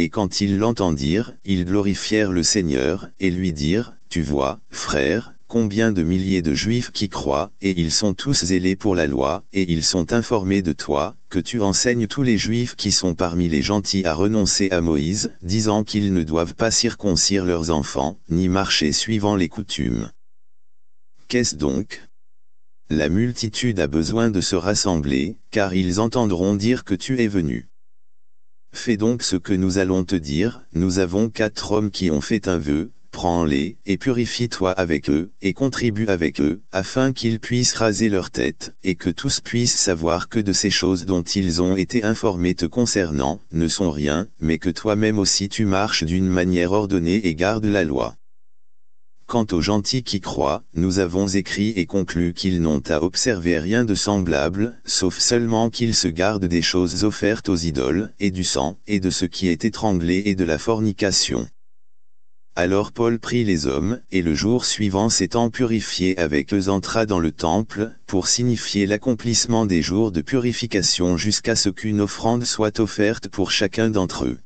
Et quand ils l'entendirent, ils glorifièrent le Seigneur, et lui dirent, Tu vois, frère, combien de milliers de Juifs qui croient, et ils sont tous zélés pour la loi, et ils sont informés de toi, que tu enseignes tous les Juifs qui sont parmi les gentils à renoncer à Moïse, disant qu'ils ne doivent pas circoncire leurs enfants, ni marcher suivant les coutumes. Qu'est-ce donc La multitude a besoin de se rassembler, car ils entendront dire que tu es venu. Fais donc ce que nous allons te dire, nous avons quatre hommes qui ont fait un vœu, prends-les, et purifie-toi avec eux, et contribue avec eux, afin qu'ils puissent raser leur tête, et que tous puissent savoir que de ces choses dont ils ont été informés te concernant, ne sont rien, mais que toi-même aussi tu marches d'une manière ordonnée et gardes la loi. Quant aux gentils qui croient, nous avons écrit et conclu qu'ils n'ont à observer rien de semblable, sauf seulement qu'ils se gardent des choses offertes aux idoles, et du sang, et de ce qui est étranglé et de la fornication. Alors Paul prit les hommes, et le jour suivant s'étant purifié avec eux entra dans le temple, pour signifier l'accomplissement des jours de purification jusqu'à ce qu'une offrande soit offerte pour chacun d'entre eux.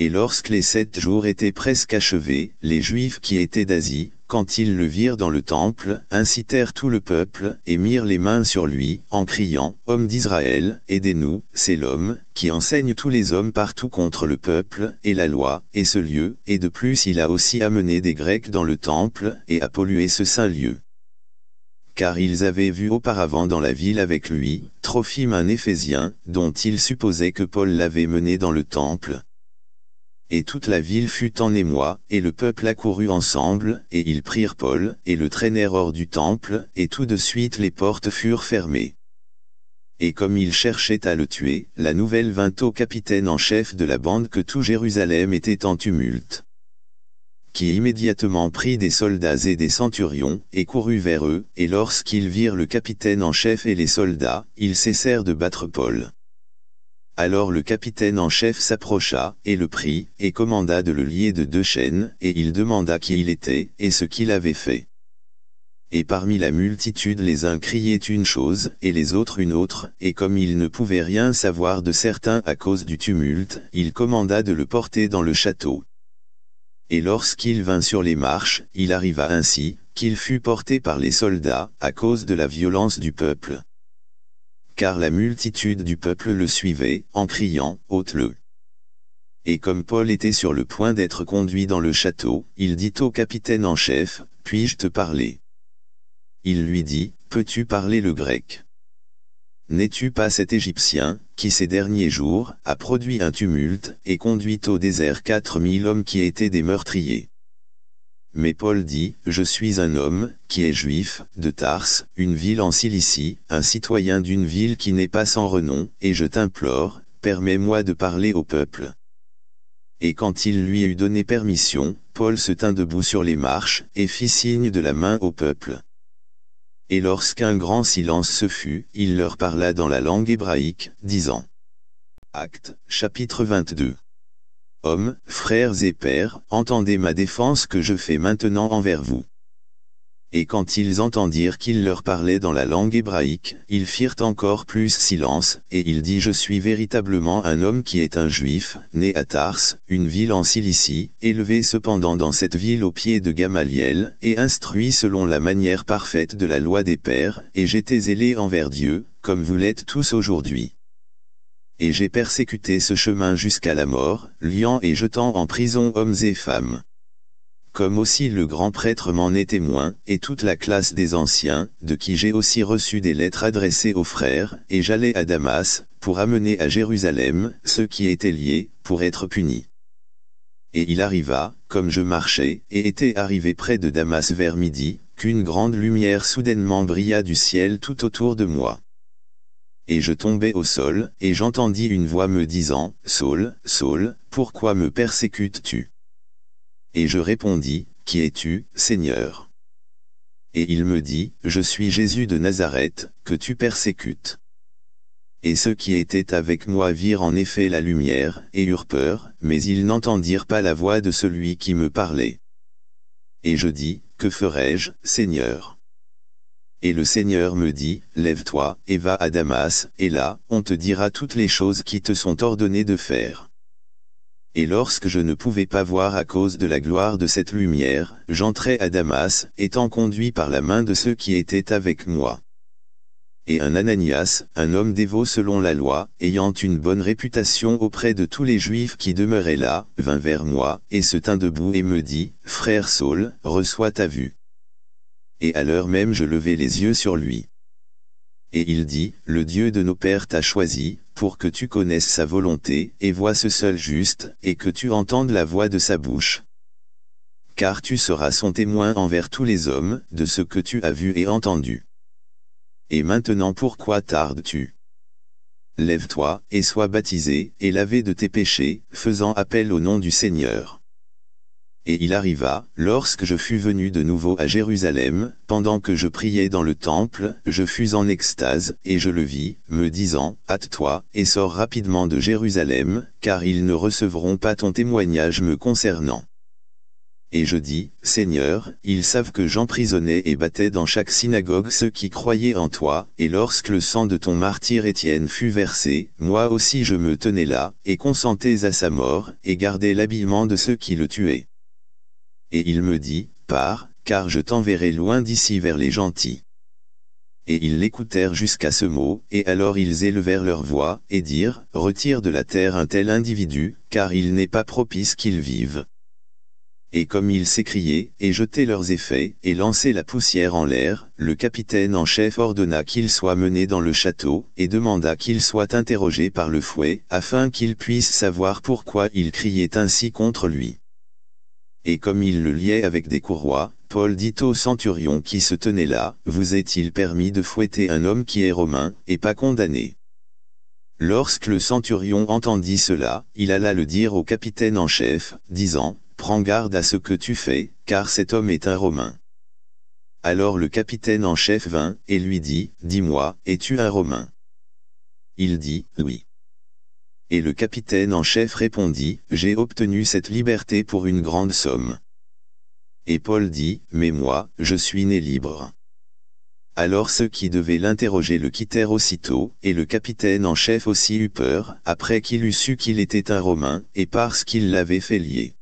Et lorsque les sept jours étaient presque achevés, les Juifs qui étaient d'Asie, quand ils le virent dans le temple, incitèrent tout le peuple, et mirent les mains sur lui, en criant, « Homme d'Israël, aidez-nous, c'est l'homme, qui enseigne tous les hommes partout contre le peuple, et la loi, et ce lieu, et de plus il a aussi amené des Grecs dans le temple, et a pollué ce saint lieu. » Car ils avaient vu auparavant dans la ville avec lui, Trophime un Éphésien, dont ils supposaient que Paul l'avait mené dans le temple, et toute la ville fut en émoi, et le peuple accourut ensemble, et ils prirent Paul, et le traînèrent hors du temple, et tout de suite les portes furent fermées. Et comme ils cherchaient à le tuer, la nouvelle vint au capitaine en chef de la bande que tout Jérusalem était en tumulte qui immédiatement prit des soldats et des centurions, et courut vers eux, et lorsqu'ils virent le capitaine en chef et les soldats, ils cessèrent de battre Paul. Alors le capitaine en chef s'approcha, et le prit, et commanda de le lier de deux chaînes, et il demanda qui il était, et ce qu'il avait fait. Et parmi la multitude les uns criaient une chose, et les autres une autre, et comme il ne pouvait rien savoir de certains à cause du tumulte, il commanda de le porter dans le château. Et lorsqu'il vint sur les marches, il arriva ainsi, qu'il fut porté par les soldats, à cause de la violence du peuple car la multitude du peuple le suivait, en criant, ôte-le. Et comme Paul était sur le point d'être conduit dans le château, il dit au capitaine en chef, puis-je te parler Il lui dit, peux-tu parler le grec N'es-tu pas cet Égyptien, qui ces derniers jours, a produit un tumulte, et conduit au désert quatre mille hommes qui étaient des meurtriers mais Paul dit, je suis un homme, qui est juif, de Tarse, une ville en Cilicie, un citoyen d'une ville qui n'est pas sans renom, et je t'implore, permets-moi de parler au peuple. Et quand il lui eut donné permission, Paul se tint debout sur les marches, et fit signe de la main au peuple. Et lorsqu'un grand silence se fut, il leur parla dans la langue hébraïque, disant. Acte, chapitre 22 Hommes, frères et pères, entendez ma défense que je fais maintenant envers vous. Et quand ils entendirent qu'il leur parlait dans la langue hébraïque, ils firent encore plus silence, et il dit Je suis véritablement un homme qui est un juif, né à Tars, une ville en Cilicie, élevé cependant dans cette ville au pied de Gamaliel, et instruit selon la manière parfaite de la loi des pères, et j'étais zélé envers Dieu, comme vous l'êtes tous aujourd'hui et j'ai persécuté ce chemin jusqu'à la mort, liant et jetant en prison hommes et femmes. Comme aussi le grand prêtre m'en est témoin, et toute la classe des anciens, de qui j'ai aussi reçu des lettres adressées aux frères, et j'allais à Damas, pour amener à Jérusalem, ceux qui étaient liés, pour être punis. Et il arriva, comme je marchais, et était arrivé près de Damas vers midi, qu'une grande lumière soudainement brilla du ciel tout autour de moi et je tombai au sol, et j'entendis une voix me disant, Saul, Saul, pourquoi me persécutes-tu Et je répondis, Qui es-tu, Seigneur Et il me dit, Je suis Jésus de Nazareth, que tu persécutes. Et ceux qui étaient avec moi virent en effet la lumière, et eurent peur, mais ils n'entendirent pas la voix de celui qui me parlait. Et je dis, Que ferai-je, Seigneur et le Seigneur me dit, Lève-toi, et va à Damas, et là, on te dira toutes les choses qui te sont ordonnées de faire. Et lorsque je ne pouvais pas voir à cause de la gloire de cette lumière, j'entrai à Damas, étant conduit par la main de ceux qui étaient avec moi. Et un Ananias, un homme dévot selon la loi, ayant une bonne réputation auprès de tous les Juifs qui demeuraient là, vint vers moi, et se tint debout et me dit, Frère Saul, reçois ta vue et à l'heure même je levai les yeux sur lui. Et il dit, le Dieu de nos pères t'a choisi, pour que tu connaisses sa volonté, et vois ce seul juste, et que tu entendes la voix de sa bouche. Car tu seras son témoin envers tous les hommes, de ce que tu as vu et entendu. Et maintenant pourquoi tardes-tu Lève-toi, et sois baptisé, et lavé de tes péchés, faisant appel au nom du Seigneur. Et il arriva, lorsque je fus venu de nouveau à Jérusalem, pendant que je priais dans le temple, je fus en extase, et je le vis, me disant, Hâte-toi, et sors rapidement de Jérusalem, car ils ne recevront pas ton témoignage me concernant. Et je dis, Seigneur, ils savent que j'emprisonnais et battais dans chaque synagogue ceux qui croyaient en toi, et lorsque le sang de ton martyr Étienne fut versé, moi aussi je me tenais là, et consentais à sa mort, et gardais l'habillement de ceux qui le tuaient. Et il me dit, Pars, car je t'enverrai loin d'ici vers les gentils. Et ils l'écoutèrent jusqu'à ce mot, et alors ils élevèrent leur voix, et dirent, Retire de la terre un tel individu, car il n'est pas propice qu'il vive. Et comme ils s'écriaient, et jetaient leurs effets, et lançaient la poussière en l'air, le capitaine en chef ordonna qu'il soit mené dans le château, et demanda qu'il soit interrogé par le fouet, afin qu'il puisse savoir pourquoi il criait ainsi contre lui et comme il le liait avec des courroies, Paul dit au centurion qui se tenait là, Vous est-il permis de fouetter un homme qui est romain, et pas condamné Lorsque le centurion entendit cela, il alla le dire au capitaine en chef, disant, Prends garde à ce que tu fais, car cet homme est un romain. Alors le capitaine en chef vint, et lui dit, Dis-moi, es-tu un romain Il dit, Oui. Et le capitaine en chef répondit, J'ai obtenu cette liberté pour une grande somme. Et Paul dit, Mais moi, je suis né libre. Alors ceux qui devaient l'interroger le quittèrent aussitôt, et le capitaine en chef aussi eut peur, après qu'il eut su qu'il était un Romain, et parce qu'il l'avait fait lier.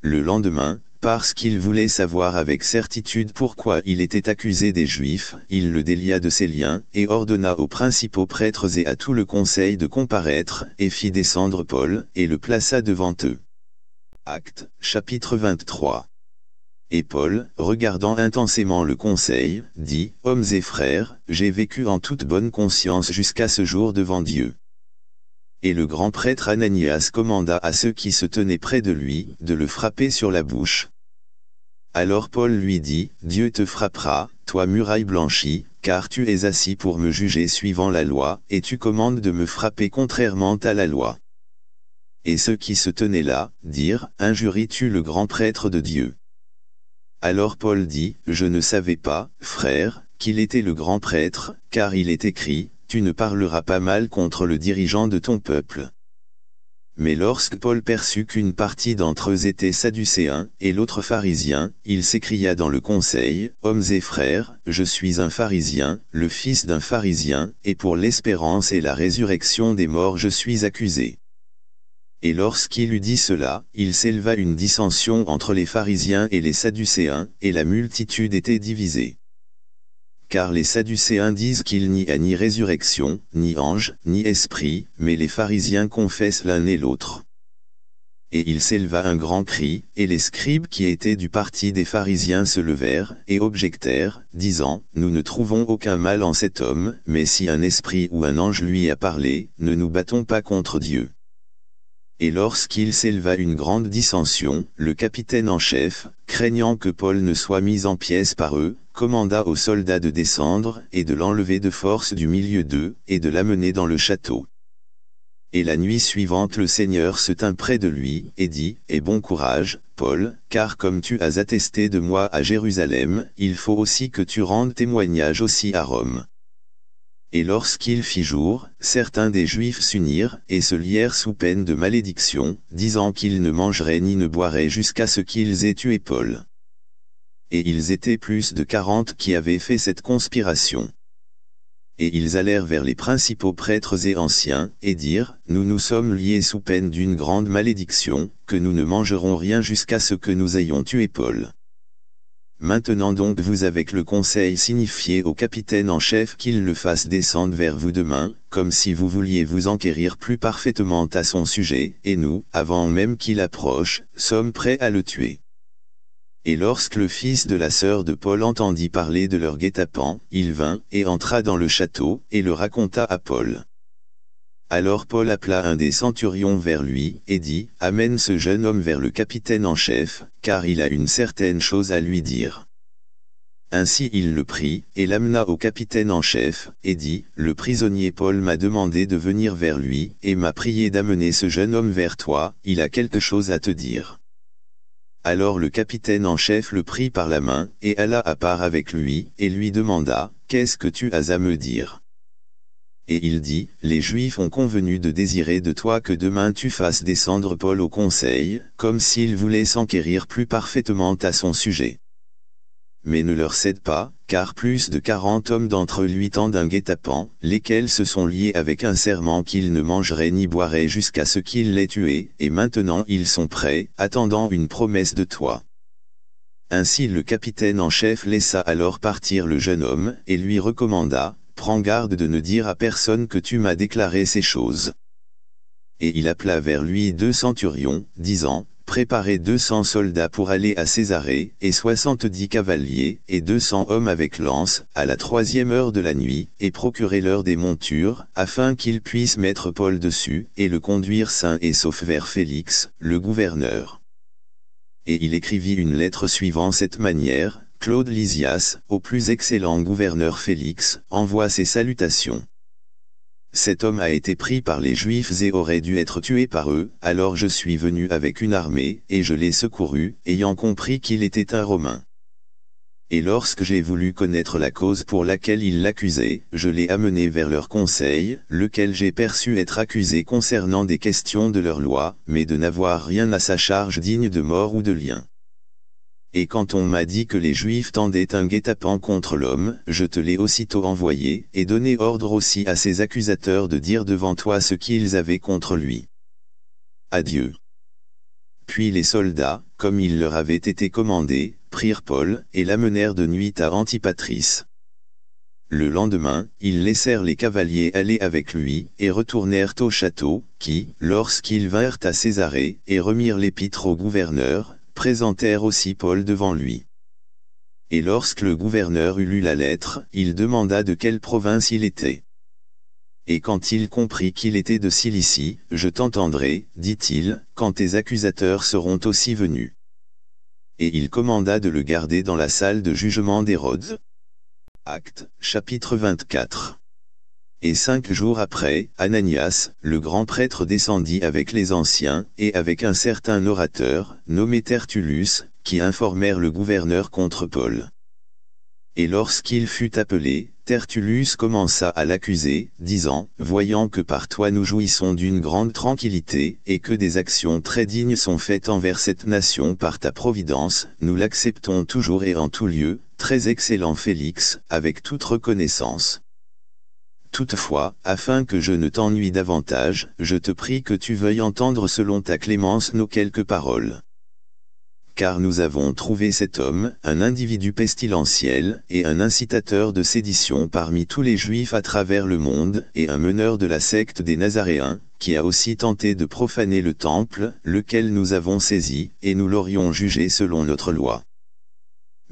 Le lendemain, parce qu'il voulait savoir avec certitude pourquoi il était accusé des Juifs, il le délia de ses liens, et ordonna aux principaux prêtres et à tout le conseil de comparaître, et fit descendre Paul, et le plaça devant eux. Acte, chapitre 23 et Paul, regardant intensément le conseil, dit, Hommes et frères, j'ai vécu en toute bonne conscience jusqu'à ce jour devant Dieu et le grand prêtre Ananias commanda à ceux qui se tenaient près de lui, de le frapper sur la bouche. Alors Paul lui dit, Dieu te frappera, toi muraille blanchie, car tu es assis pour me juger suivant la loi, et tu commandes de me frapper contrairement à la loi. Et ceux qui se tenaient là, dirent, Injuries-tu le grand prêtre de Dieu Alors Paul dit, Je ne savais pas, frère, qu'il était le grand prêtre, car il est écrit, tu ne parleras pas mal contre le dirigeant de ton peuple. Mais lorsque Paul perçut qu'une partie d'entre eux était sadducéen et l'autre pharisien, il s'écria dans le conseil, « Hommes et frères, je suis un pharisien, le fils d'un pharisien, et pour l'espérance et la résurrection des morts je suis accusé. » Et lorsqu'il eut dit cela, il s'éleva une dissension entre les pharisiens et les sadducéens, et la multitude était divisée car les Sadducéens disent qu'il n'y a ni résurrection, ni ange, ni esprit, mais les pharisiens confessent l'un et l'autre. Et il s'éleva un grand cri, et les scribes qui étaient du parti des pharisiens se levèrent, et objectèrent, disant, Nous ne trouvons aucun mal en cet homme, mais si un esprit ou un ange lui a parlé, ne nous battons pas contre Dieu et lorsqu'il s'éleva une grande dissension, le capitaine en chef, craignant que Paul ne soit mis en pièces par eux, commanda aux soldats de descendre et de l'enlever de force du milieu d'eux, et de l'amener dans le château. Et la nuit suivante le Seigneur se tint près de lui, et dit, « Et bon courage, Paul, car comme tu as attesté de moi à Jérusalem, il faut aussi que tu rendes témoignage aussi à Rome. » Et lorsqu'il fit jour, certains des Juifs s'unirent et se lièrent sous peine de malédiction, disant qu'ils ne mangeraient ni ne boiraient jusqu'à ce qu'ils aient tué Paul. Et ils étaient plus de quarante qui avaient fait cette conspiration. Et ils allèrent vers les principaux prêtres et anciens, et dirent, Nous nous sommes liés sous peine d'une grande malédiction, que nous ne mangerons rien jusqu'à ce que nous ayons tué Paul. Maintenant donc vous avec le conseil signifié au capitaine en chef qu'il le fasse descendre vers vous demain, comme si vous vouliez vous enquérir plus parfaitement à son sujet, et nous, avant même qu'il approche, sommes prêts à le tuer. Et lorsque le fils de la sœur de Paul entendit parler de leur guet-apens, il vint, et entra dans le château, et le raconta à Paul. Alors Paul appela un des centurions vers lui, et dit, Amène ce jeune homme vers le capitaine en chef, car il a une certaine chose à lui dire. Ainsi il le prit, et l'amena au capitaine en chef, et dit, Le prisonnier Paul m'a demandé de venir vers lui, et m'a prié d'amener ce jeune homme vers toi, il a quelque chose à te dire. Alors le capitaine en chef le prit par la main, et alla à part avec lui, et lui demanda, Qu'est-ce que tu as à me dire et il dit, Les Juifs ont convenu de désirer de toi que demain tu fasses descendre Paul au conseil, comme s'ils voulaient s'enquérir plus parfaitement à son sujet. Mais ne leur cède pas, car plus de quarante hommes d'entre lui tendent un guet-apens, lesquels se sont liés avec un serment qu'ils ne mangeraient ni boiraient jusqu'à ce qu'ils l'aient tué, et maintenant ils sont prêts, attendant une promesse de toi. Ainsi le capitaine en chef laissa alors partir le jeune homme, et lui recommanda, Prends garde de ne dire à personne que tu m'as déclaré ces choses. Et il appela vers lui deux centurions, disant, Préparez deux cents soldats pour aller à Césarée, et soixante-dix cavaliers, et deux cents hommes avec lance, à la troisième heure de la nuit, et procurez-leur des montures, afin qu'ils puissent mettre Paul dessus, et le conduire sain et sauf vers Félix, le gouverneur. Et il écrivit une lettre suivant cette manière, Claude Lysias, au plus excellent gouverneur Félix, envoie ses salutations. Cet homme a été pris par les Juifs et aurait dû être tué par eux, alors je suis venu avec une armée, et je l'ai secouru, ayant compris qu'il était un Romain. Et lorsque j'ai voulu connaître la cause pour laquelle ils l'accusaient, je l'ai amené vers leur conseil, lequel j'ai perçu être accusé concernant des questions de leur loi, mais de n'avoir rien à sa charge digne de mort ou de lien. Et quand on m'a dit que les Juifs tendaient un guet-apens contre l'homme, je te l'ai aussitôt envoyé, et donné ordre aussi à ses accusateurs de dire devant toi ce qu'ils avaient contre lui. Adieu. Puis les soldats, comme il leur avait été commandé, prirent Paul, et l'amenèrent de nuit à Antipatrice. Le lendemain, ils laissèrent les cavaliers aller avec lui, et retournèrent au château, qui, lorsqu'ils vinrent à Césarée, et remirent l'épître au gouverneur, présentèrent aussi Paul devant lui. Et lorsque le gouverneur eut lu la lettre, il demanda de quelle province il était. Et quand il comprit qu'il était de Cilicie, « Je t'entendrai, dit-il, quand tes accusateurs seront aussi venus. » Et il commanda de le garder dans la salle de jugement d'Hérode. Acte, chapitre 24 et cinq jours après, Ananias, le grand prêtre descendit avec les anciens, et avec un certain orateur, nommé Tertullus, qui informèrent le gouverneur contre Paul. Et lorsqu'il fut appelé, Tertullus commença à l'accuser, disant, « Voyant que par toi nous jouissons d'une grande tranquillité, et que des actions très dignes sont faites envers cette nation par ta providence, nous l'acceptons toujours et en tout lieu, très excellent Félix, avec toute reconnaissance. » Toutefois, afin que je ne t'ennuie davantage, je te prie que tu veuilles entendre selon ta clémence nos quelques paroles. Car nous avons trouvé cet homme, un individu pestilentiel, et un incitateur de sédition parmi tous les juifs à travers le monde, et un meneur de la secte des Nazaréens, qui a aussi tenté de profaner le temple, lequel nous avons saisi, et nous l'aurions jugé selon notre loi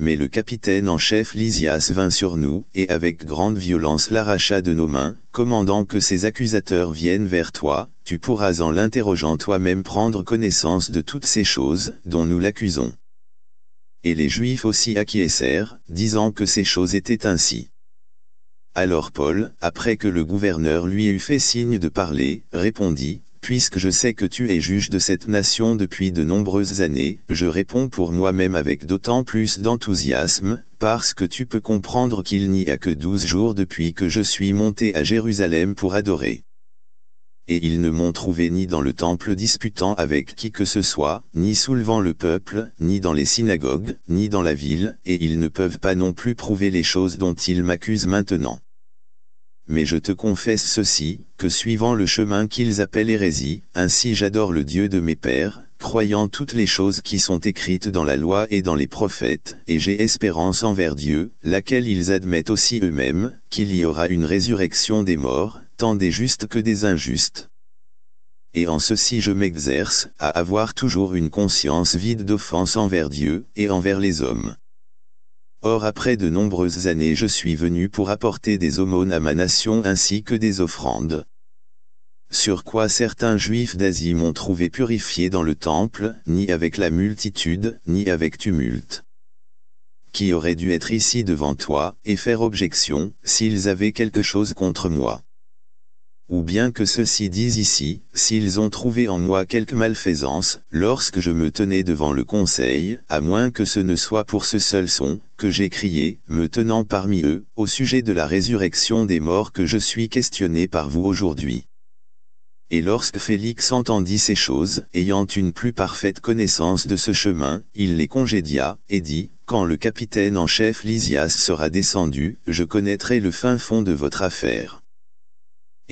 mais le capitaine en chef Lysias vint sur nous, et avec grande violence l'arracha de nos mains, commandant que ses accusateurs viennent vers toi, tu pourras en l'interrogeant toi-même prendre connaissance de toutes ces choses dont nous l'accusons. Et les Juifs aussi acquiescèrent, disant que ces choses étaient ainsi. Alors Paul, après que le gouverneur lui eut fait signe de parler, répondit, puisque je sais que tu es juge de cette nation depuis de nombreuses années, je réponds pour moi-même avec d'autant plus d'enthousiasme, parce que tu peux comprendre qu'il n'y a que douze jours depuis que je suis monté à Jérusalem pour adorer. Et ils ne m'ont trouvé ni dans le temple disputant avec qui que ce soit, ni soulevant le peuple, ni dans les synagogues, ni dans la ville, et ils ne peuvent pas non plus prouver les choses dont ils m'accusent maintenant mais je te confesse ceci, que suivant le chemin qu'ils appellent hérésie, ainsi j'adore le Dieu de mes pères, croyant toutes les choses qui sont écrites dans la loi et dans les prophètes, et j'ai espérance envers Dieu, laquelle ils admettent aussi eux-mêmes, qu'il y aura une résurrection des morts, tant des justes que des injustes. Et en ceci je m'exerce, à avoir toujours une conscience vide d'offense envers Dieu, et envers les hommes. Or après de nombreuses années je suis venu pour apporter des aumônes à ma nation ainsi que des offrandes. Sur quoi certains juifs d'Asie m'ont trouvé purifié dans le temple, ni avec la multitude, ni avec tumulte. Qui aurait dû être ici devant toi, et faire objection, s'ils avaient quelque chose contre moi ou bien que ceux-ci disent ici, s'ils ont trouvé en moi quelque malfaisance, lorsque je me tenais devant le conseil, à moins que ce ne soit pour ce seul son, que j'ai crié, me tenant parmi eux, au sujet de la résurrection des morts que je suis questionné par vous aujourd'hui. Et lorsque Félix entendit ces choses, ayant une plus parfaite connaissance de ce chemin, il les congédia, et dit, Quand le capitaine en chef Lysias sera descendu, je connaîtrai le fin fond de votre affaire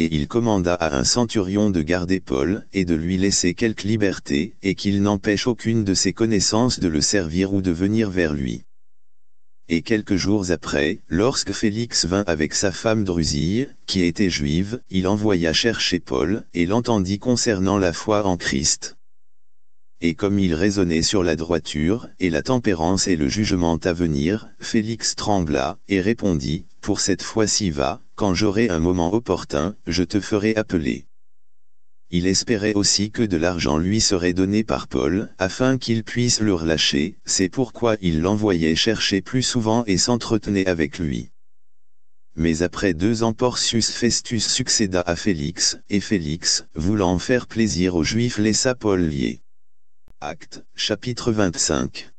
et il commanda à un centurion de garder Paul et de lui laisser quelque liberté, et qu'il n'empêche aucune de ses connaissances de le servir ou de venir vers lui. Et quelques jours après, lorsque Félix vint avec sa femme Drusille, qui était juive, il envoya chercher Paul, et l'entendit concernant la foi en Christ et comme il raisonnait sur la droiture et la tempérance et le jugement à venir, Félix trembla, et répondit, « Pour cette fois-ci va, quand j'aurai un moment opportun, je te ferai appeler. » Il espérait aussi que de l'argent lui serait donné par Paul, afin qu'il puisse le relâcher, c'est pourquoi il l'envoyait chercher plus souvent et s'entretenait avec lui. Mais après deux ans Porcius Festus succéda à Félix, et Félix, voulant faire plaisir aux Juifs laissa Paul lier. Acte, chapitre 25.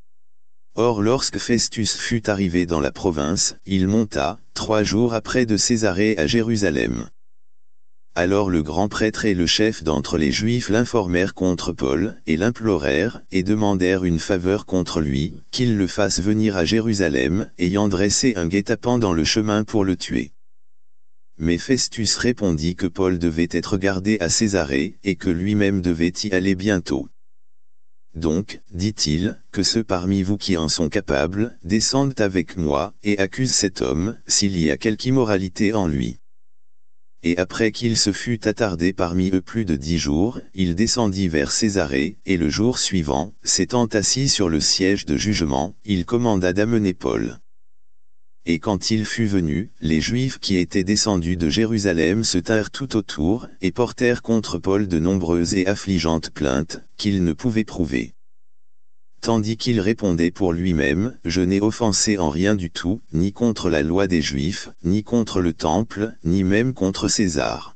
Or lorsque Festus fut arrivé dans la province, il monta, trois jours après de Césarée à Jérusalem. Alors le grand prêtre et le chef d'entre les Juifs l'informèrent contre Paul, et l'implorèrent, et demandèrent une faveur contre lui, qu'il le fasse venir à Jérusalem, ayant dressé un guet-apens dans le chemin pour le tuer. Mais Festus répondit que Paul devait être gardé à Césarée, et que lui-même devait y aller bientôt. Donc, dit-il, que ceux parmi vous qui en sont capables, descendent avec moi, et accusent cet homme, s'il y a quelque immoralité en lui. Et après qu'il se fut attardé parmi eux plus de dix jours, il descendit vers Césarée, et le jour suivant, s'étant assis sur le siège de jugement, il commanda d'amener Paul. Et quand il fut venu, les Juifs qui étaient descendus de Jérusalem se tinrent tout autour, et portèrent contre Paul de nombreuses et affligeantes plaintes, qu'il ne pouvait prouver. Tandis qu'il répondait pour lui-même, Je n'ai offensé en rien du tout, ni contre la loi des Juifs, ni contre le Temple, ni même contre César.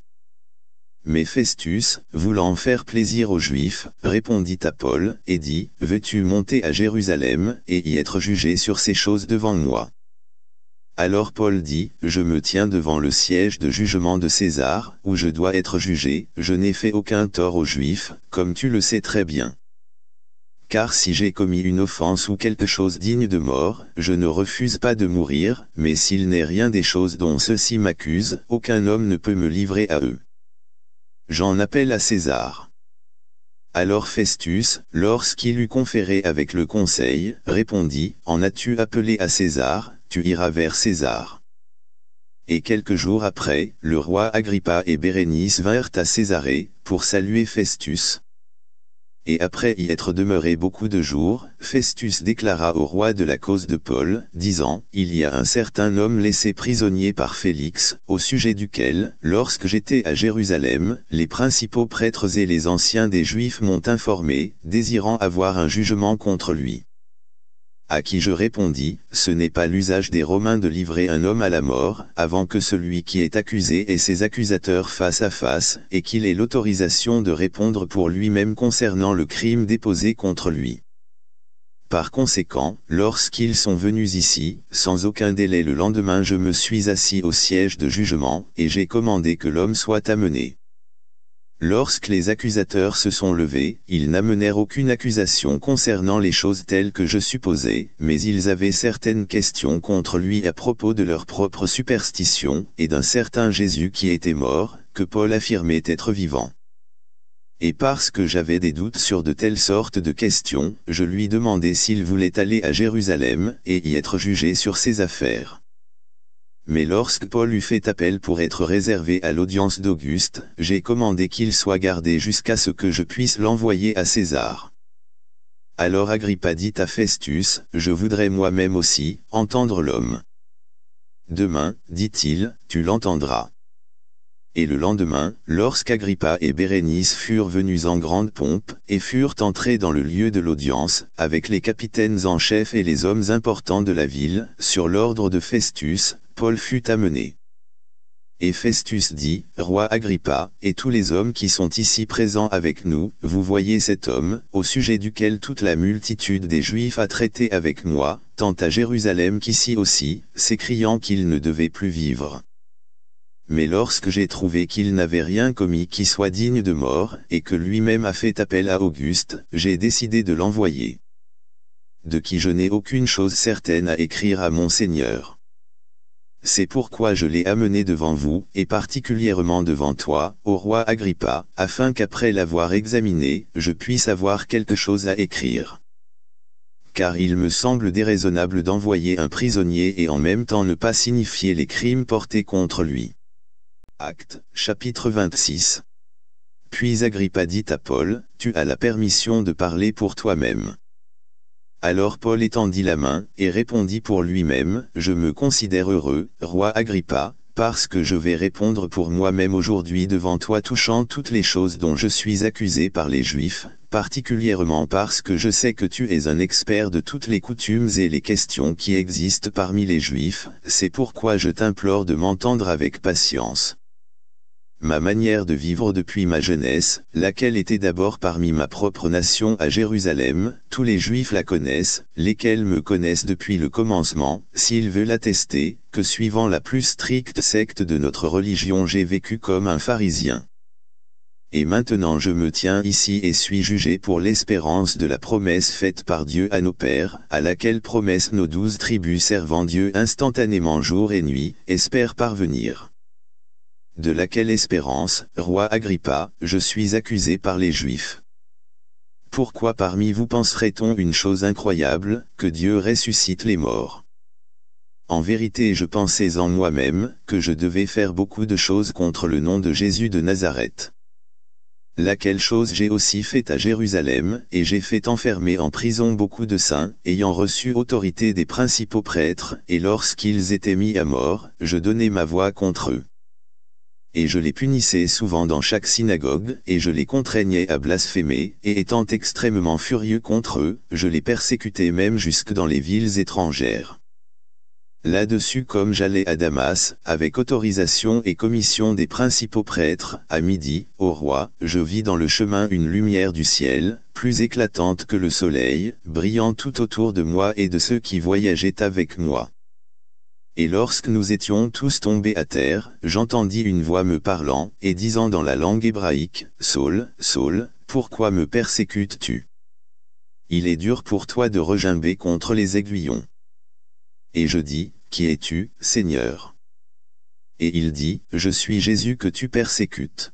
Mais Festus, voulant faire plaisir aux Juifs, répondit à Paul, et dit, Veux-tu monter à Jérusalem, et y être jugé sur ces choses devant moi alors Paul dit, Je me tiens devant le siège de jugement de César, où je dois être jugé, je n'ai fait aucun tort aux Juifs, comme tu le sais très bien. Car si j'ai commis une offense ou quelque chose digne de mort, je ne refuse pas de mourir, mais s'il n'est rien des choses dont ceux-ci m'accusent, aucun homme ne peut me livrer à eux. J'en appelle à César. Alors Festus, lorsqu'il eut conféré avec le conseil, répondit, En as-tu appelé à César, tu iras vers César. Et quelques jours après, le roi Agrippa et Bérénice vinrent à Césarée, pour saluer Festus. Et après y être demeuré beaucoup de jours, Festus déclara au roi de la cause de Paul, disant, Il y a un certain homme laissé prisonnier par Félix, au sujet duquel, lorsque j'étais à Jérusalem, les principaux prêtres et les anciens des Juifs m'ont informé, désirant avoir un jugement contre lui à qui je répondis, ce n'est pas l'usage des Romains de livrer un homme à la mort, avant que celui qui est accusé et ses accusateurs face à face, et qu'il ait l'autorisation de répondre pour lui-même concernant le crime déposé contre lui. Par conséquent, lorsqu'ils sont venus ici, sans aucun délai le lendemain je me suis assis au siège de jugement, et j'ai commandé que l'homme soit amené. Lorsque les accusateurs se sont levés, ils n'amenèrent aucune accusation concernant les choses telles que je supposais, mais ils avaient certaines questions contre lui à propos de leur propre superstition, et d'un certain Jésus qui était mort, que Paul affirmait être vivant. Et parce que j'avais des doutes sur de telles sortes de questions, je lui demandai s'il voulait aller à Jérusalem, et y être jugé sur ses affaires. Mais lorsque Paul eut fait appel pour être réservé à l'audience d'Auguste, j'ai commandé qu'il soit gardé jusqu'à ce que je puisse l'envoyer à César. Alors Agrippa dit à Festus, « Je voudrais moi-même aussi, entendre l'homme. Demain, dit-il, tu l'entendras. » Et le lendemain, lorsqu'Agrippa et Bérénice furent venus en grande pompe, et furent entrés dans le lieu de l'audience, avec les capitaines en chef et les hommes importants de la ville, sur l'ordre de Festus, Paul fut amené. Et Festus dit, Roi Agrippa, et tous les hommes qui sont ici présents avec nous, vous voyez cet homme, au sujet duquel toute la multitude des Juifs a traité avec moi, tant à Jérusalem qu'ici aussi, s'écriant qu'il ne devait plus vivre. Mais lorsque j'ai trouvé qu'il n'avait rien commis qui soit digne de mort, et que lui-même a fait appel à Auguste, j'ai décidé de l'envoyer. De qui je n'ai aucune chose certaine à écrire à mon Seigneur c'est pourquoi je l'ai amené devant vous, et particulièrement devant toi, au roi Agrippa, afin qu'après l'avoir examiné, je puisse avoir quelque chose à écrire. Car il me semble déraisonnable d'envoyer un prisonnier et en même temps ne pas signifier les crimes portés contre lui. Acte, chapitre 26 Puis Agrippa dit à Paul, Tu as la permission de parler pour toi-même. Alors Paul étendit la main, et répondit pour lui-même, « Je me considère heureux, roi Agrippa, parce que je vais répondre pour moi-même aujourd'hui devant toi touchant toutes les choses dont je suis accusé par les Juifs, particulièrement parce que je sais que tu es un expert de toutes les coutumes et les questions qui existent parmi les Juifs, c'est pourquoi je t'implore de m'entendre avec patience ma manière de vivre depuis ma jeunesse, laquelle était d'abord parmi ma propre nation à Jérusalem, tous les Juifs la connaissent, lesquels me connaissent depuis le commencement, s'ils veulent attester, que suivant la plus stricte secte de notre religion j'ai vécu comme un pharisien. Et maintenant je me tiens ici et suis jugé pour l'espérance de la promesse faite par Dieu à nos pères, à laquelle promesse nos douze tribus servant Dieu instantanément jour et nuit, espèrent parvenir de laquelle espérance, roi Agrippa, je suis accusé par les Juifs. Pourquoi parmi vous penserait-on une chose incroyable, que Dieu ressuscite les morts En vérité je pensais en moi-même, que je devais faire beaucoup de choses contre le nom de Jésus de Nazareth. Laquelle chose j'ai aussi fait à Jérusalem, et j'ai fait enfermer en prison beaucoup de saints, ayant reçu autorité des principaux prêtres, et lorsqu'ils étaient mis à mort, je donnais ma voix contre eux et je les punissais souvent dans chaque synagogue, et je les contraignais à blasphémer, et étant extrêmement furieux contre eux, je les persécutais même jusque dans les villes étrangères. Là-dessus comme j'allais à Damas, avec autorisation et commission des principaux prêtres, à midi, au roi, je vis dans le chemin une lumière du ciel, plus éclatante que le soleil, brillant tout autour de moi et de ceux qui voyageaient avec moi. Et lorsque nous étions tous tombés à terre, j'entendis une voix me parlant, et disant dans la langue hébraïque, Saul, Saul, pourquoi me persécutes-tu Il est dur pour toi de regimber contre les aiguillons. Et je dis, Qui es-tu, Seigneur Et il dit, Je suis Jésus que tu persécutes.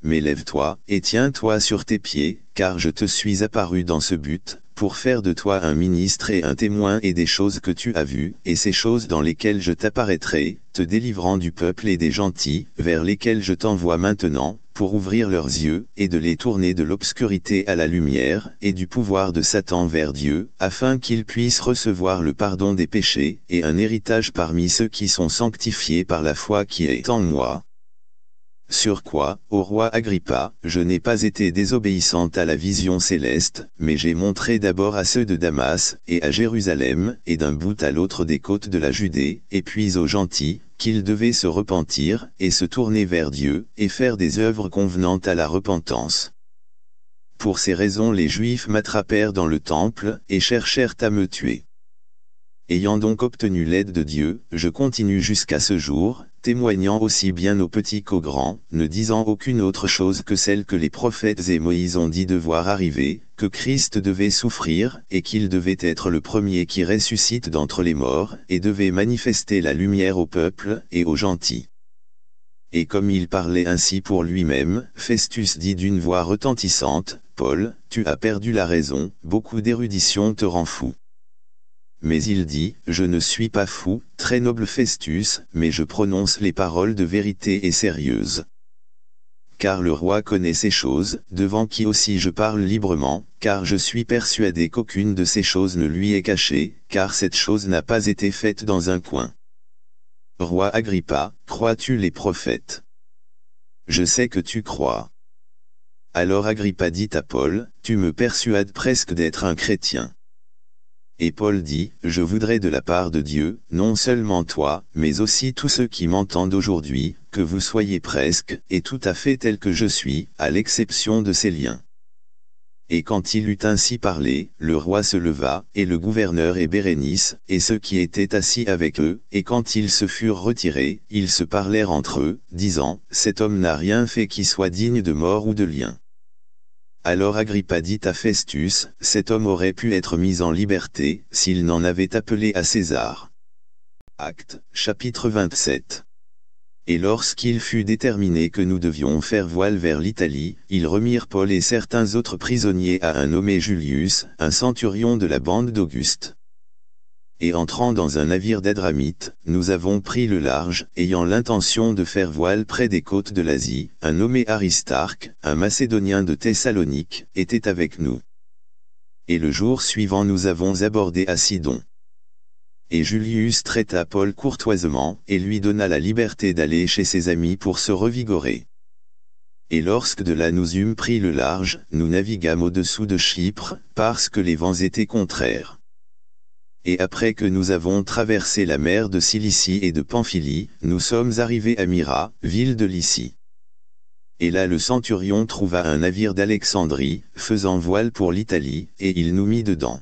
Mais lève-toi, et tiens-toi sur tes pieds, car je te suis apparu dans ce but, pour faire de toi un ministre et un témoin et des choses que tu as vues, et ces choses dans lesquelles je t'apparaîtrai, te délivrant du peuple et des gentils, vers lesquels je t'envoie maintenant, pour ouvrir leurs yeux, et de les tourner de l'obscurité à la lumière, et du pouvoir de Satan vers Dieu, afin qu'ils puissent recevoir le pardon des péchés, et un héritage parmi ceux qui sont sanctifiés par la foi qui est en moi, sur quoi, au roi Agrippa, je n'ai pas été désobéissante à la vision céleste, mais j'ai montré d'abord à ceux de Damas, et à Jérusalem, et d'un bout à l'autre des côtes de la Judée, et puis aux gentils, qu'ils devaient se repentir, et se tourner vers Dieu, et faire des œuvres convenantes à la repentance. Pour ces raisons les Juifs m'attrapèrent dans le temple, et cherchèrent à me tuer. Ayant donc obtenu l'aide de Dieu, je continue jusqu'à ce jour, témoignant aussi bien aux petits qu'aux grands, ne disant aucune autre chose que celle que les prophètes et Moïse ont dit devoir arriver, que Christ devait souffrir, et qu'il devait être le premier qui ressuscite d'entre les morts, et devait manifester la lumière au peuple et aux gentils. Et comme il parlait ainsi pour lui-même, Festus dit d'une voix retentissante, Paul, tu as perdu la raison, beaucoup d'érudition te rend fou. Mais il dit, je ne suis pas fou, très noble Festus, mais je prononce les paroles de vérité et sérieuses. Car le roi connaît ces choses, devant qui aussi je parle librement, car je suis persuadé qu'aucune de ces choses ne lui est cachée, car cette chose n'a pas été faite dans un coin. Roi Agrippa, crois-tu les prophètes Je sais que tu crois. Alors Agrippa dit à Paul, tu me persuades presque d'être un chrétien. Et Paul dit, Je voudrais de la part de Dieu, non seulement toi, mais aussi tous ceux qui m'entendent aujourd'hui, que vous soyez presque, et tout à fait tel que je suis, à l'exception de ces liens. Et quand il eut ainsi parlé, le roi se leva, et le gouverneur et Bérénice, et ceux qui étaient assis avec eux, et quand ils se furent retirés, ils se parlèrent entre eux, disant, Cet homme n'a rien fait qui soit digne de mort ou de lien. Alors Agrippa dit à Festus, cet homme aurait pu être mis en liberté, s'il n'en avait appelé à César. Acte, chapitre 27 Et lorsqu'il fut déterminé que nous devions faire voile vers l'Italie, ils remirent Paul et certains autres prisonniers à un nommé Julius, un centurion de la bande d'Auguste et entrant dans un navire d'Adramite, nous avons pris le large, ayant l'intention de faire voile près des côtes de l'Asie, un nommé Aristarque, un Macédonien de Thessalonique, était avec nous. Et le jour suivant nous avons abordé à Sidon. Et Julius traita Paul courtoisement, et lui donna la liberté d'aller chez ses amis pour se revigorer. Et lorsque de là nous eûmes pris le large, nous naviguâmes au-dessous de Chypre, parce que les vents étaient contraires et après que nous avons traversé la mer de Cilicie et de Pamphylie, nous sommes arrivés à Myra, ville de Lycie. Et là le centurion trouva un navire d'Alexandrie, faisant voile pour l'Italie, et il nous mit dedans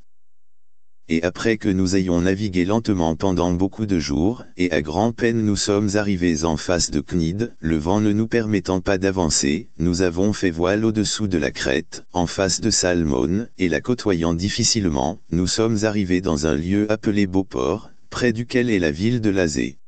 et après que nous ayons navigué lentement pendant beaucoup de jours, et à grand-peine nous sommes arrivés en face de Cnid, le vent ne nous permettant pas d'avancer, nous avons fait voile au-dessous de la crête, en face de Salmone, et la côtoyant difficilement, nous sommes arrivés dans un lieu appelé Beauport, près duquel est la ville de Lazé.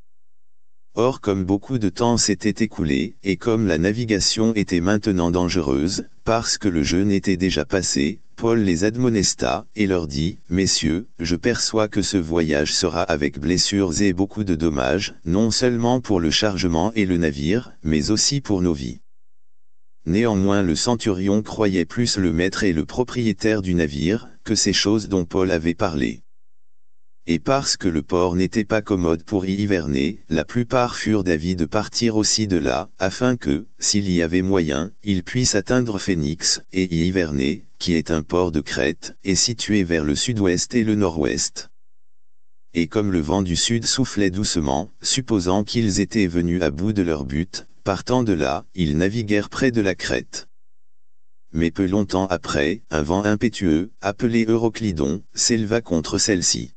Or comme beaucoup de temps s'était écoulé, et comme la navigation était maintenant dangereuse, parce que le jeûne était déjà passé, Paul les admonesta, et leur dit, « Messieurs, je perçois que ce voyage sera avec blessures et beaucoup de dommages, non seulement pour le chargement et le navire, mais aussi pour nos vies. » Néanmoins le centurion croyait plus le maître et le propriétaire du navire, que ces choses dont Paul avait parlé et parce que le port n'était pas commode pour y hiverner, la plupart furent d'avis de partir aussi de là, afin que, s'il y avait moyen, ils puissent atteindre Phénix, et y hiverner, qui est un port de Crète, et situé vers le sud-ouest et le nord-ouest. Et comme le vent du sud soufflait doucement, supposant qu'ils étaient venus à bout de leur but, partant de là, ils naviguèrent près de la Crète. Mais peu longtemps après, un vent impétueux, appelé Euroclidon, s'éleva contre celle-ci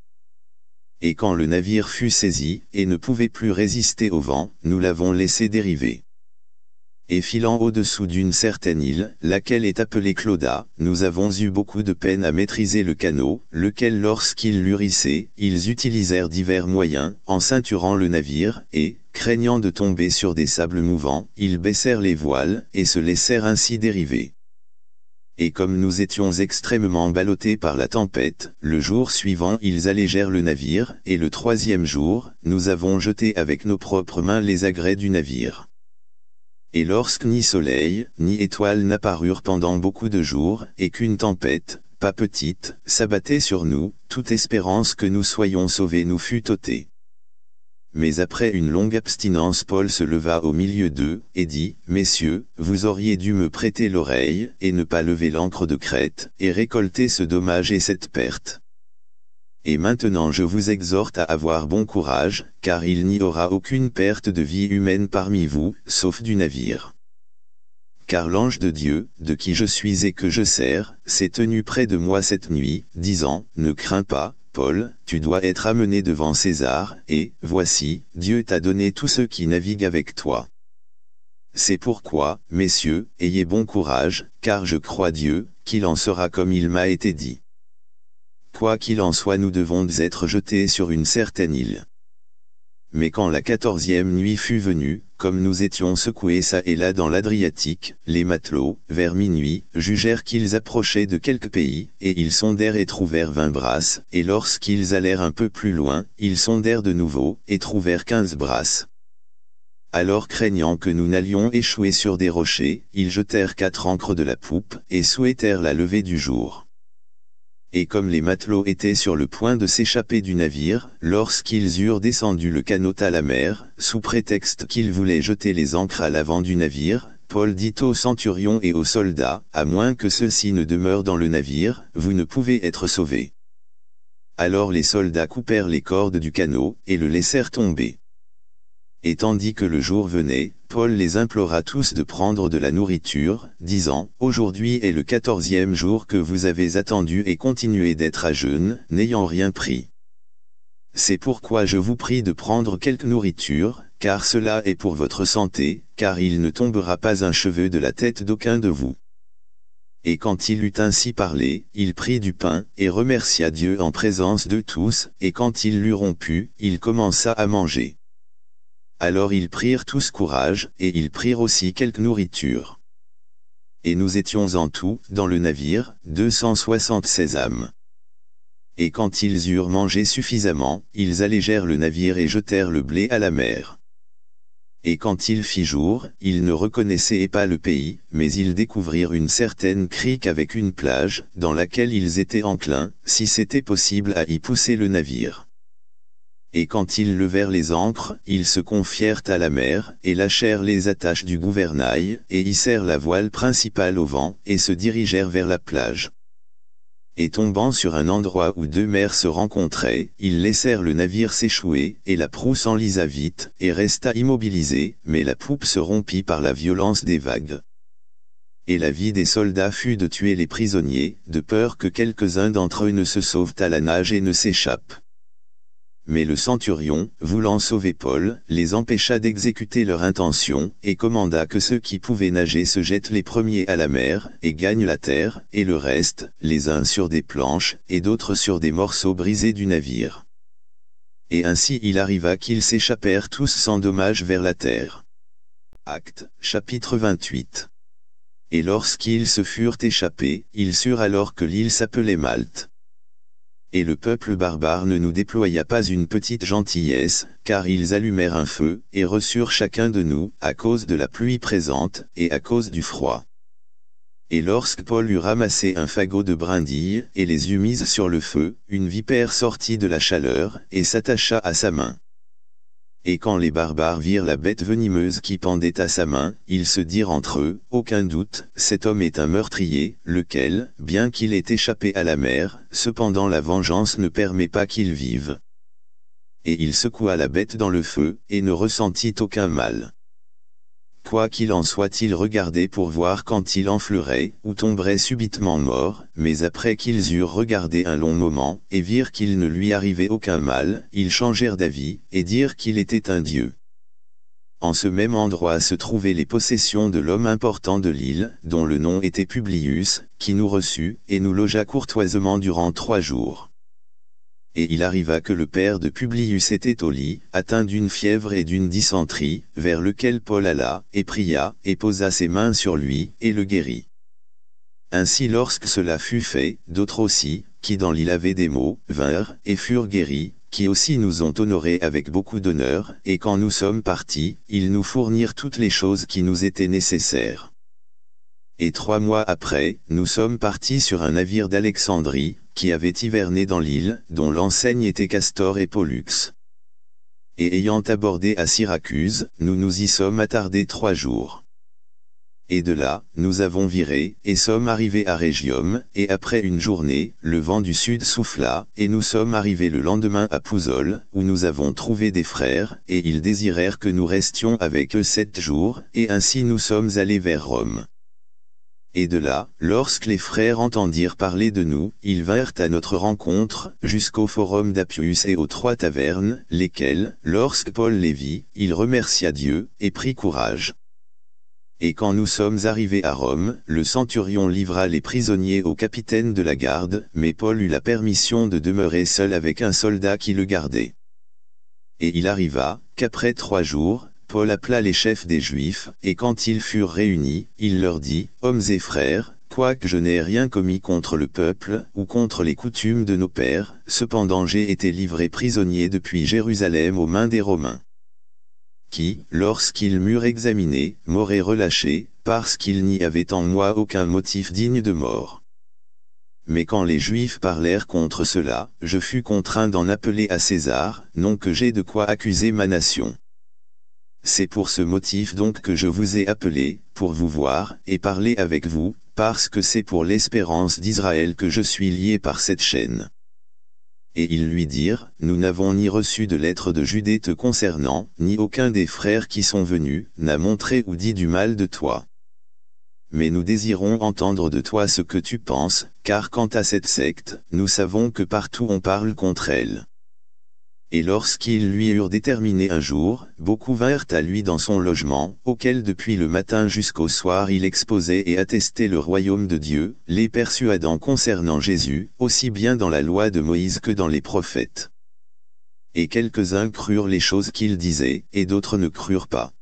et quand le navire fut saisi, et ne pouvait plus résister au vent, nous l'avons laissé dériver. Et filant au-dessous d'une certaine île, laquelle est appelée Clauda, nous avons eu beaucoup de peine à maîtriser le canot, lequel lorsqu'il lurissait, ils utilisèrent divers moyens, en ceinturant le navire, et, craignant de tomber sur des sables mouvants, ils baissèrent les voiles, et se laissèrent ainsi dériver et comme nous étions extrêmement ballottés par la tempête, le jour suivant ils allégèrent le navire, et le troisième jour, nous avons jeté avec nos propres mains les agrès du navire. Et lorsque ni soleil, ni étoile n'apparurent pendant beaucoup de jours, et qu'une tempête, pas petite, s'abattait sur nous, toute espérance que nous soyons sauvés nous fut ôtée. Mais après une longue abstinence Paul se leva au milieu d'eux, et dit, « Messieurs, vous auriez dû me prêter l'oreille, et ne pas lever l'encre de crête, et récolter ce dommage et cette perte. Et maintenant je vous exhorte à avoir bon courage, car il n'y aura aucune perte de vie humaine parmi vous, sauf du navire. Car l'ange de Dieu, de qui je suis et que je sers, s'est tenu près de moi cette nuit, disant, « Ne crains pas, Paul, tu dois être amené devant César, et, voici, Dieu t'a donné tous ceux qui naviguent avec toi. C'est pourquoi, messieurs, ayez bon courage, car je crois Dieu, qu'il en sera comme il m'a été dit. Quoi qu'il en soit nous devons être jetés sur une certaine île. Mais quand la quatorzième nuit fut venue, comme nous étions secoués ça et là dans l'Adriatique, les matelots, vers minuit, jugèrent qu'ils approchaient de quelque pays, et ils sondèrent et trouvèrent vingt brasses, et lorsqu'ils allèrent un peu plus loin, ils sondèrent de nouveau, et trouvèrent quinze brasses. Alors craignant que nous n'allions échouer sur des rochers, ils jetèrent quatre ancres de la poupe, et souhaitèrent la levée du jour et comme les matelots étaient sur le point de s'échapper du navire, lorsqu'ils eurent descendu le canot à la mer, sous prétexte qu'ils voulaient jeter les ancres à l'avant du navire, Paul dit aux centurions et aux soldats, à moins que ceux-ci ne demeurent dans le navire, vous ne pouvez être sauvés. Alors les soldats coupèrent les cordes du canot, et le laissèrent tomber. Et tandis que le jour venait, Paul les implora tous de prendre de la nourriture, disant, Aujourd'hui est le quatorzième jour que vous avez attendu et continuez d'être à jeûne, n'ayant rien pris. C'est pourquoi je vous prie de prendre quelque nourriture, car cela est pour votre santé, car il ne tombera pas un cheveu de la tête d'aucun de vous. Et quand il eut ainsi parlé, il prit du pain, et remercia Dieu en présence de tous, et quand il l'eut rompu, il commença à manger. Alors ils prirent tous courage, et ils prirent aussi quelque nourriture. Et nous étions en tout, dans le navire, 276 âmes. Et quand ils eurent mangé suffisamment, ils allégèrent le navire et jetèrent le blé à la mer. Et quand il fit jour, ils ne reconnaissaient pas le pays, mais ils découvrirent une certaine crique avec une plage, dans laquelle ils étaient enclins, si c'était possible à y pousser le navire et quand ils levèrent les ancres, ils se confièrent à la mer, et lâchèrent les attaches du gouvernail, et hissèrent la voile principale au vent, et se dirigèrent vers la plage. Et tombant sur un endroit où deux mers se rencontraient, ils laissèrent le navire s'échouer, et la proue s'enlisa vite, et resta immobilisée, mais la poupe se rompit par la violence des vagues. Et la vie des soldats fut de tuer les prisonniers, de peur que quelques-uns d'entre eux ne se sauvent à la nage et ne s'échappent. Mais le centurion, voulant sauver Paul, les empêcha d'exécuter leur intention, et commanda que ceux qui pouvaient nager se jettent les premiers à la mer, et gagnent la terre, et le reste, les uns sur des planches, et d'autres sur des morceaux brisés du navire. Et ainsi il arriva qu'ils s'échappèrent tous sans dommage vers la terre. Acte, chapitre 28 Et lorsqu'ils se furent échappés, ils surent alors que l'île s'appelait Malte et le peuple barbare ne nous déploya pas une petite gentillesse, car ils allumèrent un feu, et reçurent chacun de nous, à cause de la pluie présente, et à cause du froid. Et lorsque Paul eut ramassé un fagot de brindilles, et les eut mises sur le feu, une vipère sortit de la chaleur, et s'attacha à sa main et quand les barbares virent la bête venimeuse qui pendait à sa main, ils se dirent entre eux, aucun doute, cet homme est un meurtrier, lequel, bien qu'il ait échappé à la mer, cependant la vengeance ne permet pas qu'il vive. Et il secoua la bête dans le feu, et ne ressentit aucun mal quoi qu'il en soit ils regardaient pour voir quand il enfleurait, ou tomberait subitement mort, mais après qu'ils eurent regardé un long moment, et virent qu'il ne lui arrivait aucun mal, ils changèrent d'avis, et dirent qu'il était un dieu. En ce même endroit se trouvaient les possessions de l'homme important de l'île, dont le nom était Publius, qui nous reçut, et nous logea courtoisement durant trois jours et il arriva que le père de Publius était au lit, atteint d'une fièvre et d'une dysenterie, vers lequel Paul alla, et pria, et posa ses mains sur lui, et le guérit. Ainsi lorsque cela fut fait, d'autres aussi, qui dans l'île avaient des maux, vinrent, et furent guéris, qui aussi nous ont honorés avec beaucoup d'honneur, et quand nous sommes partis, ils nous fournirent toutes les choses qui nous étaient nécessaires et trois mois après, nous sommes partis sur un navire d'Alexandrie, qui avait hiverné dans l'île, dont l'enseigne était Castor et Pollux. Et ayant abordé à Syracuse, nous nous y sommes attardés trois jours. Et de là, nous avons viré, et sommes arrivés à Régium, et après une journée, le vent du sud souffla, et nous sommes arrivés le lendemain à Pouzol, où nous avons trouvé des frères, et ils désirèrent que nous restions avec eux sept jours, et ainsi nous sommes allés vers Rome. Et de là, lorsque les frères entendirent parler de nous, ils vinrent à notre rencontre, jusqu'au forum d'Apius et aux trois tavernes, lesquelles, lorsque Paul les vit, il remercia Dieu, et prit courage. Et quand nous sommes arrivés à Rome, le centurion livra les prisonniers au capitaine de la garde, mais Paul eut la permission de demeurer seul avec un soldat qui le gardait. Et il arriva, qu'après trois jours, Paul appela les chefs des Juifs, et quand ils furent réunis, il leur dit, « Hommes et frères, quoique je n'ai rien commis contre le peuple, ou contre les coutumes de nos pères, cependant j'ai été livré prisonnier depuis Jérusalem aux mains des Romains qui, lorsqu'ils m'eurent examiné, m'auraient relâché, parce qu'il n'y avait en moi aucun motif digne de mort. Mais quand les Juifs parlèrent contre cela, je fus contraint d'en appeler à César, non que j'ai de quoi accuser ma nation. C'est pour ce motif donc que je vous ai appelé, pour vous voir et parler avec vous, parce que c'est pour l'espérance d'Israël que je suis lié par cette chaîne. Et ils lui dirent, nous n'avons ni reçu de lettre de Judée te concernant, ni aucun des frères qui sont venus, n'a montré ou dit du mal de toi. Mais nous désirons entendre de toi ce que tu penses, car quant à cette secte, nous savons que partout on parle contre elle et lorsqu'ils lui eurent déterminé un jour, beaucoup vinrent à lui dans son logement, auquel depuis le matin jusqu'au soir il exposait et attestait le royaume de Dieu, les persuadant concernant Jésus, aussi bien dans la loi de Moïse que dans les prophètes. Et quelques-uns crurent les choses qu'il disait, et d'autres ne crurent pas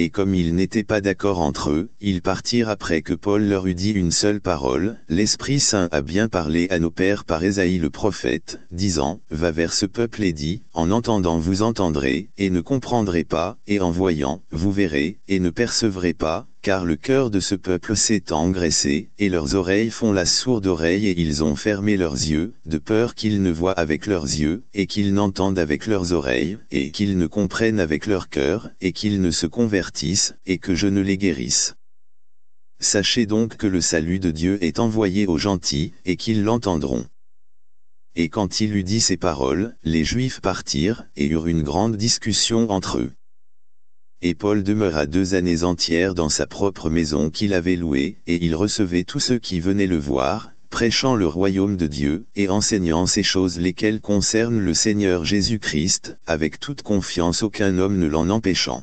et comme ils n'étaient pas d'accord entre eux, ils partirent après que Paul leur eut dit une seule parole, l'Esprit Saint a bien parlé à nos pères par Esaïe le prophète, disant, va vers ce peuple et dis, en entendant vous entendrez, et ne comprendrez pas, et en voyant, vous verrez, et ne percevrez pas, car le cœur de ce peuple s'est engraissé, et leurs oreilles font la sourde oreille et ils ont fermé leurs yeux, de peur qu'ils ne voient avec leurs yeux, et qu'ils n'entendent avec leurs oreilles, et qu'ils ne comprennent avec leur cœur, et qu'ils ne se convertissent, et que je ne les guérisse. Sachez donc que le salut de Dieu est envoyé aux gentils, et qu'ils l'entendront. Et quand il eut dit ces paroles, les Juifs partirent, et eurent une grande discussion entre eux et Paul demeura deux années entières dans sa propre maison qu'il avait louée, et il recevait tous ceux qui venaient le voir, prêchant le royaume de Dieu, et enseignant ces choses lesquelles concernent le Seigneur Jésus-Christ, avec toute confiance aucun homme ne l'en empêchant.